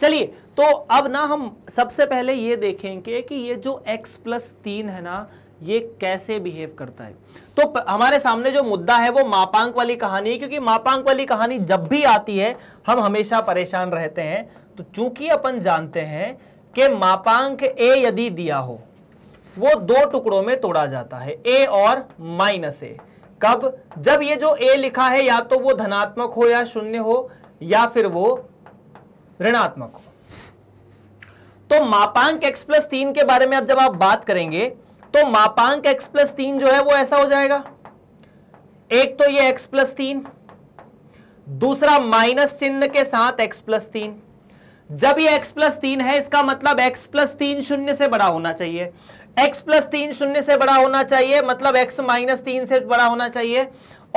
चलिए तो अब ना हम सबसे पहले ये देखेंगे कि ये जो एक्स प्लस तीन है ना ये कैसे बिहेव करता है तो हमारे सामने जो मुद्दा है वो मापांक वाली कहानी है क्योंकि मापांक वाली कहानी जब भी आती है हम हमेशा परेशान रहते हैं तो चूंकि अपन जानते हैं कि मापांक ए यदि दिया हो वो दो टुकड़ों में तोड़ा जाता है ए और माइनस ए कब जब ये जो ए लिखा है या तो वो धनात्मक हो या शून्य हो या फिर वो ऋणात्मक हो तो मापांक एक्स प्लस तीन के बारे में अब जब आप बात करेंगे तो मापांक x प्लस तीन जो है वो ऐसा हो जाएगा एक तो ये x प्लस तीन दूसरा माइनस चिन्ह के साथ x प्लस तीन जब ये x प्लस तीन है इसका मतलब x प्लस तीन शून्य से बड़ा होना चाहिए x प्लस तीन शून्य से बड़ा होना चाहिए मतलब x माइनस तीन से बड़ा होना चाहिए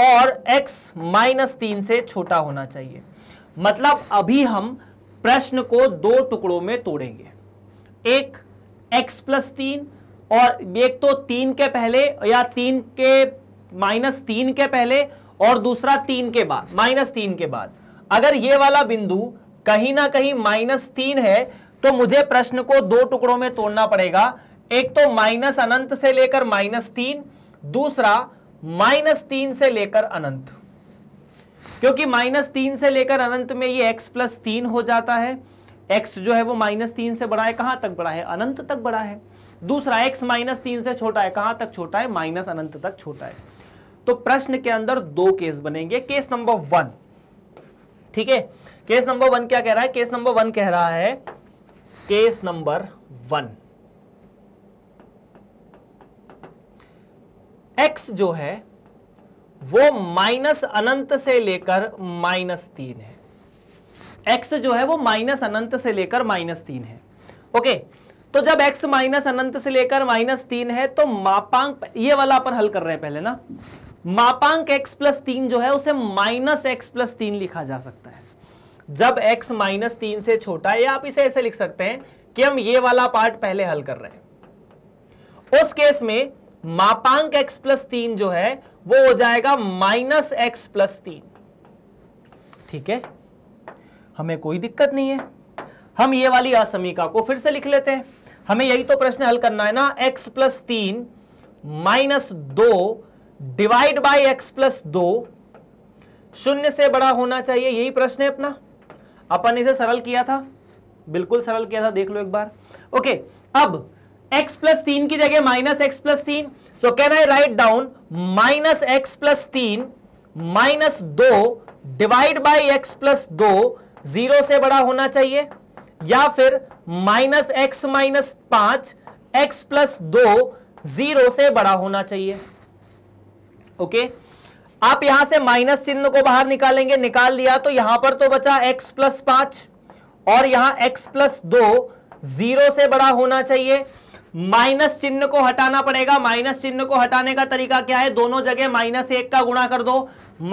और x माइनस तीन से छोटा होना चाहिए मतलब अभी हम प्रश्न को दो टुकड़ों में तोड़ेंगे एक x प्लस तीन और एक तो तीन के पहले या तीन के माइनस तीन के पहले और दूसरा तीन के बाद माइनस तीन के बाद अगर ये वाला बिंदु कहीं ना कहीं माइनस तीन है तो मुझे प्रश्न को दो टुकड़ों में तोड़ना पड़ेगा एक तो माइनस अनंत से लेकर माइनस तीन दूसरा माइनस तीन से लेकर अनंत क्योंकि माइनस तीन से लेकर अनंत में ये एक्स प्लस तीन हो जाता है एक्स जो है वो माइनस तीन से बड़ा है कहां तक बड़ा है अनंत तक बड़ा है दूसरा एक्स माइनस तीन से छोटा है कहां तक छोटा है माइनस अनंत तक छोटा है तो प्रश्न के अंदर दो केस बनेंगे केस नंबर वन ठीक है केस नंबर वन क्या कह रहा है केस नंबर वन कह रहा है केस नंबर वन एक्स जो है वो माइनस अनंत से लेकर माइनस तीन है एक्स जो है वो माइनस अनंत से लेकर माइनस तीन है ओके okay, तो जब x माइनस अनंत से लेकर माइनस तीन है तो मापांक ये वाला अपन हल कर रहे हैं पहले ना मापांक x प्लस तीन जो है उसे माइनस एक्स प्लस तीन लिखा जा सकता है जब x माइनस तीन से छोटा है आप इसे ऐसे लिख सकते हैं कि हम ये वाला पार्ट पहले हल कर रहे हैं उस केस में मापांक x प्लस तीन जो है वो हो जाएगा माइनस एक्स प्लस तीन ठीक है हमें कोई दिक्कत नहीं है हम ये वाली असमीका को फिर से लिख लेते हैं हमें यही तो प्रश्न हल करना है ना x प्लस तीन माइनस दो डिवाइड बाई एक्स प्लस दो शून्य से बड़ा होना चाहिए यही प्रश्न है अपना अपन इसे सरल किया था बिल्कुल सरल किया था देख लो एक बार ओके अब x प्लस तीन की जगह माइनस एक्स प्लस तीन so can I write down minus x plus तीन माइनस दो डिवाइड बाई एक्स प्लस दो जीरो से बड़ा होना चाहिए या फिर माइनस एक्स माइनस पांच एक्स प्लस दो जीरो से बड़ा होना चाहिए ओके आप यहां से माइनस चिन्ह को बाहर निकालेंगे निकाल लिया तो यहां पर तो बचा एक्स प्लस पांच और यहां एक्स प्लस दो जीरो से बड़ा होना चाहिए माइनस चिन्ह को हटाना पड़ेगा माइनस चिन्ह को हटाने का तरीका क्या है दोनों जगह माइनस एक का गुणा कर दो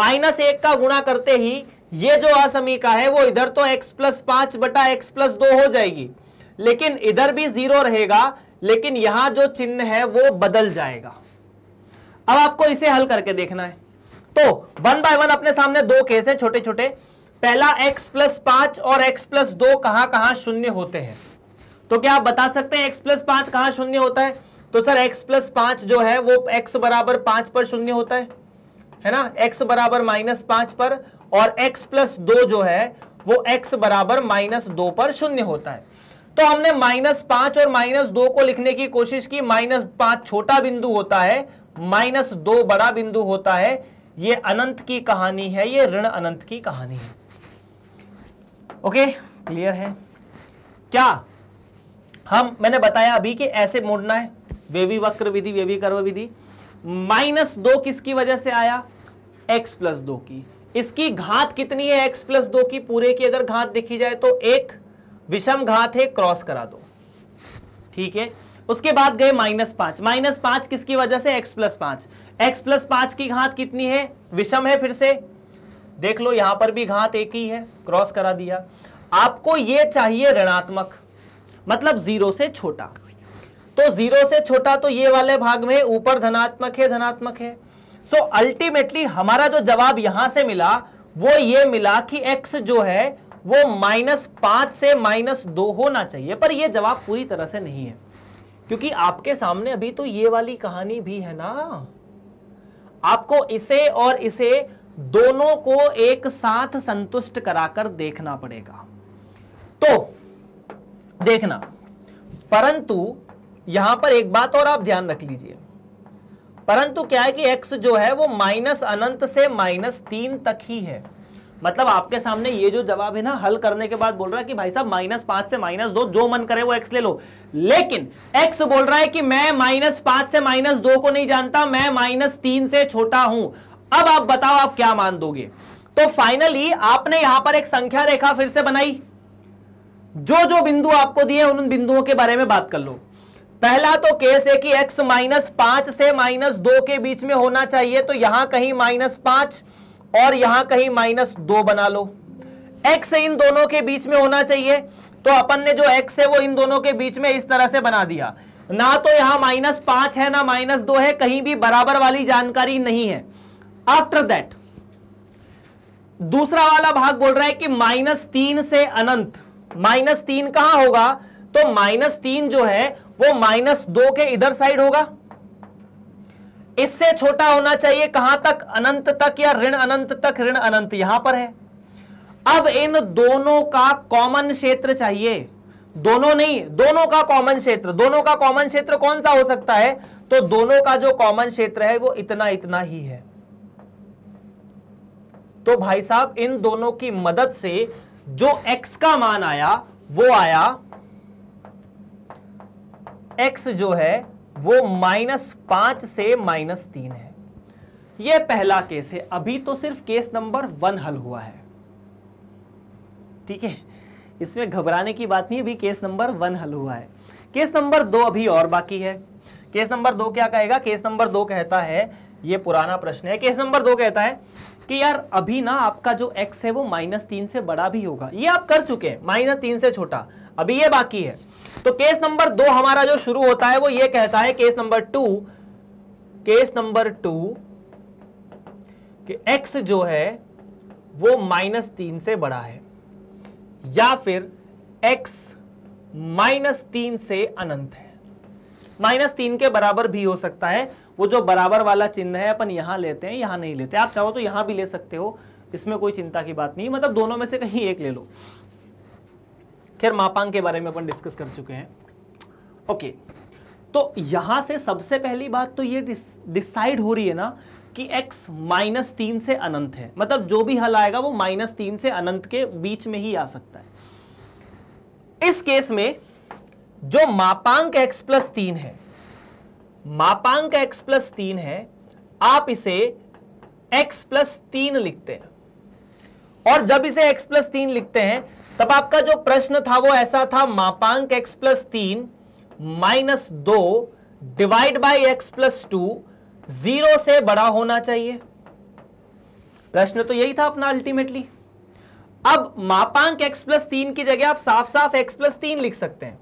माइनस एक का गुणा करते ही ये जो असमीका है वो इधर तो x प्लस पांच बटा एक्स प्लस दो हो जाएगी लेकिन इधर भी जीरो रहेगा लेकिन यहां जो चिन्ह है वो बदल जाएगा अब आपको इसे हल करके देखना है तो वन बाय वन अपने सामने दो केस है छोटे छोटे पहला x प्लस पांच और x प्लस दो कहां कहां शून्य होते हैं तो क्या आप बता सकते हैं x प्लस पांच कहां शून्य होता है तो सर x प्लस पांच जो है वो x बराबर पांच पर शून्य होता है है ना x बराबर माइनस पांच पर और x प्लस दो जो है वो x बराबर माइनस दो पर शून्य होता है तो हमने माइनस पांच और माइनस दो को लिखने की कोशिश की माइनस पांच छोटा बिंदु होता है माइनस दो बड़ा बिंदु होता है ये अनंत की कहानी है ये ऋण अनंत की कहानी है ओके क्लियर है क्या हम मैंने बताया अभी कि ऐसे मोड़ना है वेवी वक्र विधि वेवी कर्व विधि माइनस दो किसकी वजह से आया एक्स प्लस दो की इसकी घात कितनी है x प्लस दो की पूरे की अगर घात देखी जाए तो एक विषम घात है क्रॉस करा दो ठीक है उसके बाद गए माइनस पांच माइनस पांच किसकी वजह से x प्लस पांच एक्स प्लस पांच की घात कितनी है विषम है फिर से देख लो यहां पर भी घात एक ही है क्रॉस करा दिया आपको यह चाहिए ऋणात्मक मतलब जीरो से छोटा तो जीरो से छोटा तो ये वाले भाग में ऊपर धनात्मक है धनात्मक है सो so, अल्टीमेटली हमारा जो जवाब यहां से मिला वो ये मिला कि एक्स जो है वो माइनस पांच से माइनस दो होना चाहिए पर ये जवाब पूरी तरह से नहीं है क्योंकि आपके सामने अभी तो ये वाली कहानी भी है ना आपको इसे और इसे दोनों को एक साथ संतुष्ट कराकर देखना पड़ेगा तो देखना परंतु यहां पर एक बात और आप ध्यान रख लीजिए परंतु क्या है कि एक्स जो है वो माइनस अनंत से माइनस तीन तक ही है मतलब आपके सामने ये जो जवाब है ना हल करने के बाद बोल रहा है कि भाई साहब माइनस पांच से माइनस दो जो मन करे वो एक्स ले लो लेकिन एक्स बोल रहा है कि मैं माइनस पांच से माइनस दो को नहीं जानता मैं माइनस तीन से छोटा हूं अब आप बताओ आप क्या मान दोगे तो फाइनली आपने यहां पर एक संख्या रेखा फिर से बनाई जो जो बिंदु आपको दिए उन बिंदुओं के बारे में बात कर लो पहला तो केस है कि x माइनस पांच से माइनस दो के बीच में होना चाहिए तो यहां कहीं माइनस पांच और यहां कहीं माइनस दो बना लो x इन दोनों के बीच में होना चाहिए तो अपन ने जो x है वो इन दोनों के बीच में इस तरह से बना दिया ना तो यहां माइनस पांच है ना माइनस दो है कहीं भी बराबर वाली जानकारी नहीं है आफ्टर दैट दूसरा वाला भाग बोल रहा है कि माइनस तीन से अनंत माइनस तीन कहां होगा तो माइनस तीन जो है वो माइनस दो के इधर साइड होगा इससे छोटा होना चाहिए कहां तक अनंत तक या ऋण अनंत तक ऋण अनंत यहां पर है अब इन दोनों का कॉमन क्षेत्र चाहिए दोनों नहीं दोनों का कॉमन क्षेत्र दोनों का कॉमन क्षेत्र कौन सा हो सकता है तो दोनों का जो कॉमन क्षेत्र है वो इतना इतना ही है तो भाई साहब इन दोनों की मदद से जो x का मान आया वो आया एक्स जो है वो माइनस पांच से माइनस तीन है यह पहला केस है अभी तो सिर्फ केस नंबर वन हल हुआ है ठीक है इसमें घबराने की बात नहीं अभी केस नंबर वन हल हुआ है केस नंबर दो अभी और बाकी है केस नंबर दो क्या कहेगा केस नंबर दो कहता है ये पुराना प्रश्न है केस नंबर दो कहता है कि यार अभी ना आपका जो एक्स है वो माइनस तीन से बड़ा भी होगा ये आप कर चुके हैं माइनस तीन से छोटा अभी ये बाकी है तो केस नंबर दो हमारा जो शुरू होता है वो ये कहता है case number two case number two कि एक्स जो है वो माइनस तीन से बड़ा है या फिर एक्स माइनस तीन से अनंत है माइनस तीन के बराबर भी हो सकता है वो जो बराबर वाला चिन्ह है अपन यहां लेते हैं यहां नहीं लेते आप चाहो तो यहां भी ले सकते हो इसमें कोई चिंता की बात नहीं मतलब दोनों में से कहीं एक ले लो खैर मापांक के बारे में अपन डिस्कस कर चुके हैं ओके तो यहां से सबसे पहली बात तो ये डिसाइड हो रही है ना कि x माइनस तीन से अनंत है मतलब जो भी हल आएगा वो माइनस तीन से अनंत के बीच में ही आ सकता है इस केस में जो मापांक x प्लस तीन है मापांक x प्लस तीन है आप इसे x प्लस तीन लिखते हैं और जब इसे x प्लस तीन लिखते हैं तब आपका जो प्रश्न था वो ऐसा था मापांक x प्लस तीन माइनस दो divide by x plus two zero से बड़ा होना चाहिए प्रश्न तो यही था अपना अल्टीमेटली अब मापांक x प्लस तीन की जगह आप साफ साफ x प्लस तीन लिख सकते हैं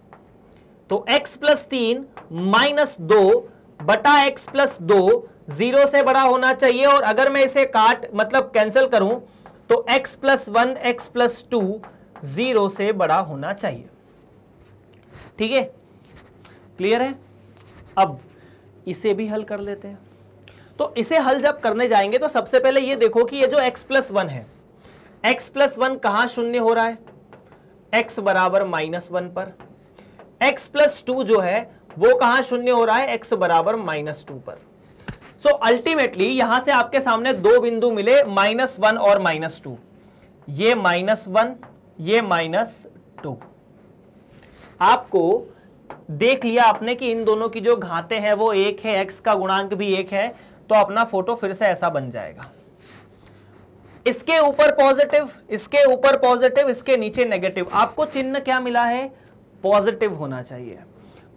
तो x प्लस तीन माइनस दो बटा एक्स प्लस दो जीरो से बड़ा होना चाहिए और अगर मैं इसे काट मतलब कैंसिल करूं तो x plus one x plus two zero से बड़ा होना चाहिए ठीक है क्लियर है अब इसे भी हल कर लेते हैं तो इसे हल जब करने जाएंगे तो सबसे पहले ये देखो कि ये जो x प्लस वन है x प्लस वन कहां शून्य हो रहा है x बराबर माइनस वन पर x प्लस टू जो है वो कहां शून्य हो रहा है x बराबर माइनस टू पर सो so, अल्टीमेटली यहां से आपके सामने दो बिंदु मिले माइनस वन और माइनस टू ये माइनस वन ये माइनस टू आपको देख लिया आपने कि इन दोनों की जो घाते हैं वो एक है एक्स का गुणांक भी एक है तो अपना फोटो फिर से ऐसा बन जाएगा इसके ऊपर पॉजिटिव इसके ऊपर पॉजिटिव इसके नीचे नेगेटिव आपको चिन्ह क्या मिला है पॉजिटिव होना चाहिए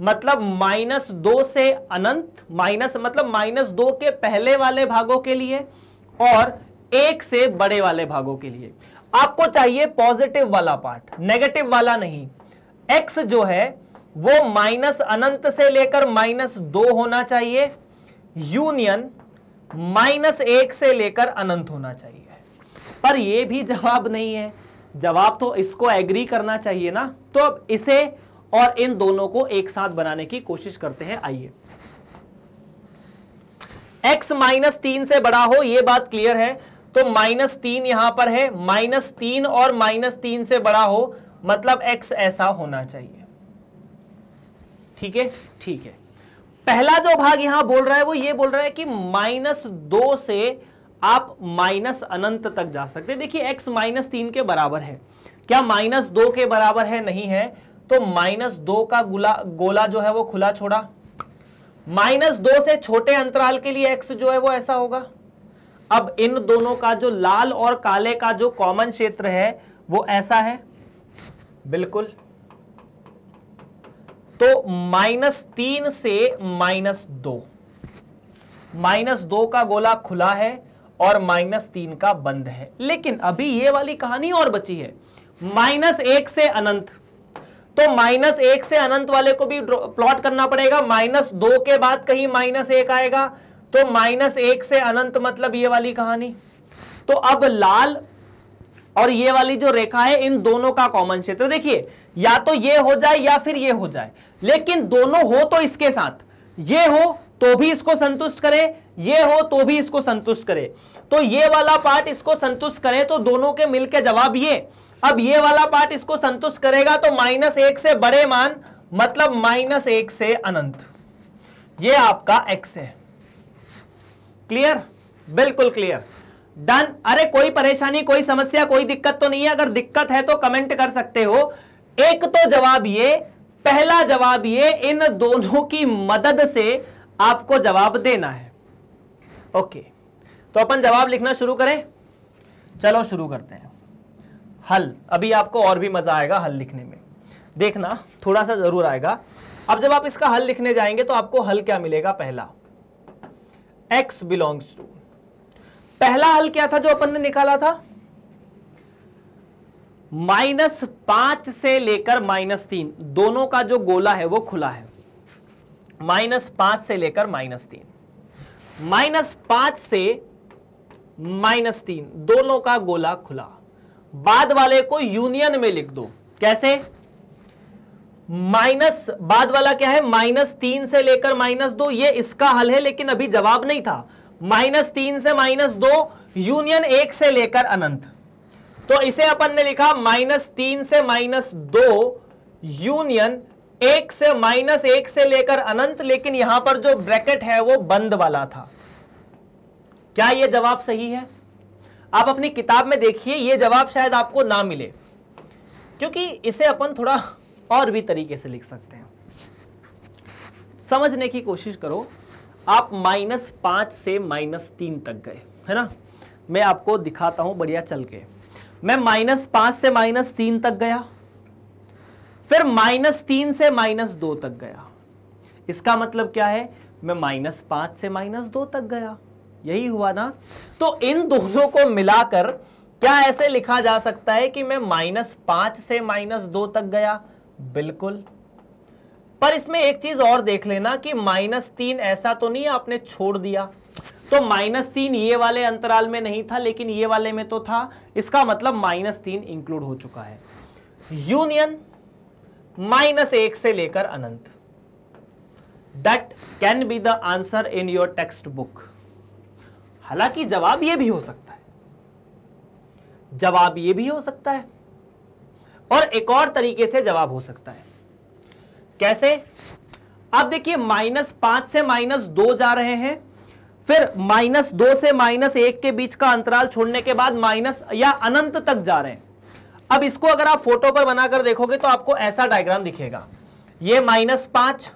मतलब माइनस दो से अनंत माइनस मतलब माइनस दो के पहले वाले भागों के लिए और एक से बड़े वाले भागों के लिए आपको चाहिए पॉजिटिव वाला पार्ट नेगेटिव वाला नहीं एक्स जो है वो माइनस अनंत से लेकर माइनस दो होना चाहिए यूनियन माइनस एक से लेकर अनंत होना चाहिए पर ये भी जवाब नहीं है जवाब तो इसको एग्री करना चाहिए ना तो अब इसे और इन दोनों को एक साथ बनाने की कोशिश करते हैं आइए एक्स माइनस तीन से बड़ा हो यह बात क्लियर है तो माइनस तीन यहां पर है माइनस तीन और माइनस तीन से बड़ा हो मतलब एक्स ऐसा होना चाहिए ठीक है ठीक है पहला जो भाग यहां बोल रहा है वो ये बोल रहा है कि माइनस दो से आप माइनस अनंत तक जा सकते देखिए एक्स माइनस तीन के बराबर है क्या माइनस दो के बराबर है नहीं है तो माइनस दो का गुला गोला जो है वो खुला छोड़ा माइनस दो से छोटे अंतराल के लिए एक्स जो है वो ऐसा होगा अब इन दोनों का जो लाल और काले का जो कॉमन क्षेत्र है वो ऐसा है बिल्कुल तो माइनस तीन से माइनस दो माइनस दो का गोला खुला है और माइनस तीन का बंद है लेकिन अभी ये वाली कहानी और बची है माइनस एक से अनंत तो माइनस एक से अनंत वाले को भी प्लॉट करना पड़ेगा माइनस दो के बाद कहीं माइनस एक आएगा तो माइनस एक से अनंत मतलब ये वाली कहानी तो अब लाल और ये वाली जो रेखा है इन दोनों का कॉमन क्षेत्र देखिए या तो ये हो जाए या फिर ये हो जाए लेकिन दोनों हो तो इसके साथ ये हो तो भी इसको संतुष्ट करे ये हो तो भी इसको संतुष्ट करे तो ये वाला पार्ट इसको संतुष्ट करे तो दोनों के मिलकर जवाब ये अब ये वाला पार्ट इसको संतुष्ट करेगा तो माइनस एक से बड़े मान मतलब माइनस एक से अनंत ये आपका एक्स है क्लियर बिल्कुल क्लियर डन अरे कोई परेशानी कोई समस्या कोई दिक्कत तो नहीं है अगर दिक्कत है तो कमेंट कर सकते हो एक तो जवाब ये पहला जवाब ये इन दोनों की मदद से आपको जवाब देना है ओके तो अपन जवाब लिखना शुरू करें चलो शुरू करते हैं हल अभी आपको और भी मजा आएगा हल लिखने में देखना थोड़ा सा जरूर आएगा अब जब आप इसका हल लिखने जाएंगे तो आपको हल क्या मिलेगा पहला एक्स बिलोंग्स टू पहला हल क्या था जो अपन ने निकाला था माइनस पांच से लेकर माइनस तीन दोनों का जो गोला है वो खुला है माइनस पांच से लेकर माइनस तीन माइनस पांच से माइनस तीन दोनों का गोला खुला बाद वाले को यूनियन में लिख दो कैसे माइनस बाद वाला क्या है माइनस तीन से लेकर माइनस दो ये इसका हल है लेकिन अभी जवाब नहीं था माइनस तीन से माइनस दो यूनियन एक से लेकर अनंत तो इसे अपन ने लिखा माइनस तीन से माइनस दो यूनियन एक से माइनस एक से लेकर अनंत लेकिन यहां पर जो ब्रैकेट है वो बंद वाला था क्या ये जवाब सही है आप अपनी किताब में देखिए ये जवाब शायद आपको ना मिले क्योंकि इसे अपन थोड़ा और भी तरीके से लिख सकते हैं समझने की कोशिश करो आप माइनस पांच से माइनस तीन तक गए है ना मैं आपको दिखाता हूं बढ़िया चल के मैं माइनस पांच से माइनस तीन तक गया फिर माइनस तीन से माइनस दो तक गया इसका मतलब क्या है मैं माइनस पांच से माइनस दो तक गया यही हुआ ना तो इन दोनों को मिलाकर क्या ऐसे लिखा जा सकता है कि मैं माइनस पांच से माइनस दो तक गया बिल्कुल पर इसमें एक चीज और देख लेना कि माइनस तीन ऐसा तो नहीं आपने छोड़ दिया तो माइनस तीन ये वाले अंतराल में नहीं था लेकिन ये वाले में तो था इसका मतलब माइनस तीन इंक्लूड हो चुका है यूनियन माइनस एक से लेकर अनंत that can be the answer in your textbook हालांकि जवाब यह भी हो सकता है जवाब यह भी हो सकता है और एक और तरीके से जवाब हो सकता है कैसे अब देखिए माइनस पांच से माइनस दो जा रहे हैं फिर माइनस दो से माइनस एक के बीच का अंतराल छोड़ने के बाद माइनस या अनंत तक जा रहे हैं अब इसको अगर आप फोटो पर बनाकर देखोगे तो आपको ऐसा डायग्राम दिखेगा ये माइनस पांच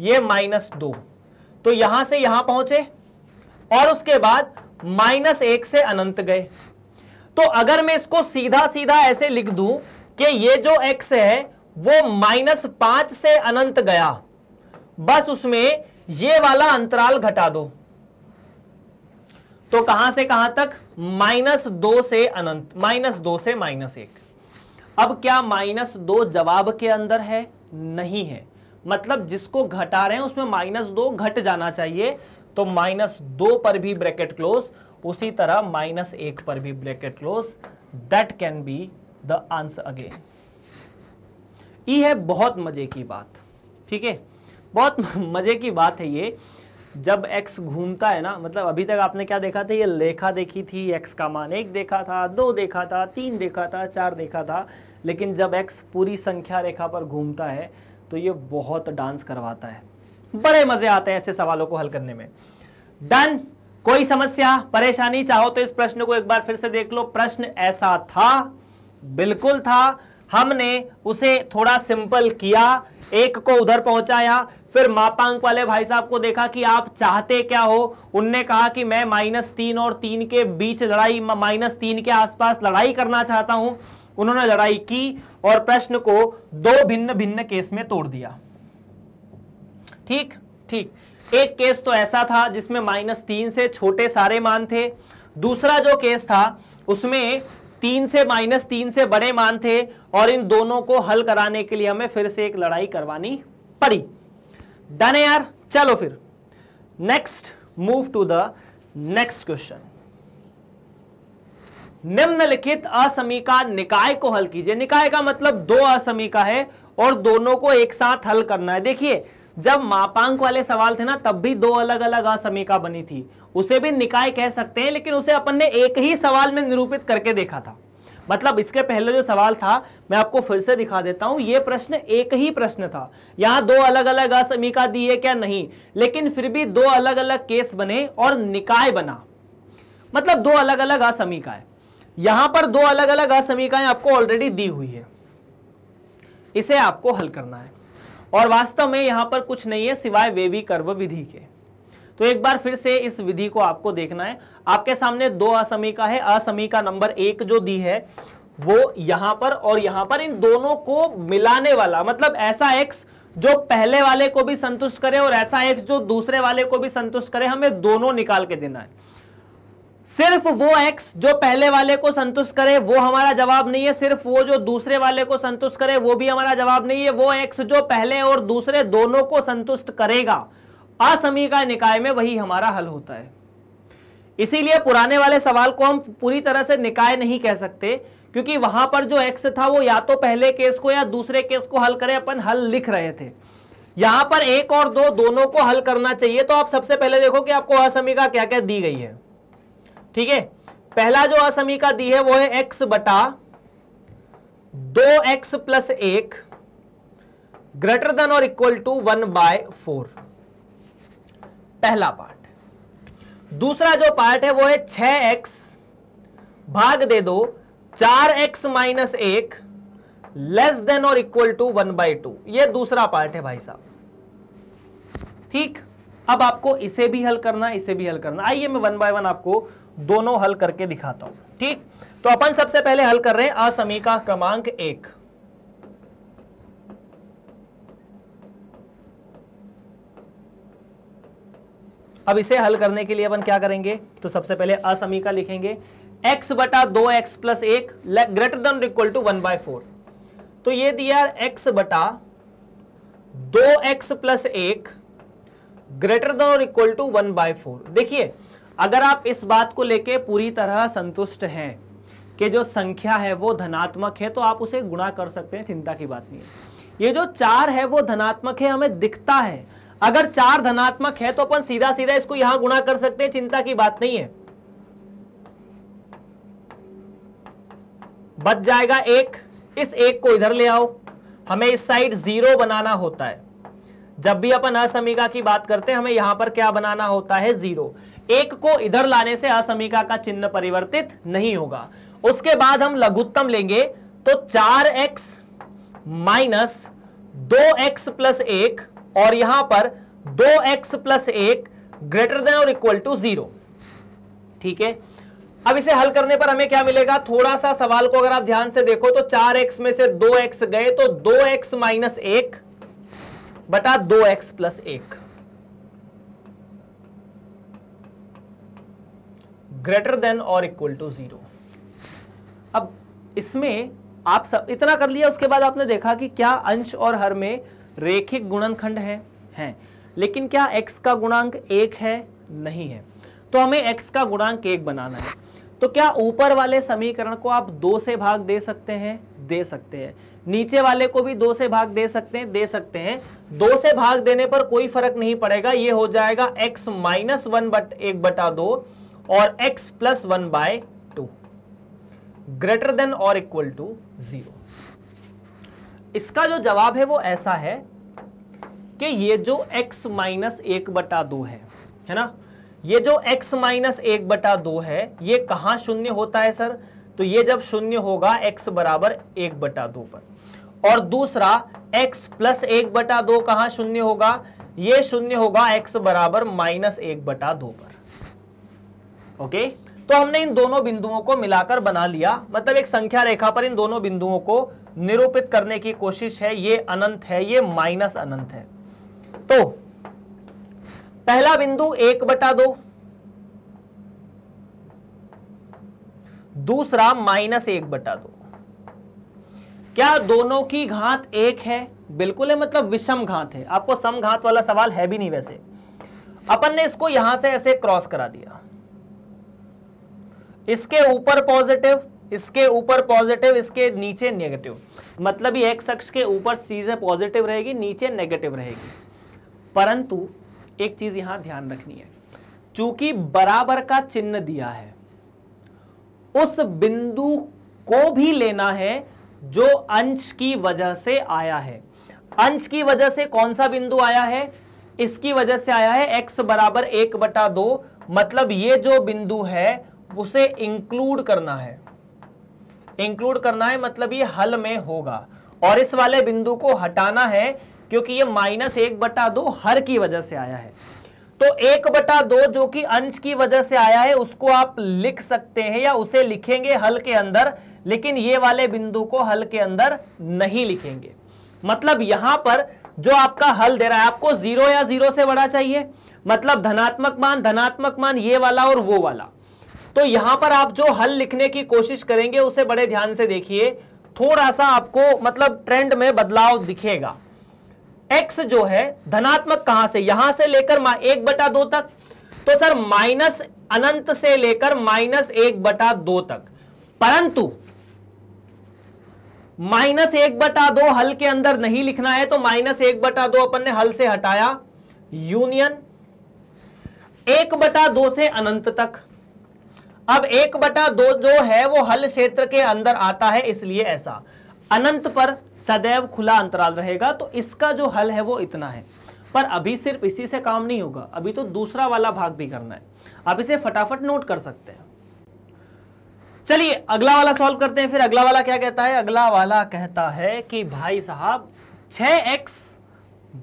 ये माइनस दो तो यहां से यहां पहुंचे और उसके बाद माइनस एक से अनंत गए तो अगर मैं इसको सीधा सीधा ऐसे लिख दूं कि ये जो x है वो माइनस पांच से अनंत गया बस उसमें ये वाला अंतराल घटा दो तो कहां से कहां तक माइनस दो से अनंत माइनस दो से माइनस एक अब क्या माइनस दो जवाब के अंदर है नहीं है मतलब जिसको घटा रहे हैं उसमें माइनस दो घट जाना चाहिए तो माइनस दो पर भी ब्रैकेट क्लोज उसी तरह माइनस एक पर भी bracket close that can be the answer again ये है बहुत मजे की बात ठीक है बहुत मजे की बात है ये जब x घूमता है ना मतलब अभी तक आपने क्या देखा था ये लेखा देखी थी x का मान एक देखा था दो देखा था तीन देखा था चार देखा था लेकिन जब x पूरी संख्या रेखा पर घूमता है तो ये बहुत डांस करवाता है बड़े मजे आते हैं ऐसे सवालों को हल करने में डन कोई समस्या परेशानी चाहो तो इस प्रश्न को एक बार फिर से देख लो प्रश्न ऐसा था बिल्कुल था हमने उसे थोड़ा सिंपल किया एक को उधर पहुंचाया फिर मापांक वाले भाई साहब को देखा कि आप चाहते क्या हो उनने कहा कि मैं माइनस तीन और तीन के बीच लड़ाई माइनस तीन के आसपास लड़ाई करना चाहता हूं उन्होंने लड़ाई की और प्रश्न को दो भिन्न भिन्न केस में तोड़ दिया ठीक ठीक एक केस तो ऐसा था जिसमें माइनस तीन से छोटे सारे मान थे दूसरा जो केस था उसमें तीन से माइनस तीन से बड़े मान थे और इन दोनों को हल कराने के लिए हमें फिर से एक लड़ाई करवानी पड़ी डन यार चलो फिर next move to the next question निम्नलिखित असमीका निकाय को हल कीजिए निकाय का मतलब दो असमीका है और दोनों को एक साथ हल करना है देखिए जब मापांक वाले सवाल थे ना तब भी दो अलग अलग असमीका बनी थी उसे भी निकाय कह सकते हैं लेकिन उसे अपन ने एक ही सवाल में निरूपित करके देखा था मतलब इसके पहले जो सवाल था मैं आपको फिर से दिखा देता हूं ये प्रश्न एक ही प्रश्न था यहां दो अलग अलग असमीका दी है क्या नहीं लेकिन फिर भी दो अलग अलग केस बने और निकाय बना मतलब दो अलग अलग है यहां पर दो अलग अलग असमिकाएं आपको ऑलरेडी दी हुई है इसे आपको हल करना है और वास्तव में यहां पर कुछ नहीं है सिवाय वेवी कर्व विधि के तो एक बार फिर से इस विधि को आपको देखना है आपके सामने दो असमीका है असमीका नंबर एक जो दी है वो यहां पर और यहां पर इन दोनों को मिलाने वाला मतलब ऐसा एक्स जो पहले वाले को भी संतुष्ट करे और ऐसा एक्स जो दूसरे वाले को भी संतुष्ट करे हमें दोनों निकाल के देना है सिर्फ वो एक्स जो पहले वाले को संतुष्ट करे वो हमारा जवाब नहीं है सिर्फ वो जो दूसरे वाले को संतुष्ट करे वो भी हमारा जवाब नहीं है वो एक्स जो पहले और दूसरे दोनों को संतुष्ट करेगा असमीका निकाय में वही हमारा हल होता है इसीलिए पुराने वाले सवाल को हम पूरी तरह से निकाय नहीं कह सकते क्योंकि वहां पर जो एक्स था वो या तो पहले केस को या दूसरे केस को हल करे अपन हल लिख रहे थे यहां पर एक और दो दोनों को हल करना चाहिए तो आप सबसे पहले देखो कि आपको का क्या क्या दी गई है ठीक है पहला जो असमीका दी है वो है एक्स बटा दो एक्स प्लस एक ग्रेटर देन और equal to one by four पहला पार्ट दूसरा जो पार्ट है वो है छह एक्स भाग दे दो चार एक्स माइनस एक लेस देन और equal to one by two यह दूसरा पार्ट है भाई साहब ठीक अब आपको इसे भी हल करना इसे भी हल करना आइए मैं वन बाय वन आपको दोनों हल करके दिखाता हूं ठीक तो अपन सबसे पहले हल कर रहे हैं असमीका क्रमांक एक अब इसे हल करने के लिए अपन क्या करेंगे तो सबसे पहले असमीका लिखेंगे x बटा दो एक्स प्लस एक greater than equal to one by four तो ये दिया x बटा दो एक्स प्लस एक ग्रेटर देन और equal to one by four देखिए अगर आप इस बात को लेके पूरी तरह संतुष्ट हैं कि जो संख्या है वो धनात्मक है तो आप उसे गुणा कर सकते हैं चिंता की बात नहीं है ये जो चार है वो धनात्मक है हमें दिखता है अगर चार धनात्मक है तो अपन सीधा सीधा इसको यहां गुणा कर सकते हैं चिंता की बात नहीं है बच जाएगा एक इस एक को इधर ले आओ हमें इस साइड जीरो बनाना होता है जब भी अपन असमीका की बात करते हैं हमें यहां पर क्या बनाना होता है जीरो एक को इधर लाने से असमिका का चिन्ह परिवर्तित नहीं होगा उसके बाद हम लघुत्तम लेंगे तो चार एक्स माइनस दो एक्स प्लस एक और यहां पर दो एक्स प्लस एक ग्रेटर देन और इक्वल टू जीरो ठीक है अब इसे हल करने पर हमें क्या मिलेगा थोड़ा सा सवाल को अगर आप ध्यान से देखो तो चार एक्स में से दो एक्स गए तो दो एक्स माइनस एक बटा दो एक्स प्लस एक ग्रेटर देन और इक्वल टू जीरो अब इसमें आप सब इतना कर लिया उसके बाद आपने देखा कि क्या अंश और हर में रेखिक गुणनखंड है हैं लेकिन क्या x का गुणांक एक है नहीं है तो हमें x का गुणांक एक बनाना है तो क्या ऊपर वाले समीकरण को आप दो से भाग दे सकते हैं दे सकते हैं नीचे वाले को भी दो से भाग दे सकते हैं दे सकते हैं दो से भाग देने पर कोई फर्क नहीं पड़ेगा ये हो जाएगा x माइनस वन बट एक बटा दो और x plus one by two greater than और इक्वल टू जीरो इसका जो जवाब है वो ऐसा है कि ये जो x माइनस एक बटा दो है है ना ये जो x माइनस एक बटा दो है ये कहां शून्य होता है सर तो ये जब शून्य होगा x बराबर एक बटा दो पर और दूसरा x प्लस एक बटा दो कहां शून्य होगा ये शून्य होगा x बराबर माइनस एक बटा दो पर ओके तो हमने इन दोनों बिंदुओं को मिलाकर बना लिया मतलब एक संख्या रेखा पर इन दोनों बिंदुओं को निरूपित करने की कोशिश है ये अनंत है ये माइनस अनंत है तो पहला बिंदु एक बटा दो दूसरा माइनस एक बटा दो क्या दोनों की घात एक है बिल्कुल है मतलब विषम घात है आपको सम घात वाला सवाल है भी नहीं वैसे अपन ने इसको यहां से ऐसे क्रॉस करा दिया इसके ऊपर पॉजिटिव इसके ऊपर पॉजिटिव इसके नीचे नेगेटिव मतलब ये एक्स अक्ष के ऊपर चीज़ें पॉजिटिव रहेगी नीचे नेगेटिव रहेगी परंतु एक चीज़ यहां ध्यान रखनी है चूंकि बराबर का चिन्ह दिया है उस बिंदु को भी लेना है जो अंश की वजह से आया है अंश की वजह से कौन सा बिंदु आया है इसकी वजह से आया है एक्स बराबर एक बटा दो मतलब ये जो बिंदु है उसे इंक्लूड करना है इंक्लूड करना है मतलब ये हल में होगा और इस वाले बिंदु को हटाना है क्योंकि ये माइनस एक बटा दो हर की वजह से आया है तो एक बटा दो जो कि अंश की वजह से आया है उसको आप लिख सकते हैं या उसे लिखेंगे हल के अंदर लेकिन ये वाले बिंदु को हल के अंदर नहीं लिखेंगे मतलब यहां पर जो आपका हल दे रहा है आपको जीरो या जीरो से बड़ा चाहिए मतलब धनात्मक मान धनात्मक मान ये वाला और वो वाला तो यहां पर आप जो हल लिखने की कोशिश करेंगे उसे बड़े ध्यान से देखिए थोड़ा सा आपको मतलब ट्रेंड में बदलाव दिखेगा एक्स जो है धनात्मक कहां से यहां से लेकर एक बटा दो तक तो सर माइनस अनंत से लेकर माइनस एक बटा दो तक परंतु माइनस एक बटा दो हल के अंदर नहीं लिखना है तो माइनस एक बटा दो अपन ने हल से हटाया यूनियन एक बटा दो से अनंत तक अब एक बटा दो जो है वो हल क्षेत्र के अंदर आता है इसलिए ऐसा अनंत पर सदैव खुला अंतराल रहेगा तो इसका जो हल है वो इतना है पर अभी सिर्फ इसी से काम नहीं होगा अभी तो दूसरा वाला भाग भी करना है आप इसे फटाफट नोट कर सकते हैं चलिए अगला वाला सॉल्व करते हैं फिर अगला वाला क्या कहता है अगला वाला कहता है कि भाई साहब छ एक्स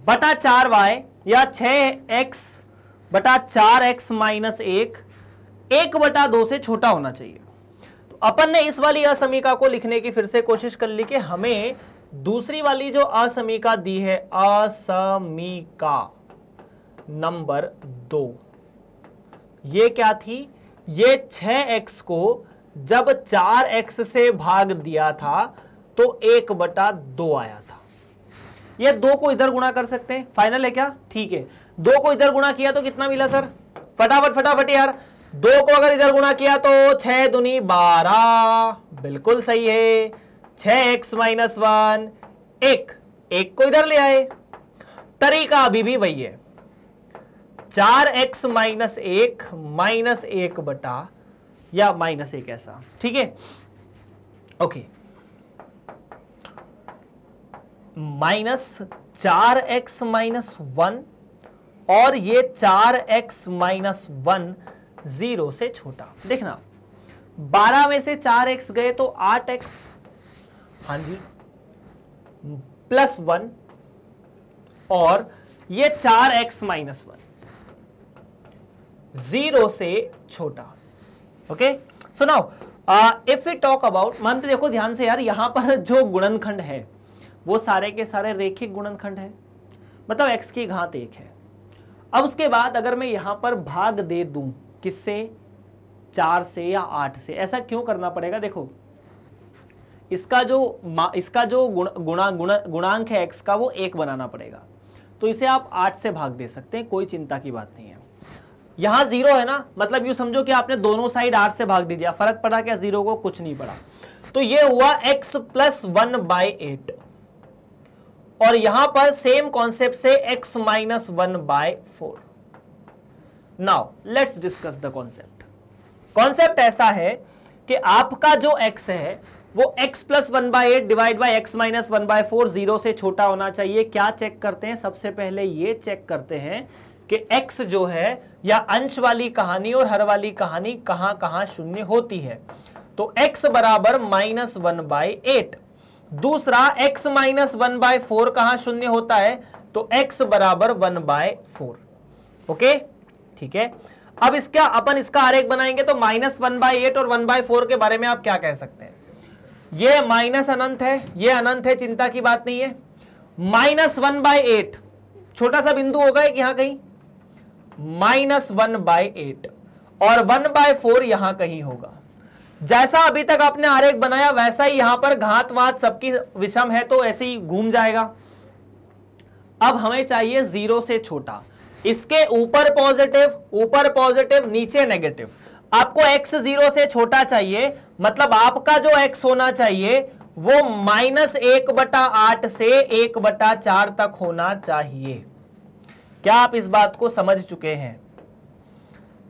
बटा चार वाई या छ एक्स बटा चार एक्स माइनस एक एक बटा दो से छोटा होना चाहिए तो अपन ने इस वाली असमीका को लिखने की फिर से कोशिश कर ली कि हमें दूसरी वाली जो असमीका दी है असमीका नंबर दो ये क्या थी ये एक्स को जब एक्स से भाग दिया था तो एक बटा दो आया था ये दो को इधर गुणा कर सकते हैं फाइनल है क्या ठीक है दो को इधर गुणा किया तो कितना मिला सर फटाफट फटाफट यार दो को अगर इधर गुना किया तो छह दुनी बारह बिल्कुल सही है छ एक्स माइनस वन एक एक को इधर ले आए तरीका अभी भी वही है चार एक्स माइनस एक माइनस एक बटा या माइनस एक ऐसा ठीक है ओके माइनस चार एक्स माइनस वन और ये चार एक्स माइनस वन जीरो से छोटा देखना बारह में से चार एक्स गए तो आठ एक्स हाँ जी प्लस वन और ये चार एक्स माइनस वन जीरो से छोटा ओके सुनाओ इफ यू टॉक अबाउट मानते देखो ध्यान से यार यहां पर जो गुणनखंड है वो सारे के सारे रेखिक गुणनखंड है मतलब एक्स की घात एक है अब उसके बाद अगर मैं यहां पर भाग दे दूं किससे चार से या आठ से ऐसा क्यों करना पड़ेगा देखो इसका जो इसका जो गुणा गुणा गुणांक है एक्स का वो एक बनाना पड़ेगा तो इसे आप आठ से भाग दे सकते हैं कोई चिंता की बात नहीं है यहां जीरो है ना मतलब यू समझो कि आपने दोनों साइड आठ से भाग दे दिया फर्क पड़ा क्या जीरो को कुछ नहीं पड़ा तो ये हुआ x plus one by eight और यहां पर सेम कॉन्सेप्ट से x minus one by four now let's discuss the concept concept ऐसा है कि आपका जो x है वो x plus one by eight divide by x minus one by four zero से छोटा होना चाहिए क्या चेक करते हैं सबसे पहले ये चेक करते हैं कि x जो है या अंश वाली कहानी और हर वाली कहानी कहां कहां शून्य होती है तो x बराबर माइनस वन बाई एट दूसरा x minus one by four कहां शून्य होता है तो x बराबर वन बाय फोर ओके ठीक है अब इसका अपन इसका आर बनाएंगे तो माइनस वन बाई एट और वन बाय फोर के बारे में आप क्या कह सकते हैं ये माइनस अनंत है ये अनंत है चिंता की बात नहीं है माइनस वन बाई एट छोटा सा बिंदु होगा एक यहां कहीं माइनस वन बाई एट और वन बाय फोर यहां कहीं होगा जैसा अभी तक आपने आरेख बनाया वैसा ही यहां पर घात वात सबकी विषम है तो ऐसे ही घूम जाएगा अब हमें चाहिए जीरो से छोटा इसके ऊपर पॉजिटिव ऊपर पॉजिटिव नीचे नेगेटिव आपको एक्स जीरो से छोटा चाहिए मतलब आपका जो एक्स होना चाहिए वो माइनस एक बटा आठ से एक बटा चार तक होना चाहिए क्या आप इस बात को समझ चुके हैं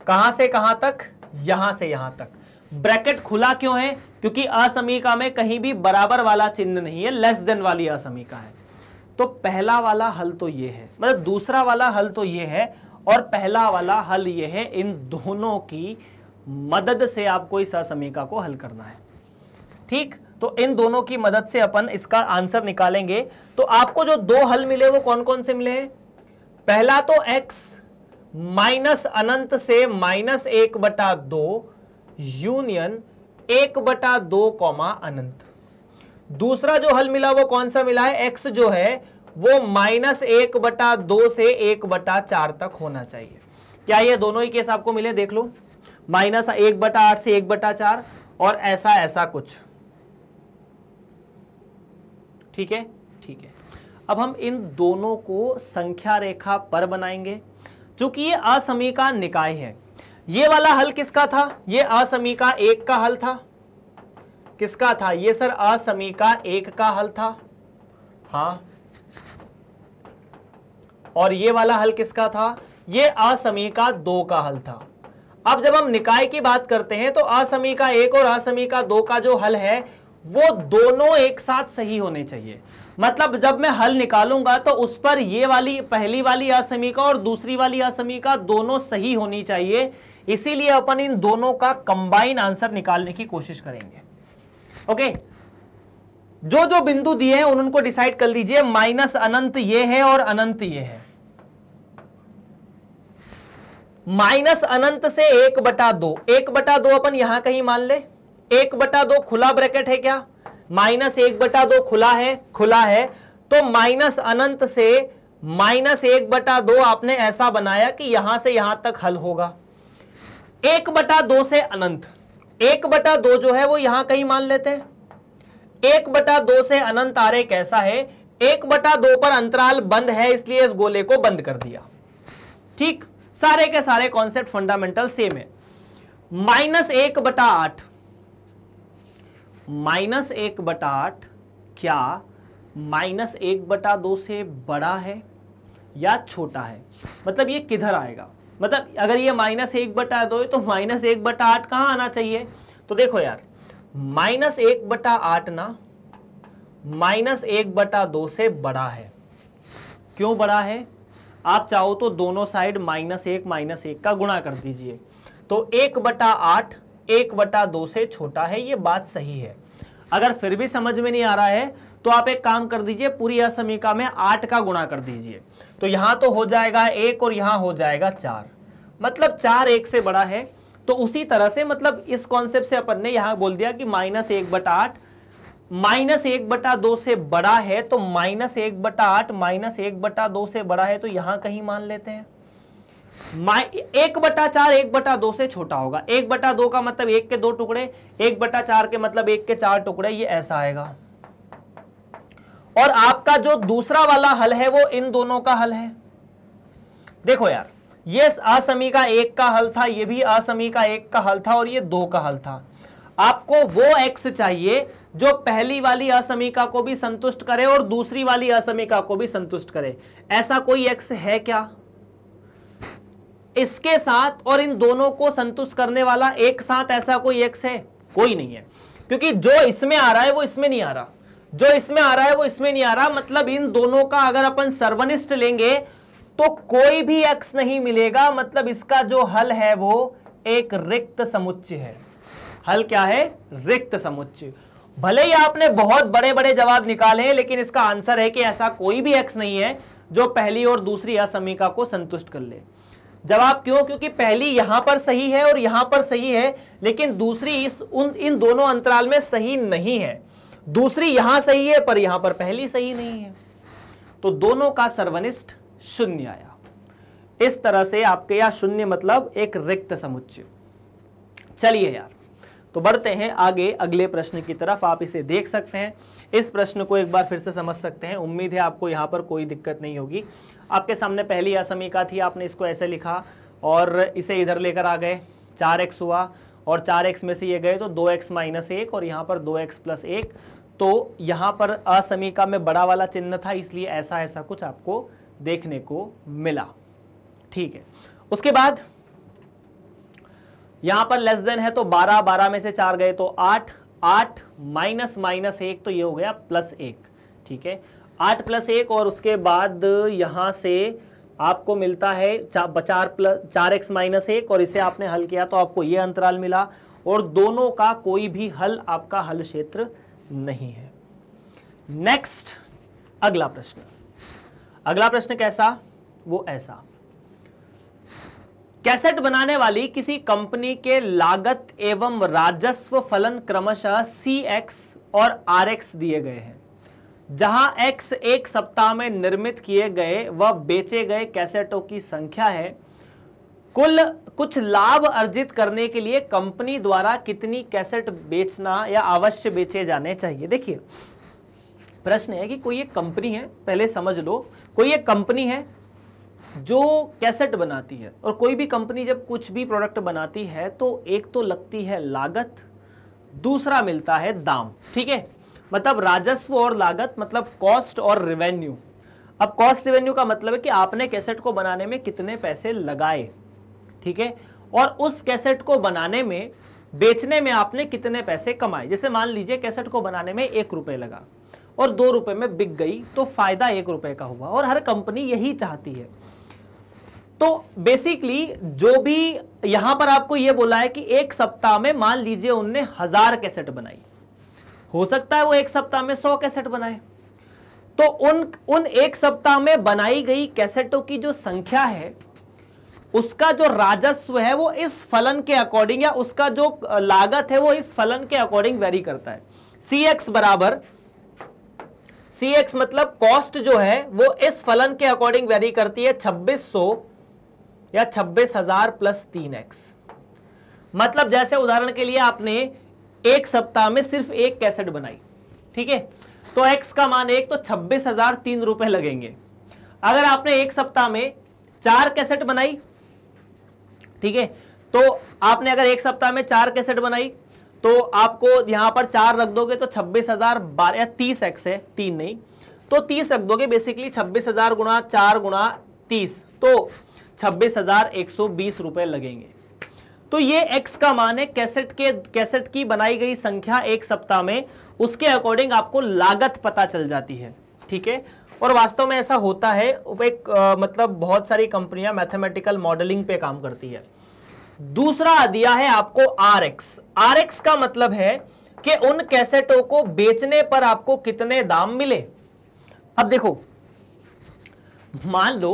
कहां से कहां तक यहां से यहां तक ब्रैकेट खुला क्यों है क्योंकि असमीका में कहीं भी बराबर वाला चिन्ह नहीं है लेस देन वाली असमीका है तो पहला वाला हल तो ये है मतलब दूसरा वाला हल तो ये है और पहला वाला हल ये है इन दोनों की मदद से आपको इस असमीका को हल करना है ठीक तो इन दोनों की मदद से अपन इसका आंसर निकालेंगे तो आपको जो दो हल मिले वो कौन कौन से मिले हैं पहला तो x माइनस अनंत से माइनस एक बटा दो यूनियन एक बटा दो कॉमा अनंत दूसरा जो हल मिला वो कौन सा मिला है एक्स जो है वो माइनस एक बटा दो से एक बटा चार तक होना चाहिए क्या ये दोनों ही केस आपको मिले देख लो माइनस एक बटा आठ से एक बटा चार और ऐसा ऐसा कुछ ठीक है ठीक है अब हम इन दोनों को संख्या रेखा पर बनाएंगे चूंकि ये असमीका निकाय है ये वाला हल किसका था ये असमीका एक का हल था किसका था ये सर असमी का एक का हल था हा और ये वाला हल किसका था ये असमी का दो का हल था अब जब हम निकाय की बात करते हैं तो असमी का एक और असमी का दो का जो हल है वो दोनों एक साथ सही होने चाहिए मतलब जब मैं हल निकालूंगा तो उस पर ये वाली पहली वाली असमी का और दूसरी वाली असमी का दोनों सही होनी चाहिए इसीलिए अपन इन दोनों का कंबाइन आंसर निकालने की कोशिश करेंगे ओके जो जो बिंदु दिए हैं उन उनको डिसाइड कर लीजिए माइनस अनंत ये है और अनंत ये है माइनस अनंत से एक बटा दो एक बटा दो अपन यहां कहीं मान ले एक बटा दो खुला ब्रैकेट है क्या माइनस एक बटा दो खुला है खुला है तो माइनस अनंत से माइनस एक बटा दो आपने ऐसा बनाया कि यहां से यहां तक हल होगा एक बटा दो से अनंत एक बटा दो जो है वो यहां कहीं मान लेते हैं एक बटा दो से अनंत आर कैसा है एक बटा दो पर अंतराल बंद है इसलिए इस गोले को बंद कर दिया ठीक सारे के सारे कॉन्सेप्ट फंडामेंटल सेम है माइनस एक बटा आठ माइनस एक बटा आठ क्या माइनस एक बटा दो से बड़ा है या छोटा है मतलब ये किधर आएगा मतलब अगर ये माइनस एक बटा दो तो माइनस एक बटा आठ कहाँ आना चाहिए तो देखो यार माइनस एक बटा आठ ना माइनस एक बटा दो से बड़ा है क्यों बड़ा है आप चाहो तो दोनों साइड माइनस एक माइनस एक का गुणा कर दीजिए तो एक बटा आठ एक बटा दो से छोटा है ये बात सही है अगर फिर भी समझ में नहीं आ रहा है तो आप एक काम कर दीजिए पूरी असमिका में आठ का गुणा कर दीजिए तो यहां तो हो जाएगा एक और यहां हो जाएगा चार मतलब चार एक से बड़ा है तो उसी तरह से मतलब इस कॉन्सेप्ट से अपन ने यहां बोल दिया कि माइनस एक बटा आठ माइनस एक बटा दो से बड़ा है तो माइनस एक बटा आठ माइनस एक बटा दो से बड़ा है तो यहां कहीं मान लेते हैं एक बटा चार एक बटा दो से छोटा होगा एक बटा दो का मतलब एक के दो टुकड़े एक बटा चार के मतलब एक के चार टुकड़े ये ऐसा आएगा और आपका जो दूसरा वाला हल है वो इन दोनों का हल है देखो यार ये असमी का एक का हल था ये भी असमी का एक का हल था और ये दो का हल था आपको वो एक्स चाहिए जो पहली वाली असमीका को भी संतुष्ट करे और दूसरी वाली असमीका को भी संतुष्ट करे ऐसा कोई एक्स है क्या इसके साथ और इन दोनों को संतुष्ट करने वाला एक साथ ऐसा कोई एक्स है कोई नहीं है क्योंकि जो इसमें आ रहा है वो इसमें नहीं आ रहा जो इसमें आ रहा है वो इसमें नहीं आ रहा मतलब इन दोनों का अगर अपन सर्वनिष्ठ लेंगे तो कोई भी एक्स नहीं मिलेगा मतलब इसका जो हल है वो एक रिक्त समुच्चय है हल क्या है रिक्त समुच्चय भले ही आपने बहुत बड़े बड़े जवाब निकाले हैं लेकिन इसका आंसर है कि ऐसा कोई भी एक्स नहीं है जो पहली और दूसरी असमिका को संतुष्ट कर ले जवाब क्यों क्योंकि पहली यहां पर सही है और यहां पर सही है लेकिन दूसरी इस उन इन दोनों अंतराल में सही नहीं है दूसरी यहां सही है पर यहां पर पहली सही नहीं है तो दोनों का सर्वनिष्ठ शून्य आया इस तरह से आपके यहां शून्य मतलब एक रिक्त समुच्चय चलिए यार तो बढ़ते हैं आगे अगले प्रश्न की तरफ आप इसे देख सकते हैं इस प्रश्न को एक बार फिर से समझ सकते हैं उम्मीद है आपको यहां पर कोई दिक्कत नहीं होगी आपके सामने पहली असमीका थी आपने इसको ऐसे लिखा और इसे इधर लेकर आ गए चार एक्स हुआ और चार एक्स में से ये गए तो दो एक्स माइनस एक और यहाँ पर दो एक्स प्लस एक तो यहाँ पर असमीका में बड़ा वाला चिन्ह था इसलिए ऐसा ऐसा कुछ आपको देखने को मिला ठीक है उसके बाद यहां पर लेस देन है तो 12 12 में से चार गए तो 8 8 माइनस माइनस एक तो ये हो गया प्लस एक ठीक है 8 प्लस एक और उसके बाद यहां से आपको मिलता है चा, चार प्लस चार एक्स माइनस एक और इसे आपने हल किया तो आपको ये अंतराल मिला और दोनों का कोई भी हल आपका हल क्षेत्र नहीं है नेक्स्ट अगला प्रश्न अगला प्रश्न कैसा वो ऐसा कैसेट बनाने वाली किसी कंपनी के लागत एवं राजस्व फलन क्रमशः सी एक्स और आर एक्स दिए गए हैं जहां एक्स एक सप्ताह में निर्मित किए गए व बेचे गए कैसेटों की संख्या है कुल कुछ लाभ अर्जित करने के लिए कंपनी द्वारा कितनी कैसेट बेचना या अवश्य बेचे जाने चाहिए देखिए प्रश्न है कि कोई एक कंपनी है पहले समझ लो कोई एक कंपनी है जो कैसेट बनाती है और कोई भी कंपनी जब कुछ भी प्रोडक्ट बनाती है तो एक तो लगती है लागत दूसरा मिलता है दाम ठीक है मतलब राजस्व और लागत मतलब कॉस्ट और रेवेन्यू अब कॉस्ट रेवेन्यू का मतलब है कि आपने कैसेट को बनाने में कितने पैसे लगाए ठीक है और उस कैसेट को बनाने में बेचने में आपने कितने पैसे कमाए जैसे मान लीजिए कैसेट को बनाने में एक रुपए लगा और दो रुपए में बिक गई तो फायदा एक रुपए का हुआ और हर कंपनी यही चाहती है तो बेसिकली जो भी यहां पर आपको यह बोला है कि एक सप्ताह में मान लीजिए उनने हजार कैसेट बनाई हो सकता है वो एक सप्ताह में सौ कैसेट बनाए तो उन उन एक सप्ताह में बनाई गई कैसेटों की जो संख्या है उसका जो राजस्व है वो इस फलन के अकॉर्डिंग या उसका जो लागत है वो इस फलन के अकॉर्डिंग वेरी करता है सी एक्स बराबर सी एक्स मतलब कॉस्ट जो है वो इस फलन के अकॉर्डिंग वेरी करती है 2600 या 26000 प्लस 3x मतलब जैसे उदाहरण के लिए आपने एक सप्ताह में सिर्फ एक कैसेट बनाई ठीक है तो x का मान एक तो छब्बीस हजार तीन रुपए लगेंगे अगर आपने एक सप्ताह में चार कैसेट बनाई ठीक है तो आपने अगर एक सप्ताह में चार कैसेट बनाई तो आपको यहां पर चार रख दोगे तो छब्बीस हजार बारह तीस एक्स है तीन नहीं तो तीस रख दोगे बेसिकली छब्बीस हजार गुणा चार गुणा तीस तो छब्बीस हजार एक सौ बीस रुपए लगेंगे तो ये एक्स का मान है कैसेट के कैसेट की बनाई गई संख्या एक सप्ताह में उसके अकॉर्डिंग आपको लागत पता चल जाती है ठीक है और वास्तव में ऐसा होता है एक आ, मतलब बहुत सारी कंपनियां मैथमेटिकल मॉडलिंग पे काम करती है दूसरा दिया है आपको आर एक्स आर एक्स का मतलब है कि उन कैसेटों को बेचने पर आपको कितने दाम मिले अब देखो मान लो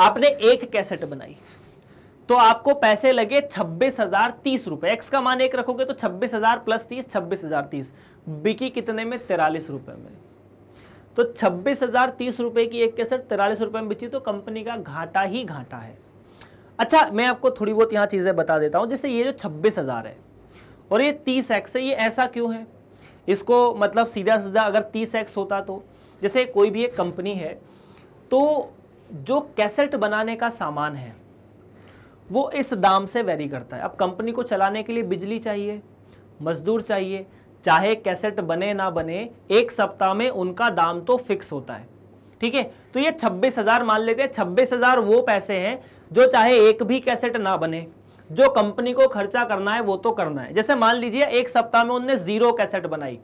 आपने एक कैसेट बनाई तो आपको पैसे लगे छब्बीस हजार तीस रुपए एक्स का मान एक रखोगे तो छब्बीस हजार प्लस तीस छब्बीस हजार तीस बिकी कितने में तिरालीस रुपए में तो छब्बीस हजार तीस रुपए की एक कैसेट तिरालीस रुपए में बिची तो कंपनी का घाटा ही घाटा है अच्छा मैं आपको थोड़ी बहुत यहाँ चीज़ें बता देता हूँ जैसे ये जो छब्बीस हज़ार है और ये तीस एक्स है ये ऐसा क्यों है इसको मतलब सीधा सीधा अगर तीस एक्स होता तो जैसे कोई भी एक कंपनी है तो जो कैसेट बनाने का सामान है वो इस दाम से वेरी करता है अब कंपनी को चलाने के लिए बिजली चाहिए मजदूर चाहिए चाहे कैसेट बने ना बने एक सप्ताह में उनका दाम तो फिक्स होता है ठीक है तो ये छब्बीस हजार मान लेते हैं छब्बीस हजार वो पैसे हैं जो चाहे एक भी कैसेट ना बने जो कंपनी को खर्चा करना है वो तो करना है जैसे मान लीजिए एक सप्ताह में उनने जीरो कैसेट बनाई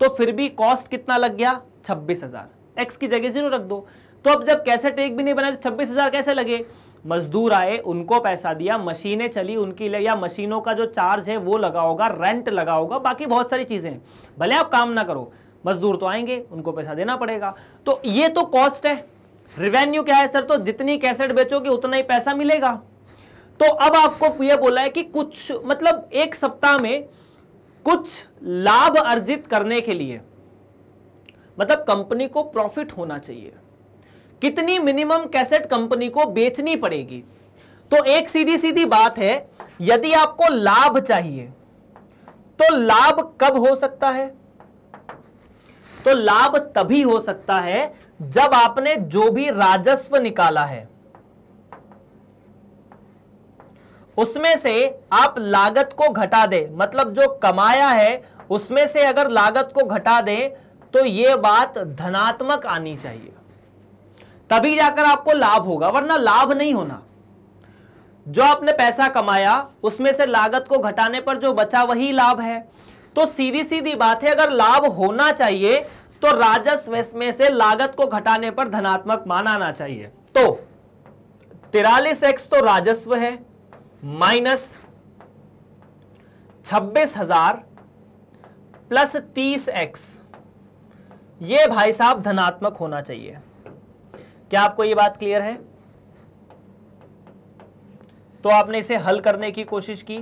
तो फिर भी कॉस्ट कितना लग गया छब्बीस हजार एक्स की जगह जीरो रख दो तो अब जब कैसेट एक भी नहीं बनाए तो छब्बीस हजार कैसे लगे मजदूर आए उनको पैसा दिया मशीनें चली उनकी या मशीनों का जो चार्ज है वो लगा होगा रेंट लगा होगा बाकी बहुत सारी चीज़ें भले आप काम ना करो मजदूर तो आएंगे उनको पैसा देना पड़ेगा तो ये तो कॉस्ट है रिवेन्यू क्या है सर तो जितनी कैसेट बेचोगे उतना ही पैसा मिलेगा तो अब आपको यह बोला है कि कुछ मतलब एक सप्ताह में कुछ लाभ अर्जित करने के लिए मतलब कंपनी को प्रॉफिट होना चाहिए कितनी मिनिमम कैसेट कंपनी को बेचनी पड़ेगी तो एक सीधी सीधी बात है यदि आपको लाभ चाहिए तो लाभ कब हो सकता है तो लाभ तभी हो सकता है जब आपने जो भी राजस्व निकाला है उसमें से आप लागत को घटा दें मतलब जो कमाया है उसमें से अगर लागत को घटा दें तो यह बात धनात्मक आनी चाहिए तभी जाकर आपको लाभ होगा वरना लाभ नहीं होना जो आपने पैसा कमाया उसमें से लागत को घटाने पर जो बचा वही लाभ है तो सीधी सीधी बात है अगर लाभ होना चाहिए तो राजस्व में से लागत को घटाने पर धनात्मक मान आना चाहिए तो तिरालीस एक्स तो राजस्व है माइनस छब्बीस हजार प्लस तीस एक्स ये भाई साहब धनात्मक होना चाहिए क्या आपको ये बात क्लियर है तो आपने इसे हल करने की कोशिश की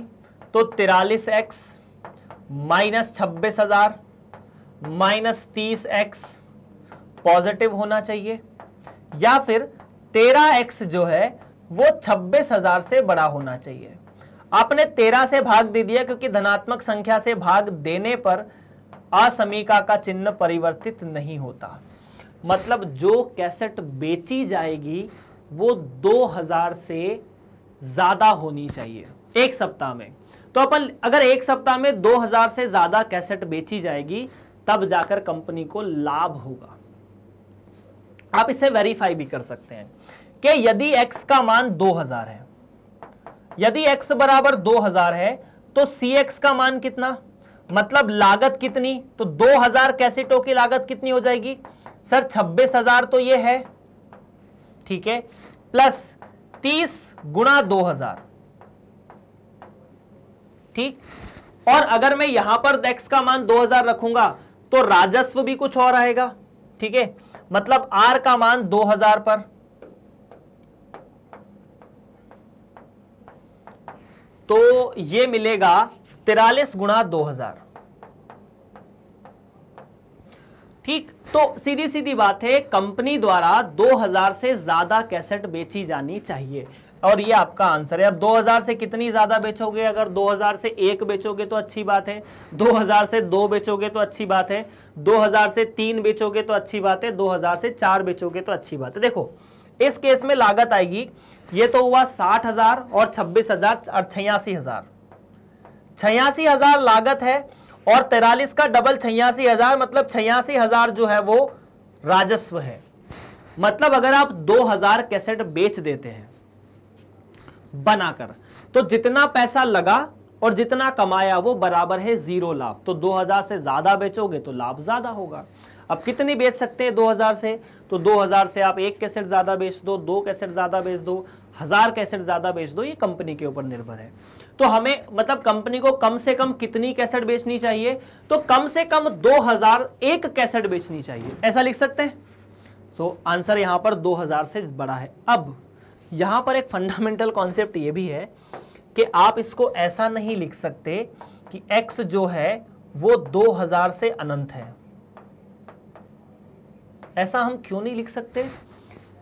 तो तिरालीस एक्स माइनस छब्बीस हजार माइनस तीस एक्स पॉजिटिव होना चाहिए या फिर तेरह एक्स जो है वो छब्बीस हजार से बड़ा होना चाहिए आपने तेरह से भाग दे दिया क्योंकि धनात्मक संख्या से भाग देने पर असमीका का चिन्ह परिवर्तित नहीं होता मतलब जो कैसेट बेची जाएगी वो 2000 से ज़्यादा होनी चाहिए एक सप्ताह में तो अपन अगर एक सप्ताह में 2000 से ज़्यादा कैसेट बेची जाएगी तब जाकर कंपनी को लाभ होगा आप इसे वेरीफाई भी कर सकते हैं कि यदि x का मान 2000 है यदि x बराबर 2000 है तो सी एक्स का मान कितना मतलब लागत कितनी तो 2000 कैसेटों की लागत कितनी हो जाएगी सर छब्बीस हजार तो ये है ठीक है प्लस तीस गुणा दो हजार ठीक और अगर मैं यहां पर एक्स का मान दो हजार रखूंगा तो राजस्व भी कुछ और आएगा ठीक है मतलब आर का मान दो हजार पर तो ये मिलेगा तिरालीस गुणा दो हजार ठीक तो सीधी सीधी बात है कंपनी द्वारा 2000 से ज्यादा कैसेट बेची जानी चाहिए और ये आपका आंसर है अब 2000 से कितनी ज़्यादा बेचोगे अगर 2000 से एक बेचोगे तो अच्छी बात है 2000 से दो बेचोगे तो अच्छी बात है 2000 से तीन बेचोगे तो अच्छी बात है 2000 से चार बेचोगे तो अच्छी बात है देखो इस केस में लागत आएगी ये तो हुआ साठ हजार और छब्बीस हजार और छियासी हजार छियासी हजार लागत है और तैरालीस का डबल छियासी हजार मतलब छियासी हजार जो है वो राजस्व है मतलब अगर आप दो हजार कैसेट बेच देते हैं बनाकर तो जितना पैसा लगा और जितना कमाया वो बराबर है जीरो लाभ तो 2000 से ज्यादा बेचोगे तो लाभ ज्यादा होगा अब कितनी बेच सकते हैं 2000 से तो 2000 से आप एक कैसेट ज्यादा बेच दो दो कैसेट ज्यादा बेच दो हजार कैसेट ज्यादा बेच दो ये कंपनी के ऊपर निर्भर है तो हमें मतलब कंपनी को कम से कम कितनी कैसेट बेचनी चाहिए तो कम से कम एक कैसेट बेचनी चाहिए ऐसा लिख सकते हैं सो so, आंसर यहां पर 2000 से बड़ा है अब यहां पर एक फंडामेंटल कॉन्सेप्ट यह भी है कि आप इसको ऐसा नहीं लिख सकते कि एक्स जो है वो 2000 से अनंत है ऐसा हम क्यों नहीं लिख सकते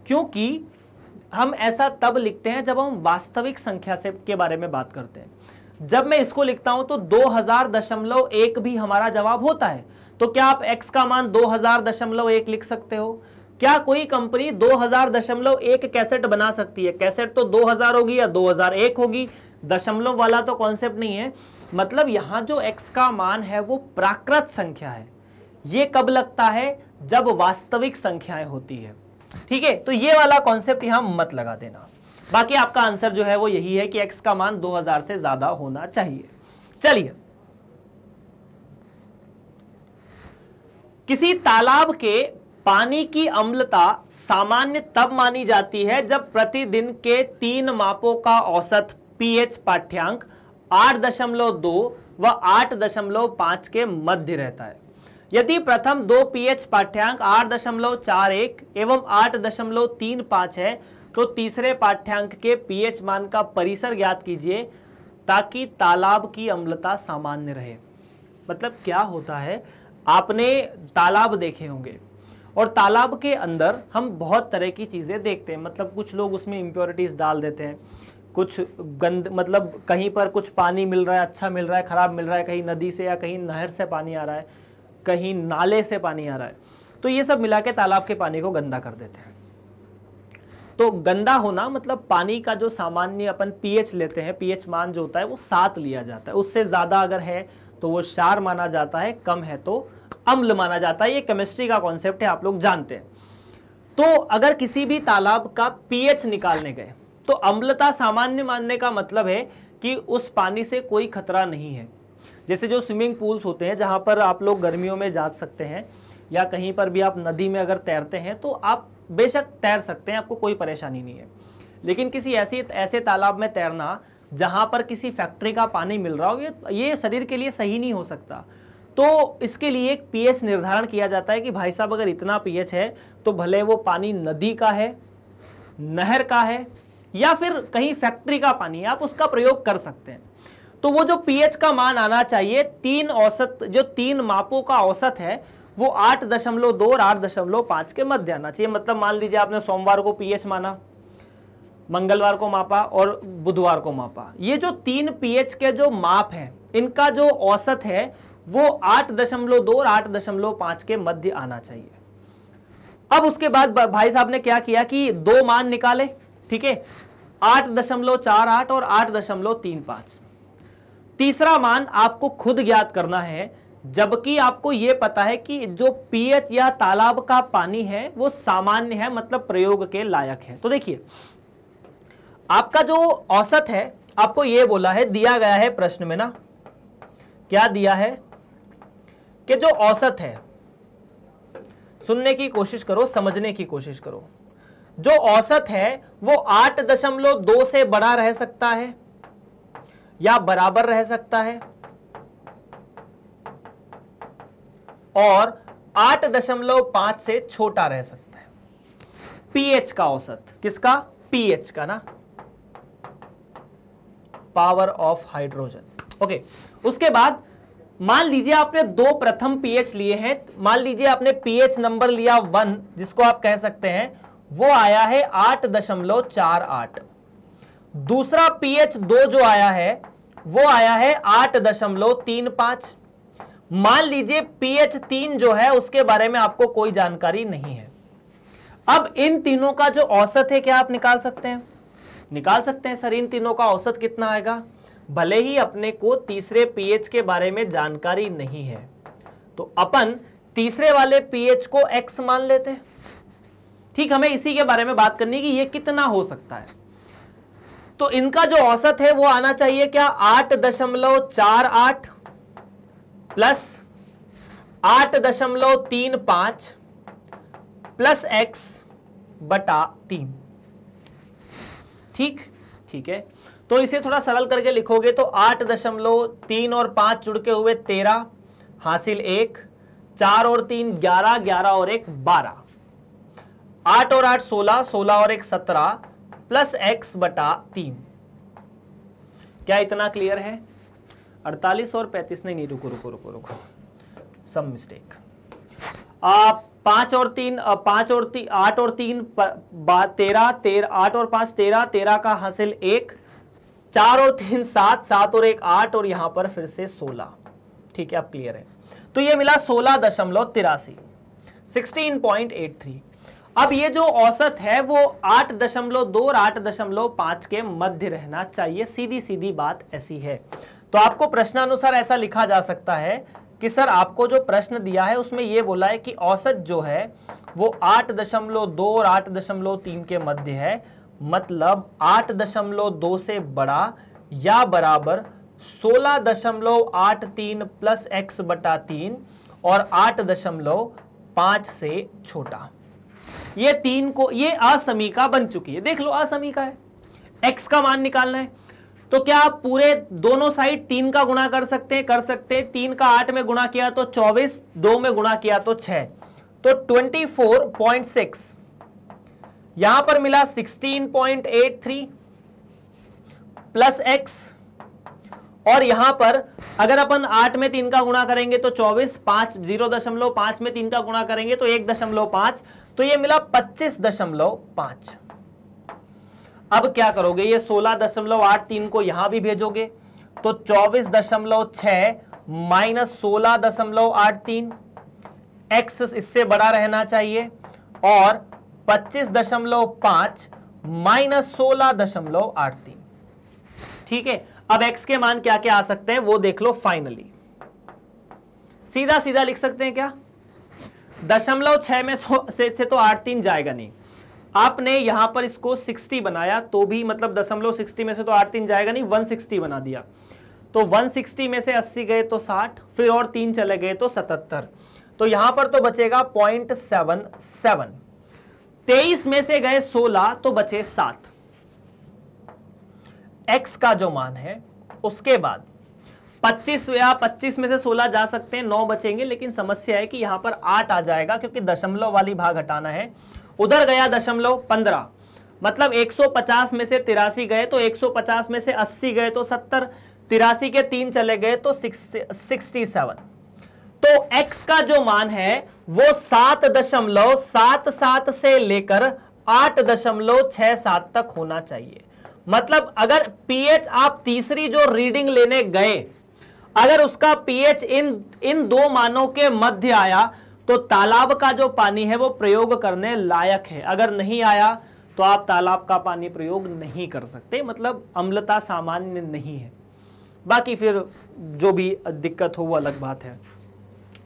क्योंकि हम ऐसा तब लिखते हैं जब हम वास्तविक संख्या से के बारे में बात करते हैं जब मैं इसको लिखता हूं तो दो हजार दशमलव एक भी हमारा जवाब होता है तो क्या आप x का मान दो हजार दशमलव एक लिख सकते हो क्या कोई कंपनी दो हजार दशमलव एक कैसेट बना सकती है कैसेट तो दो हजार होगी या दो हजार एक होगी दशमलव वाला तो कॉन्सेप्ट नहीं है मतलब यहां जो x का मान है वो प्राकृत संख्या है ये कब लगता है जब वास्तविक संख्याएं होती है ठीक है तो ये वाला कॉन्सेप्ट यहां मत लगा देना बाकी आपका आंसर जो है वो यही है कि एक्स का मान 2000 से ज्यादा होना चाहिए चलिए किसी तालाब के पानी की अम्लता सामान्य तब मानी जाती है जब प्रतिदिन के तीन मापों का औसत पीएच पाठ्यांक 8.2 व 8.5 के मध्य रहता है यदि प्रथम दो पीएच पाठ्यांक आठ दशमलव चार एक एवं आठ दशमलव तीन पांच है तो तीसरे पाठ्यांक के पीएच मान का परिसर ज्ञात कीजिए ताकि तालाब की अम्लता सामान्य रहे मतलब क्या होता है आपने तालाब देखे होंगे और तालाब के अंदर हम बहुत तरह की चीज़ें देखते हैं मतलब कुछ लोग उसमें इम्प्योरिटीज़ डाल देते हैं कुछ गंद मतलब कहीं पर कुछ पानी मिल रहा है अच्छा मिल रहा है ख़राब मिल रहा है कहीं नदी से या कहीं नहर से पानी आ रहा है कहीं नाले से पानी आ रहा है तो ये सब मिला के तालाब के पानी को गंदा कर देते हैं तो गंदा होना मतलब पानी का जो सामान्य अपन पीएच लेते हैं पीएच मान जो होता है वो सात लिया जाता है उससे ज़्यादा अगर है तो वो शार माना जाता है कम है तो अम्ल माना जाता है ये केमिस्ट्री का कॉन्सेप्ट है आप लोग जानते हैं तो अगर किसी भी तालाब का पीएच निकालने गए तो अम्लता सामान्य मानने का मतलब है कि उस पानी से कोई खतरा नहीं है जैसे जो स्विमिंग पूल्स होते हैं जहाँ पर आप लोग गर्मियों में जा सकते हैं या कहीं पर भी आप नदी में अगर तैरते हैं तो आप बेशक तैर सकते हैं आपको कोई परेशानी नहीं है लेकिन किसी ऐसी ऐसे तालाब में तैरना जहाँ पर किसी फैक्ट्री का पानी मिल रहा हो ये ये शरीर के लिए सही नहीं हो सकता तो इसके लिए एक पीएच निर्धारण किया जाता है कि भाई साहब अगर इतना पीएच है तो भले वो पानी नदी का है नहर का है या फिर कहीं फैक्ट्री का पानी आप उसका प्रयोग कर सकते हैं तो वो जो पीएच का मान आना चाहिए तीन औसत जो तीन मापों का औसत है वो आठ दशमलव दो और आठ दशमलव पांच के मध्य आना चाहिए मतलब मान लीजिए आपने सोमवार को पीएच माना मंगलवार को मापा और बुधवार को मापा ये जो तीन पीएच के जो माप है इनका जो औसत है वो आठ दशमलव दो और आठ दशमलव पांच के मध्य आना चाहिए अब उसके बाद भाई साहब ने क्या किया कि दो मान निकाले ठीक है आठ दशमलव चार आठ और आठ दशमलव तीन पांच तीसरा मान आपको खुद ज्ञात करना है जबकि आपको यह पता है कि जो पीएच या तालाब का पानी है वो सामान्य है मतलब प्रयोग के लायक है तो देखिए आपका जो औसत है आपको यह बोला है दिया गया है प्रश्न में ना क्या दिया है कि जो औसत है सुनने की कोशिश करो समझने की कोशिश करो जो औसत है वो आठ दशमलव दो से बड़ा रह सकता है या बराबर रह सकता है और 8.5 से छोटा रह सकता है पीएच का औसत किसका पीएच का ना पावर ऑफ हाइड्रोजन ओके उसके बाद मान लीजिए आपने दो प्रथम पीएच लिए हैं मान लीजिए आपने पीएच नंबर लिया वन जिसको आप कह सकते हैं वो आया है आठ दशमलव चार आठ दूसरा पीएच दो जो आया है वो आया है आठ दशमलव तीन पांच मान लीजिए पीएच तीन जो है उसके बारे में आपको कोई जानकारी नहीं है अब इन तीनों का जो औसत है क्या आप निकाल सकते हैं निकाल सकते हैं सर इन तीनों का औसत कितना आएगा भले ही अपने को तीसरे पीएच के बारे में जानकारी नहीं है तो अपन तीसरे वाले पीएच को एक्स मान लेते हैं ठीक हमें इसी के बारे में बात करनी कि ये कितना हो सकता है तो इनका जो औसत है वो आना चाहिए क्या आठ दशमलव चार आठ प्लस आठ दशमलव तीन पांच प्लस एक्स बटा तीन ठीक ठीक है तो इसे थोड़ा सरल करके लिखोगे तो आठ दशमलव तीन और पांच जुड़के हुए तेरह हासिल एक चार और तीन ग्यारह ग्यारह और एक बारह आठ और आठ सोलह सोलह और एक सत्रह प्लस एक्स बटा तीन क्या इतना क्लियर है 48 और 35 नहीं नहीं रुको रुको रुको रुको सम मिस्टेक आप और तीन पांच और तीन आठ और तीन तेरह तेरह आठ और पांच तेरह तेरह का हासिल एक चार और तीन सात सात और एक आठ और यहां पर फिर से सोलह ठीक है अब क्लियर है तो ये मिला सोलह दशमलव तिरासी सिक्सटीन पॉइंट एट थ्री अब ये जो औसत है वो आठ दशमलव दो और आठ दशमलव पांच के मध्य रहना चाहिए सीधी सीधी बात ऐसी है तो आपको प्रश्नानुसार ऐसा लिखा जा सकता है कि सर आपको जो प्रश्न दिया है उसमें ये बोला है कि औसत जो है वो आठ दशमलव दो और आठ दशमलव तीन के मध्य है मतलब आठ दशमलव दो से बड़ा या बराबर सोलह दशमलव आठ तीन प्लस एक्स बटा तीन और आठ दशमलव पांच से छोटा ये तीन को ये असमीका बन चुकी है देख लो असमीका है एक्स का मान निकालना है तो क्या आप पूरे दोनों साइड तीन का गुणा कर सकते हैं कर सकते हैं तीन का आठ में गुणा किया तो चौबीस दो में गुणा किया तो छह तो ट्वेंटी फोर पॉइंट सिक्स यहां पर मिला sixteen point eight three plus x और यहां पर अगर अपन आठ में तीन का गुणा करेंगे तो चौबीस पांच जीरो दशमलव पांच में तीन का गुणा करेंगे तो एक दशमलव पांच तो ये मिला पच्चीस दशमलव पांच अब क्या करोगे ये सोलह दशमलव आठ तीन को यहां भी भेजोगे तो चौबीस दशमलव छह माइनस सोलह दशमलव आठ तीन एक्स इससे बड़ा रहना चाहिए और पच्चीस दशमलव पांच माइनस सोलह दशमलव आठ तीन ठीक है अब एक्स के मान क्या क्या आ सकते हैं वो देख लो फाइनली सीधा सीधा लिख सकते हैं क्या दशमलव छः में से, से तो आठ तीन जाएगा नहीं आपने यहाँ पर इसको 60 बनाया तो भी मतलब दशमलव 60 में से तो आठ तीन जाएगा नहीं 160 बना दिया तो 160 में से 80 गए तो 60 फिर और तीन चले गए तो 77 तो यहाँ पर तो बचेगा पॉइंट सेवन सेवन तेईस में से गए 16 तो बचे सात एक्स का जो मान है उसके बाद पच्चीस या पच्चीस में से सोलह जा सकते हैं नौ बचेंगे लेकिन समस्या है कि यहां पर आठ आ जाएगा क्योंकि दशमलव वाली भाग हटाना है उधर गया दशमलव पंद्रह मतलब 150 में से तिरासी गए तो 150 में से 80 गए तो 70 तिरासी के तीन चले गए तो 67 तो x का जो मान है वो सात दशमलव सात सात से लेकर आठ दशमलव छह सात तक होना चाहिए मतलब अगर पीएच आप तीसरी जो रीडिंग लेने गए अगर उसका पीएच इन इन दो मानों के मध्य आया तो तालाब का जो पानी है वो प्रयोग करने लायक है अगर नहीं आया तो आप तालाब का पानी प्रयोग नहीं कर सकते मतलब अम्लता सामान्य नहीं है बाकी फिर जो भी दिक्कत हो वो अलग बात है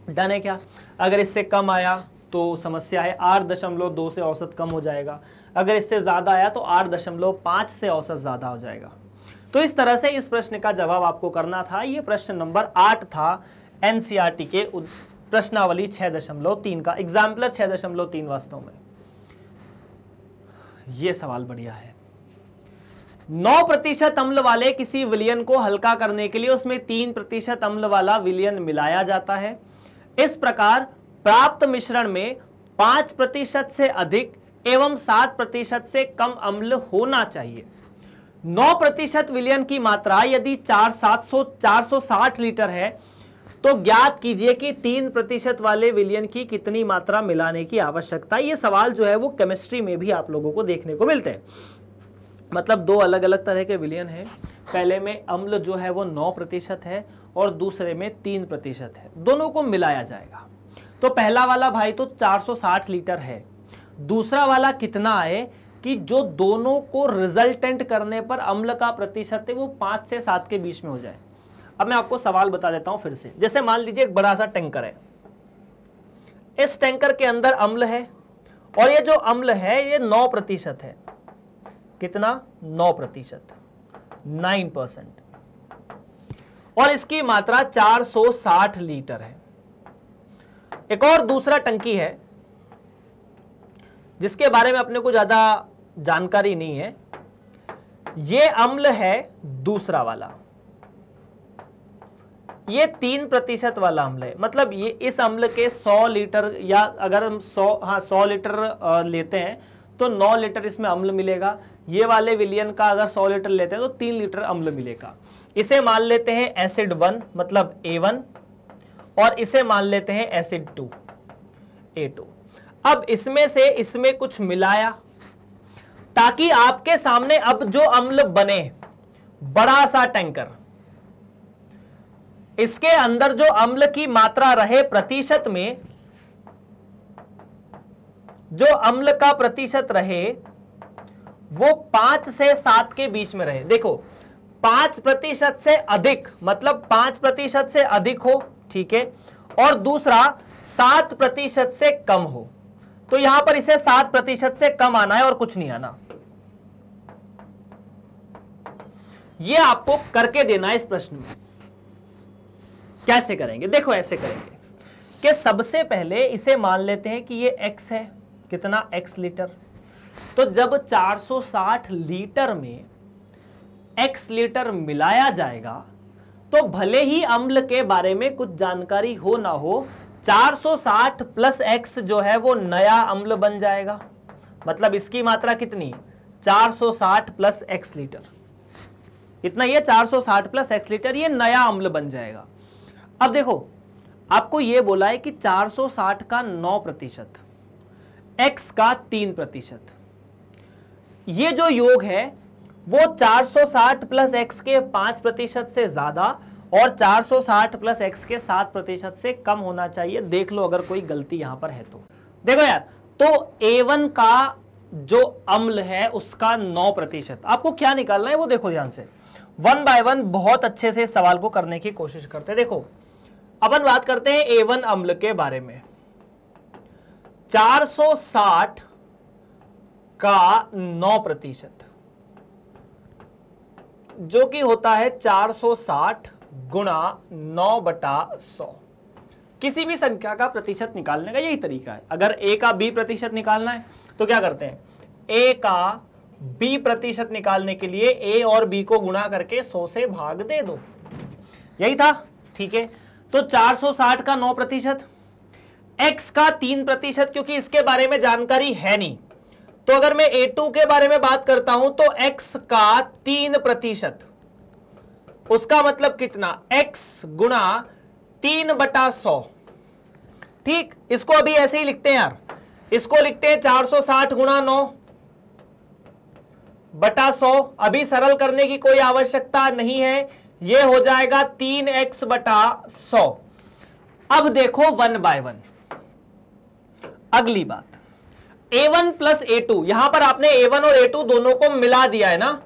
डन है क्या अगर इससे कम आया तो समस्या है आठ दशमलव दो से औसत कम हो जाएगा अगर इससे ज़्यादा आया तो आठ दशमलव पांच से औसत ज़्यादा हो जाएगा तो इस तरह से इस प्रश्न का जवाब आपको करना था ये प्रश्न नंबर आठ था एनसीईआरटी e के प्रश्नावली छह दशमलव तीन का एग्जाम्पलर छह दशमलव तीन वास्तव में ये सवाल बढ़िया है नौ प्रतिशत अम्ल वाले किसी विलियन को हल्का करने के लिए उसमें तीन प्रतिशत अम्ल वाला विलियन मिलाया जाता है इस प्रकार प्राप्त मिश्रण में पांच प्रतिशत से अधिक एवं सात प्रतिशत से कम अम्ल होना चाहिए 9 प्रतिशत विलयन की मात्रा यदि चार सात सौ चार सौ साठ लीटर है तो ज्ञात कीजिए कि तीन प्रतिशत वाले विलयन की कितनी मात्रा मिलाने की आवश्यकता ये सवाल जो है वो केमिस्ट्री में भी आप लोगों को देखने को मिलते हैं मतलब दो अलग अलग तरह के विलयन हैं पहले में अम्ल जो है वो नौ प्रतिशत है और दूसरे में तीन प्रतिशत है दोनों को मिलाया जाएगा तो पहला वाला भाई तो 460 लीटर है दूसरा वाला कितना है कि जो दोनों को रिजल्टेंट करने पर अम्ल का प्रतिशत है वो पांच से सात के बीच में हो जाए अब मैं आपको सवाल बता देता हूं फिर से जैसे मान लीजिए एक बड़ा सा टैंकर है इस टैंकर के अंदर अम्ल है और ये जो अम्ल है ये नौ प्रतिशत है कितना नौ प्रतिशत नाइन परसेंट और इसकी मात्रा 460 लीटर है एक और दूसरा टंकी है जिसके बारे में अपने को ज़्यादा जानकारी नहीं है ये अम्ल है दूसरा वाला ये तीन प्रतिशत वाला अम्ल है मतलब ये इस अम्ल के सौ लीटर या अगर हम सौ हाँ सौ लीटर लेते हैं तो नौ लीटर इसमें अम्ल मिलेगा ये वाले विलियन का अगर सौ लीटर लेते हैं तो तीन लीटर अम्ल मिलेगा इसे मान लेते हैं एसिड वन मतलब ए वन और इसे मान लेते हैं एसिड टू ए टू अब इसमें से इसमें कुछ मिलाया ताकि आपके सामने अब जो अम्ल बने बड़ा सा टैंकर इसके अंदर जो अम्ल की मात्रा रहे प्रतिशत में जो अम्ल का प्रतिशत रहे वो पांच से सात के बीच में रहे देखो पांच प्रतिशत से अधिक मतलब पांच प्रतिशत से अधिक हो ठीक है और दूसरा सात प्रतिशत से कम हो तो यहां पर इसे सात प्रतिशत से कम आना है और कुछ नहीं आना ये आपको करके देना है इस प्रश्न में कैसे करेंगे देखो ऐसे करेंगे कि सबसे पहले इसे मान लेते हैं कि ये x है कितना x लीटर तो जब 460 लीटर में x लीटर मिलाया जाएगा तो भले ही अम्ल के बारे में कुछ जानकारी हो ना हो 460 प्लस एक्स जो है वो नया अम्ल बन जाएगा मतलब इसकी मात्रा कितनी 460 प्लस एक्स लीटर इतना ये 460 प्लस एक्स लीटर ये नया अम्ल बन जाएगा अब देखो आपको ये बोला है कि 460 का 9 प्रतिशत एक्स का 3 प्रतिशत ये जो योग है वो 460 प्लस एक्स के 5 प्रतिशत से ज़्यादा और 460 प्लस एक्स के सात प्रतिशत से कम होना चाहिए देख लो अगर कोई गलती यहां पर है तो देखो यार तो A1 का जो अम्ल है उसका नौ प्रतिशत आपको क्या निकालना है वो देखो ध्यान से वन बाय वन बहुत अच्छे से सवाल को करने की कोशिश करते देखो अपन बात करते हैं एवन अम्ल के बारे में 460 का 9 प्रतिशत जो कि होता है 460 गुणा नौ बटा सौ किसी भी संख्या का प्रतिशत निकालने का यही तरीका है अगर ए का बी प्रतिशत निकालना है तो क्या करते हैं ए का बी प्रतिशत निकालने के लिए ए और बी को गुणा करके सौ से भाग दे दो यही था ठीक है तो 460 का 9 प्रतिशत एक्स का 3 प्रतिशत क्योंकि इसके बारे में जानकारी है नहीं तो अगर मैं ए टू के बारे में बात करता हूं तो एक्स का 3 प्रतिशत उसका मतलब कितना x गुणा तीन बटा सौ ठीक इसको अभी ऐसे ही लिखते हैं यार इसको लिखते हैं 460 गुणा नौ बटा सौ अभी सरल करने की कोई आवश्यकता नहीं है ये हो जाएगा तीन एक्स बटा सौ अब देखो वन बाय वन अगली बात a one plus a two यहां पर आपने ए वन और ए टू दोनों को मिला दिया है ना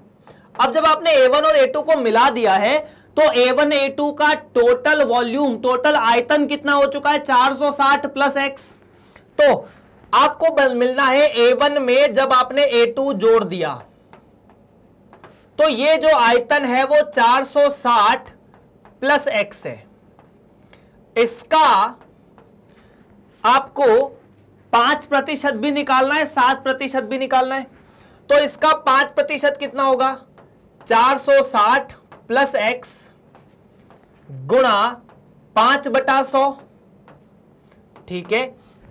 अब जब आपने A1 और A2 को मिला दिया है तो A1 A2 का टोटल वॉल्यूम टोटल आयतन कितना हो चुका है 460 प्लस x तो आपको मिलना है A1 में जब आपने A2 जोड़ दिया तो ये जो आयतन है वो 460 प्लस x है इसका आपको पांच प्रतिशत भी निकालना है सात प्रतिशत भी निकालना है तो इसका पांच प्रतिशत कितना होगा 460 प्लस एक्स गुणा पांच बटा सौ ठीक है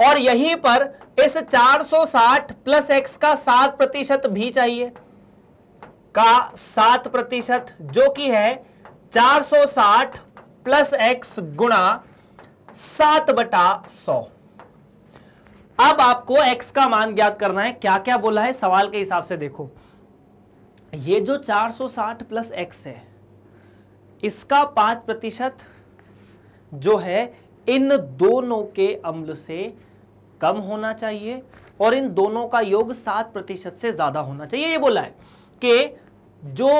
और यहीं पर इस 460 प्लस एक्स का सात प्रतिशत भी चाहिए का सात प्रतिशत जो कि है 460 प्लस एक्स गुणा सात बटा सौ अब आपको एक्स का मान ज्ञात करना है क्या क्या बोला है सवाल के हिसाब से देखो ये जो 460 प्लस एक्स है इसका पांच प्रतिशत जो है इन दोनों के अम्ल से कम होना चाहिए और इन दोनों का योग सात प्रतिशत से ज़्यादा होना चाहिए ये बोला है कि जो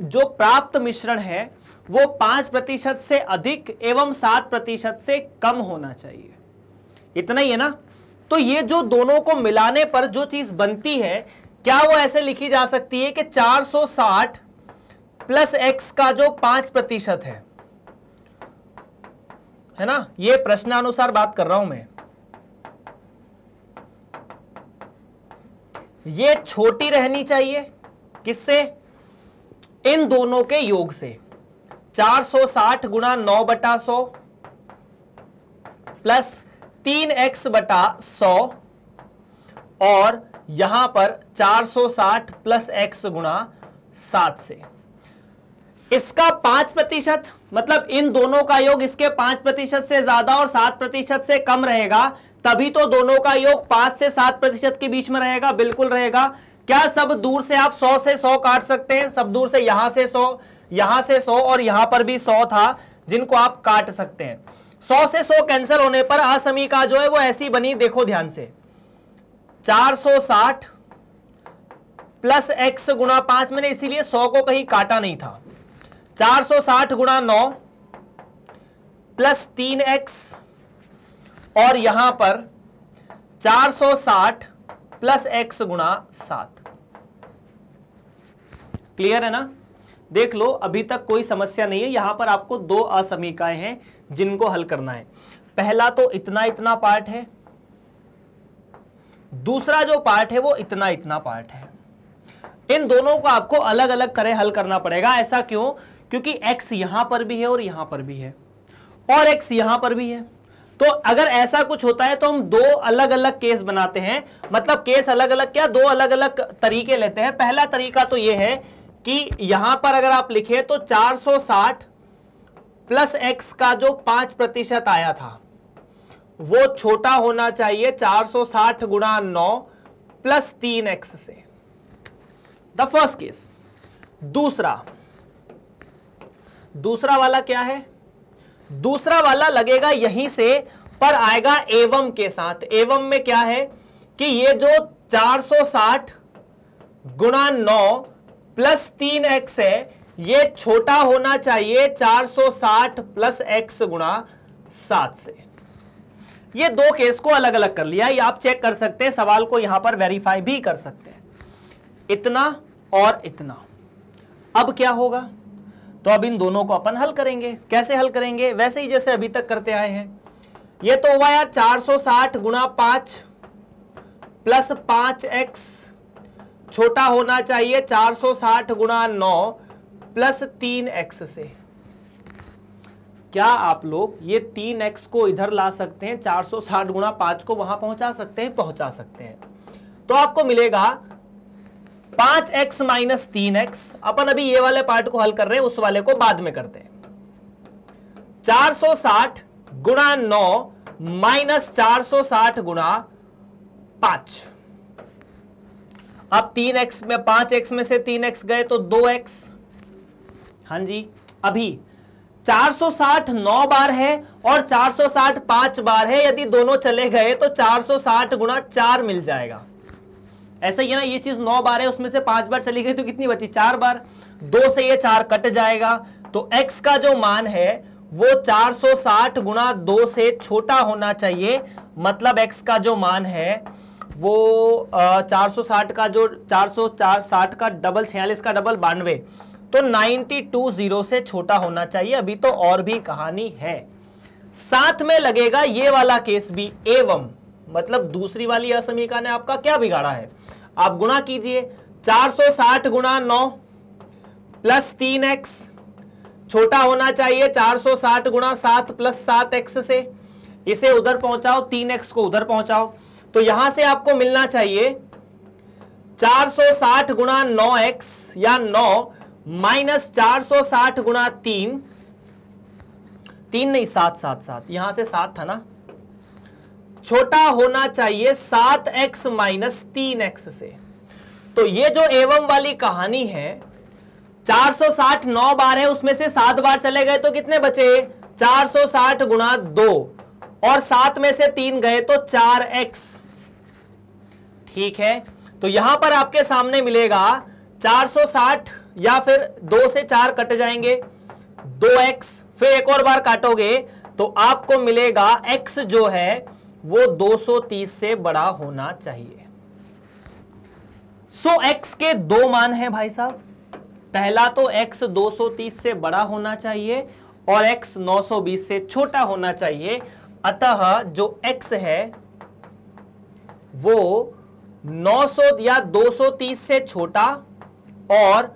जो प्राप्त मिश्रण है वो पांच प्रतिशत से अधिक एवं सात प्रतिशत से कम होना चाहिए इतना ही है ना तो ये जो दोनों को मिलाने पर जो चीज़ बनती है क्या वो ऐसे लिखी जा सकती है कि 460 प्लस एक्स का जो पांच प्रतिशत है है ना ये प्रश्नानुसार बात कर रहा हूं मैं ये छोटी रहनी चाहिए किससे इन दोनों के योग से 460 सौ साठ गुना नौ बटा सौ प्लस तीन एक्स बटा सौ और यहां पर 460 प्लस एक्स गुणा सात से इसका पांच प्रतिशत मतलब इन दोनों का योग इसके पांच प्रतिशत से ज्यादा और सात प्रतिशत से कम रहेगा तभी तो दोनों का योग पांच से सात प्रतिशत के बीच में रहेगा बिल्कुल रहेगा क्या सब दूर से आप सौ से सौ काट सकते हैं सब दूर से यहां से सौ यहां से सौ और यहां पर भी सौ था जिनको आप काट सकते हैं सौ से सौ कैंसिल होने पर असमी का जो है वो ऐसी बनी देखो ध्यान से 460 प्लस एक्स गुणा पांच मैंने इसीलिए 100 को कहीं काटा नहीं था 460 गुणा नौ प्लस तीन एक्स और यहां पर 460 प्लस एक्स गुणा सात क्लियर है ना देख लो अभी तक कोई समस्या नहीं है यहां पर आपको दो असमीकाएं हैं जिनको हल करना है पहला तो इतना इतना पार्ट है दूसरा जो पार्ट है वो इतना इतना पार्ट है इन दोनों को आपको अलग अलग तरह हल करना पड़ेगा ऐसा क्यों क्योंकि x यहां पर भी है और यहां पर भी है और x यहां पर भी है तो अगर ऐसा कुछ होता है तो हम दो अलग अलग केस बनाते हैं मतलब केस अलग अलग क्या दो अलग अलग तरीके लेते हैं पहला तरीका तो यह है कि यहां पर अगर आप लिखे तो 460 प्लस एक्स का जो पांच प्रतिशत आया था वो छोटा होना चाहिए 460 गुणा नौ प्लस तीन एक्स से द फर्स्ट केस दूसरा दूसरा वाला क्या है दूसरा वाला लगेगा यहीं से पर आएगा एवं के साथ एवं में क्या है कि ये जो 460 गुणा नौ प्लस तीन एक्स है ये छोटा होना चाहिए 460 प्लस एक्स गुणा सात से ये दो केस को अलग अलग कर लिया ये आप चेक कर सकते हैं सवाल को यहां पर वेरीफाई भी कर सकते हैं इतना और इतना अब क्या होगा तो अब इन दोनों को अपन हल करेंगे कैसे हल करेंगे वैसे ही जैसे अभी तक करते आए हैं ये तो हुआ यार 460 सौ गुणा पांच प्लस पांच एक्स छोटा होना चाहिए 460 सौ गुणा नौ प्लस तीन एक्स से क्या आप लोग ये तीन एक्स को इधर ला सकते हैं 460 गुणा पांच को वहां पहुंचा सकते हैं पहुंचा सकते हैं तो आपको मिलेगा पांच एक्स माइनस तीन एक्स अपन अभी ये वाले पार्ट को हल कर रहे हैं उस वाले को बाद में करते हैं 460 सौ गुणा नौ माइनस चार गुणा पांच अब तीन एक्स में पांच एक्स में से तीन एक्स गए तो दो एक्स हां जी अभी 460 नौ बार है और 460 सौ पांच बार है यदि दोनों चले गए तो 460 सौ गुना चार मिल जाएगा ऐसा ही है ना ये चीज नौ बार है उसमें से पांच बार चली गई तो कितनी बची चार बार दो से ये चार कट जाएगा तो x का जो मान है वो 460 सौ गुना दो से छोटा होना चाहिए मतलब x का जो मान है वो आ, 460 का जो 460 का डबल छियालीस का डबल बानवे तो 92 जीरो से छोटा होना चाहिए अभी तो और भी कहानी है साथ में लगेगा ये वाला केस भी एवं मतलब दूसरी वाली असमीका ने आपका क्या बिगाड़ा है आप गुणा कीजिए 460 गुणा नौ प्लस तीन एक्स छोटा होना चाहिए 460 गुणा सात प्लस सात एक्स से इसे उधर पहुंचाओ तीन एक्स को उधर पहुंचाओ तो यहां से आपको मिलना चाहिए 460 सौ साठ गुणा नौ एक्स या नौ माइनस चार सौ साठ गुणा तीन तीन नहीं सात सात सात यहां से सात था ना छोटा होना चाहिए सात एक्स माइनस तीन एक्स से तो ये जो एवं वाली कहानी है 460 नौ बार है उसमें से सात बार चले गए तो कितने बचे 460 गुणा दो और सात में से तीन गए तो चार एक्स ठीक है तो यहां पर आपके सामने मिलेगा 460 या फिर दो से चार कट जाएंगे दो एक्स फिर एक और बार काटोगे तो आपको मिलेगा एक्स जो है वो 230 से बड़ा होना चाहिए सो so, एक्स के दो मान हैं भाई साहब पहला तो एक्स 230 से बड़ा होना चाहिए और एक्स 920 से छोटा होना चाहिए अतः जो एक्स है वो 900 या 230 से छोटा और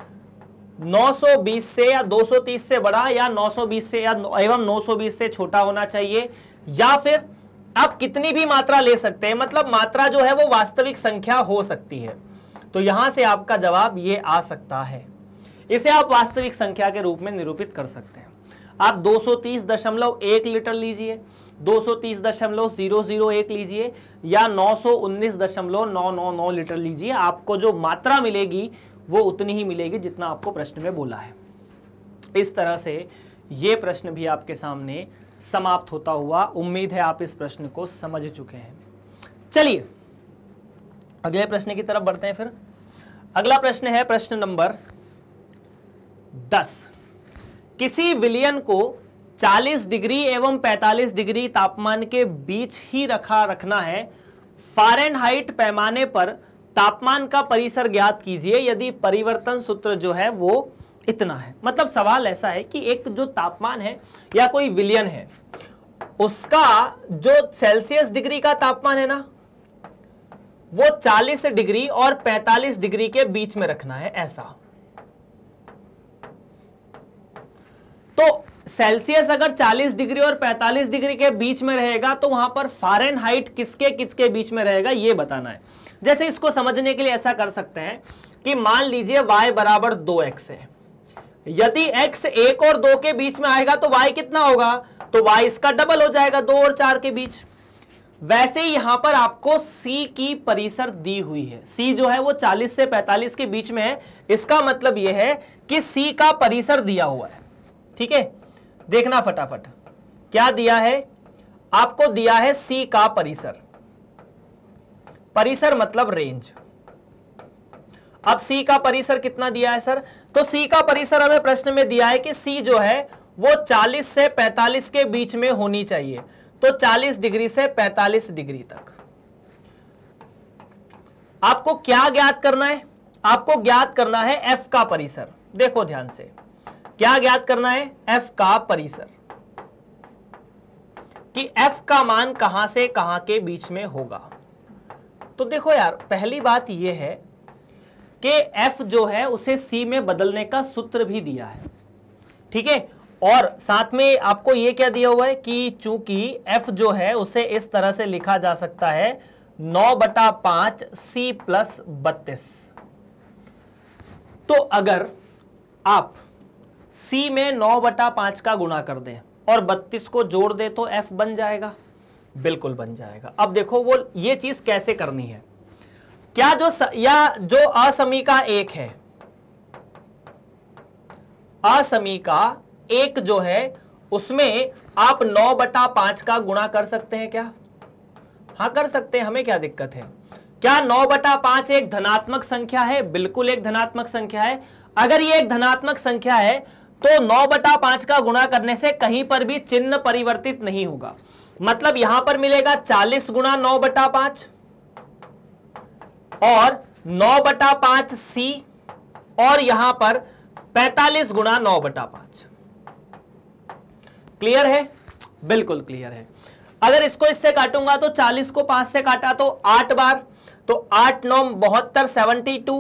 920 से या 230 से बड़ा या 920 से या एवं 920 से छोटा होना चाहिए या फिर आप कितनी भी मात्रा ले सकते हैं मतलब मात्रा जो है वो वास्तविक संख्या हो सकती है तो यहां से आपका जवाब ये आ सकता है इसे आप वास्तविक संख्या के रूप में निरूपित कर सकते हैं आप 230.1 लीटर लीजिए 230.001 लीजिए या 919.999 लीटर लीजिए आपको जो मात्रा मिलेगी वो उतनी ही मिलेगी जितना आपको प्रश्न में बोला है इस तरह से ये प्रश्न भी आपके सामने समाप्त होता हुआ उम्मीद है आप इस प्रश्न को समझ चुके हैं चलिए अगले प्रश्न की तरफ बढ़ते हैं फिर अगला प्रश्न है प्रश्न नंबर दस किसी विलियन को 40 डिग्री एवं 45 डिग्री तापमान के बीच ही रखा रखना है फारेनहाइट पैमाने पर तापमान का परिसर ज्ञात कीजिए यदि परिवर्तन सूत्र जो है वो इतना है मतलब सवाल ऐसा है कि एक जो तापमान है या कोई विलियन है उसका जो सेल्सियस डिग्री का तापमान है ना वो 40 डिग्री और 45 डिग्री के बीच में रखना है ऐसा तो सेल्सियस अगर 40 डिग्री और 45 डिग्री के बीच में रहेगा तो वहां पर फारेनहाइट किसके किसके बीच में रहेगा ये बताना है जैसे इसको समझने के लिए ऐसा कर सकते हैं कि मान लीजिए y बराबर दो एक्स है यदि x एक और दो के बीच में आएगा तो y कितना होगा तो y इसका डबल हो जाएगा दो और चार के बीच वैसे यहां पर आपको c की परिसर दी हुई है c जो है वो 40 से 45 के बीच में है इसका मतलब यह है कि c का परिसर दिया हुआ है ठीक है देखना फटाफट क्या दिया है आपको दिया है c का परिसर परिसर मतलब रेंज अब सी का परिसर कितना दिया है सर तो सी का परिसर हमें प्रश्न में दिया है कि सी जो है वो 40 से 45 के बीच में होनी चाहिए तो 40 डिग्री से 45 डिग्री तक आपको क्या ज्ञात करना है आपको ज्ञात करना है एफ का परिसर देखो ध्यान से क्या ज्ञात करना है एफ का परिसर कि एफ का मान कहां से कहां के बीच में होगा तो देखो यार पहली बात यह है कि एफ जो है उसे सी में बदलने का सूत्र भी दिया है ठीक है और साथ में आपको यह क्या दिया हुआ है कि चूंकि एफ जो है उसे इस तरह से लिखा जा सकता है नौ बटा पांच सी प्लस बत्तीस तो अगर आप सी में नौ बटा पांच का गुणा कर दें और बत्तीस को जोड़ दे तो एफ बन जाएगा बिल्कुल बन जाएगा अब देखो वो ये चीज कैसे करनी है क्या जो स, या जो असमी का एक है असमी का एक जो है उसमें आप नौ बटा पांच का गुणा कर सकते हैं क्या हाँ कर सकते हैं हमें क्या दिक्कत है क्या नौ बटा पांच एक धनात्मक संख्या है बिल्कुल एक धनात्मक संख्या है अगर ये एक धनात्मक संख्या है तो नौ बटा पांच का गुणा करने से कहीं पर भी चिन्ह परिवर्तित नहीं होगा मतलब यहां पर मिलेगा चालीस गुणा नौ बटा पांच और नौ बटा पांच सी और यहां पर पैतालीस गुणा नौ बटा पांच क्लियर है बिल्कुल क्लियर है अगर इसको इससे काटूंगा तो 40 को 5 से काटा तो 8 बार तो 8 नौ बहत्तर सेवनटी टू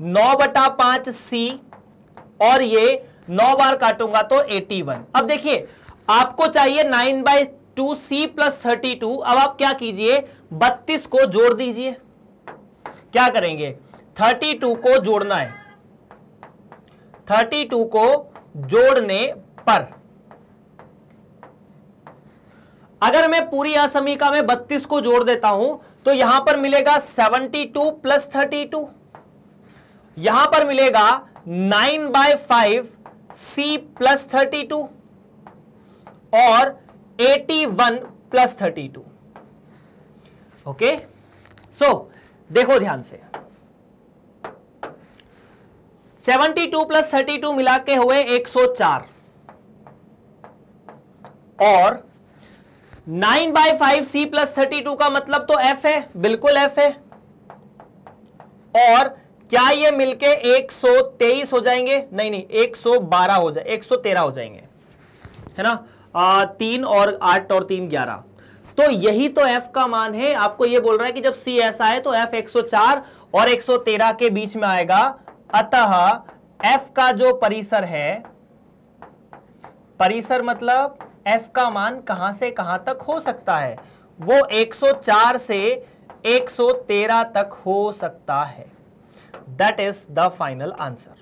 नौ बटा पांच सी और ये 9 बार काटूंगा तो 81 अब देखिए आपको चाहिए 9 by two c plus thirty two अब आप क्या कीजिए बत्तीस को जोड़ दीजिए क्या करेंगे थर्टी टू को जोड़ना है थर्टी टू को जोड़ने पर अगर मैं पूरी असमिका में बत्तीस को जोड़ देता हूं तो यहां पर मिलेगा seventy two plus thirty two यहां पर मिलेगा nine by five c plus thirty two और eighty one plus thirty two okay so देखो ध्यान से seventy two plus thirty two मिला के हुए एक सौ चार और nine by five c plus thirty two का मतलब तो एफ है बिल्कुल एफ है और क्या ये मिलके 123 हो जाएंगे नहीं नहीं 112 हो जाए 113 हो जाएंगे है ना तीन और आठ और तीन ग्यारह तो यही तो एफ का मान है आपको यह बोल रहा है कि जब सी ऐसा है तो एफ 104 और 113 के बीच में आएगा अतः एफ का जो परिसर है परिसर मतलब एफ का मान कहां से कहां तक हो सकता है वो 104 से 113 तक हो सकता है that is the final answer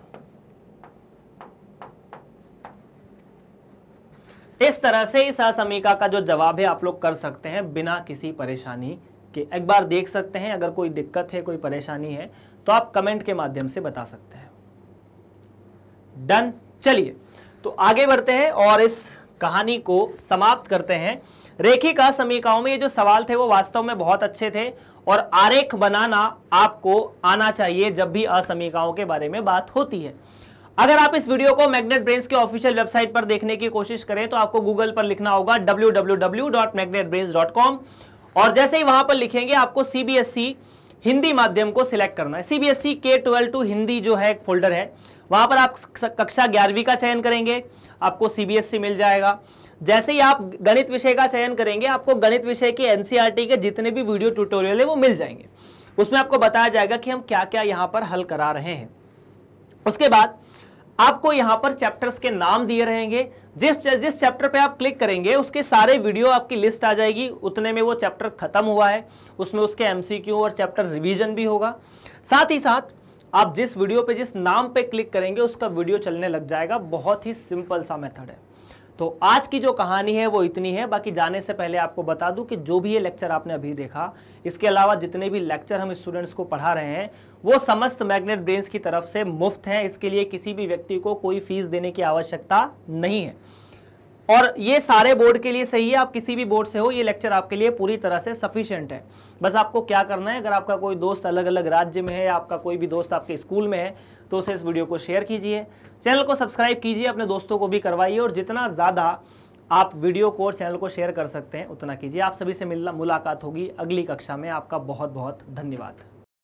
इस तरह से इस असमीका का जो जवाब है आप लोग कर सकते हैं बिना किसी परेशानी के एक बार देख सकते हैं अगर कोई दिक्कत है कोई परेशानी है तो आप कमेंट के माध्यम से बता सकते हैं डन चलिए तो आगे बढ़ते हैं और इस कहानी को समाप्त करते हैं रेखी का समीकाओं में ये जो सवाल थे वो वास्तव में बहुत अच्छे थे और आरेख बनाना आपको आना चाहिए जब भी असमीकाओं के बारे में बात होती है अगर आप इस वीडियो को मैग्नेट ब्रेन्स के ऑफिशियल वेबसाइट पर देखने की कोशिश करें तो आपको गूगल पर लिखना होगा www.magnetbrains.com और जैसे ही वहां पर लिखेंगे आपको सीबीएसई e हिंदी माध्यम को सिलेक्ट करना है सीबीएसई के ट्वेल्व टू हिंदी जो है फोल्डर है वहां पर आप कक्षा ग्यारहवीं का चयन करेंगे आपको सीबीएसई e मिल जाएगा जैसे ही आप गणित विषय का चयन करेंगे आपको गणित विषय के एनसीईआरटी e के जितने भी वीडियो ट्यूटोरियल है वो मिल जाएंगे उसमें आपको बताया जाएगा कि हम क्या क्या यहाँ पर हल करा रहे हैं उसके बाद आपको यहां पर चैप्टर्स के नाम दिए रहेंगे जिस जिस चैप्टर पे आप क्लिक करेंगे उसके सारे वीडियो आपकी लिस्ट आ जाएगी उतने में वो चैप्टर खत्म हुआ है उसमें उसके एमसीक्यू और चैप्टर रिवीजन भी होगा साथ ही साथ आप जिस वीडियो पे जिस नाम पे क्लिक करेंगे उसका वीडियो चलने लग जाएगा बहुत ही सिंपल सा मेथड है तो आज की जो कहानी है वो इतनी है बाकी जाने से पहले आपको बता दूं कि जो भी ये लेक्चर आपने अभी देखा इसके अलावा जितने भी लेक्चर हम स्टूडेंट्स को पढ़ा रहे हैं वो समस्त मैग्नेट ब्रेन्स की तरफ से मुफ्त हैं इसके लिए किसी भी व्यक्ति को कोई फीस देने की आवश्यकता नहीं है और ये सारे बोर्ड के लिए सही है आप किसी भी बोर्ड से हो ये लेक्चर आपके लिए पूरी तरह से सफिशियंट है बस आपको क्या करना है अगर आपका कोई दोस्त अलग अलग राज्य में है या आपका कोई भी दोस्त आपके स्कूल में है तो उसे इस वीडियो को शेयर कीजिए चैनल को सब्सक्राइब कीजिए अपने दोस्तों को भी करवाइए और जितना ज़्यादा आप वीडियो को और चैनल को शेयर कर सकते हैं उतना कीजिए आप सभी से मिलना मुलाकात होगी अगली कक्षा में आपका बहुत बहुत धन्यवाद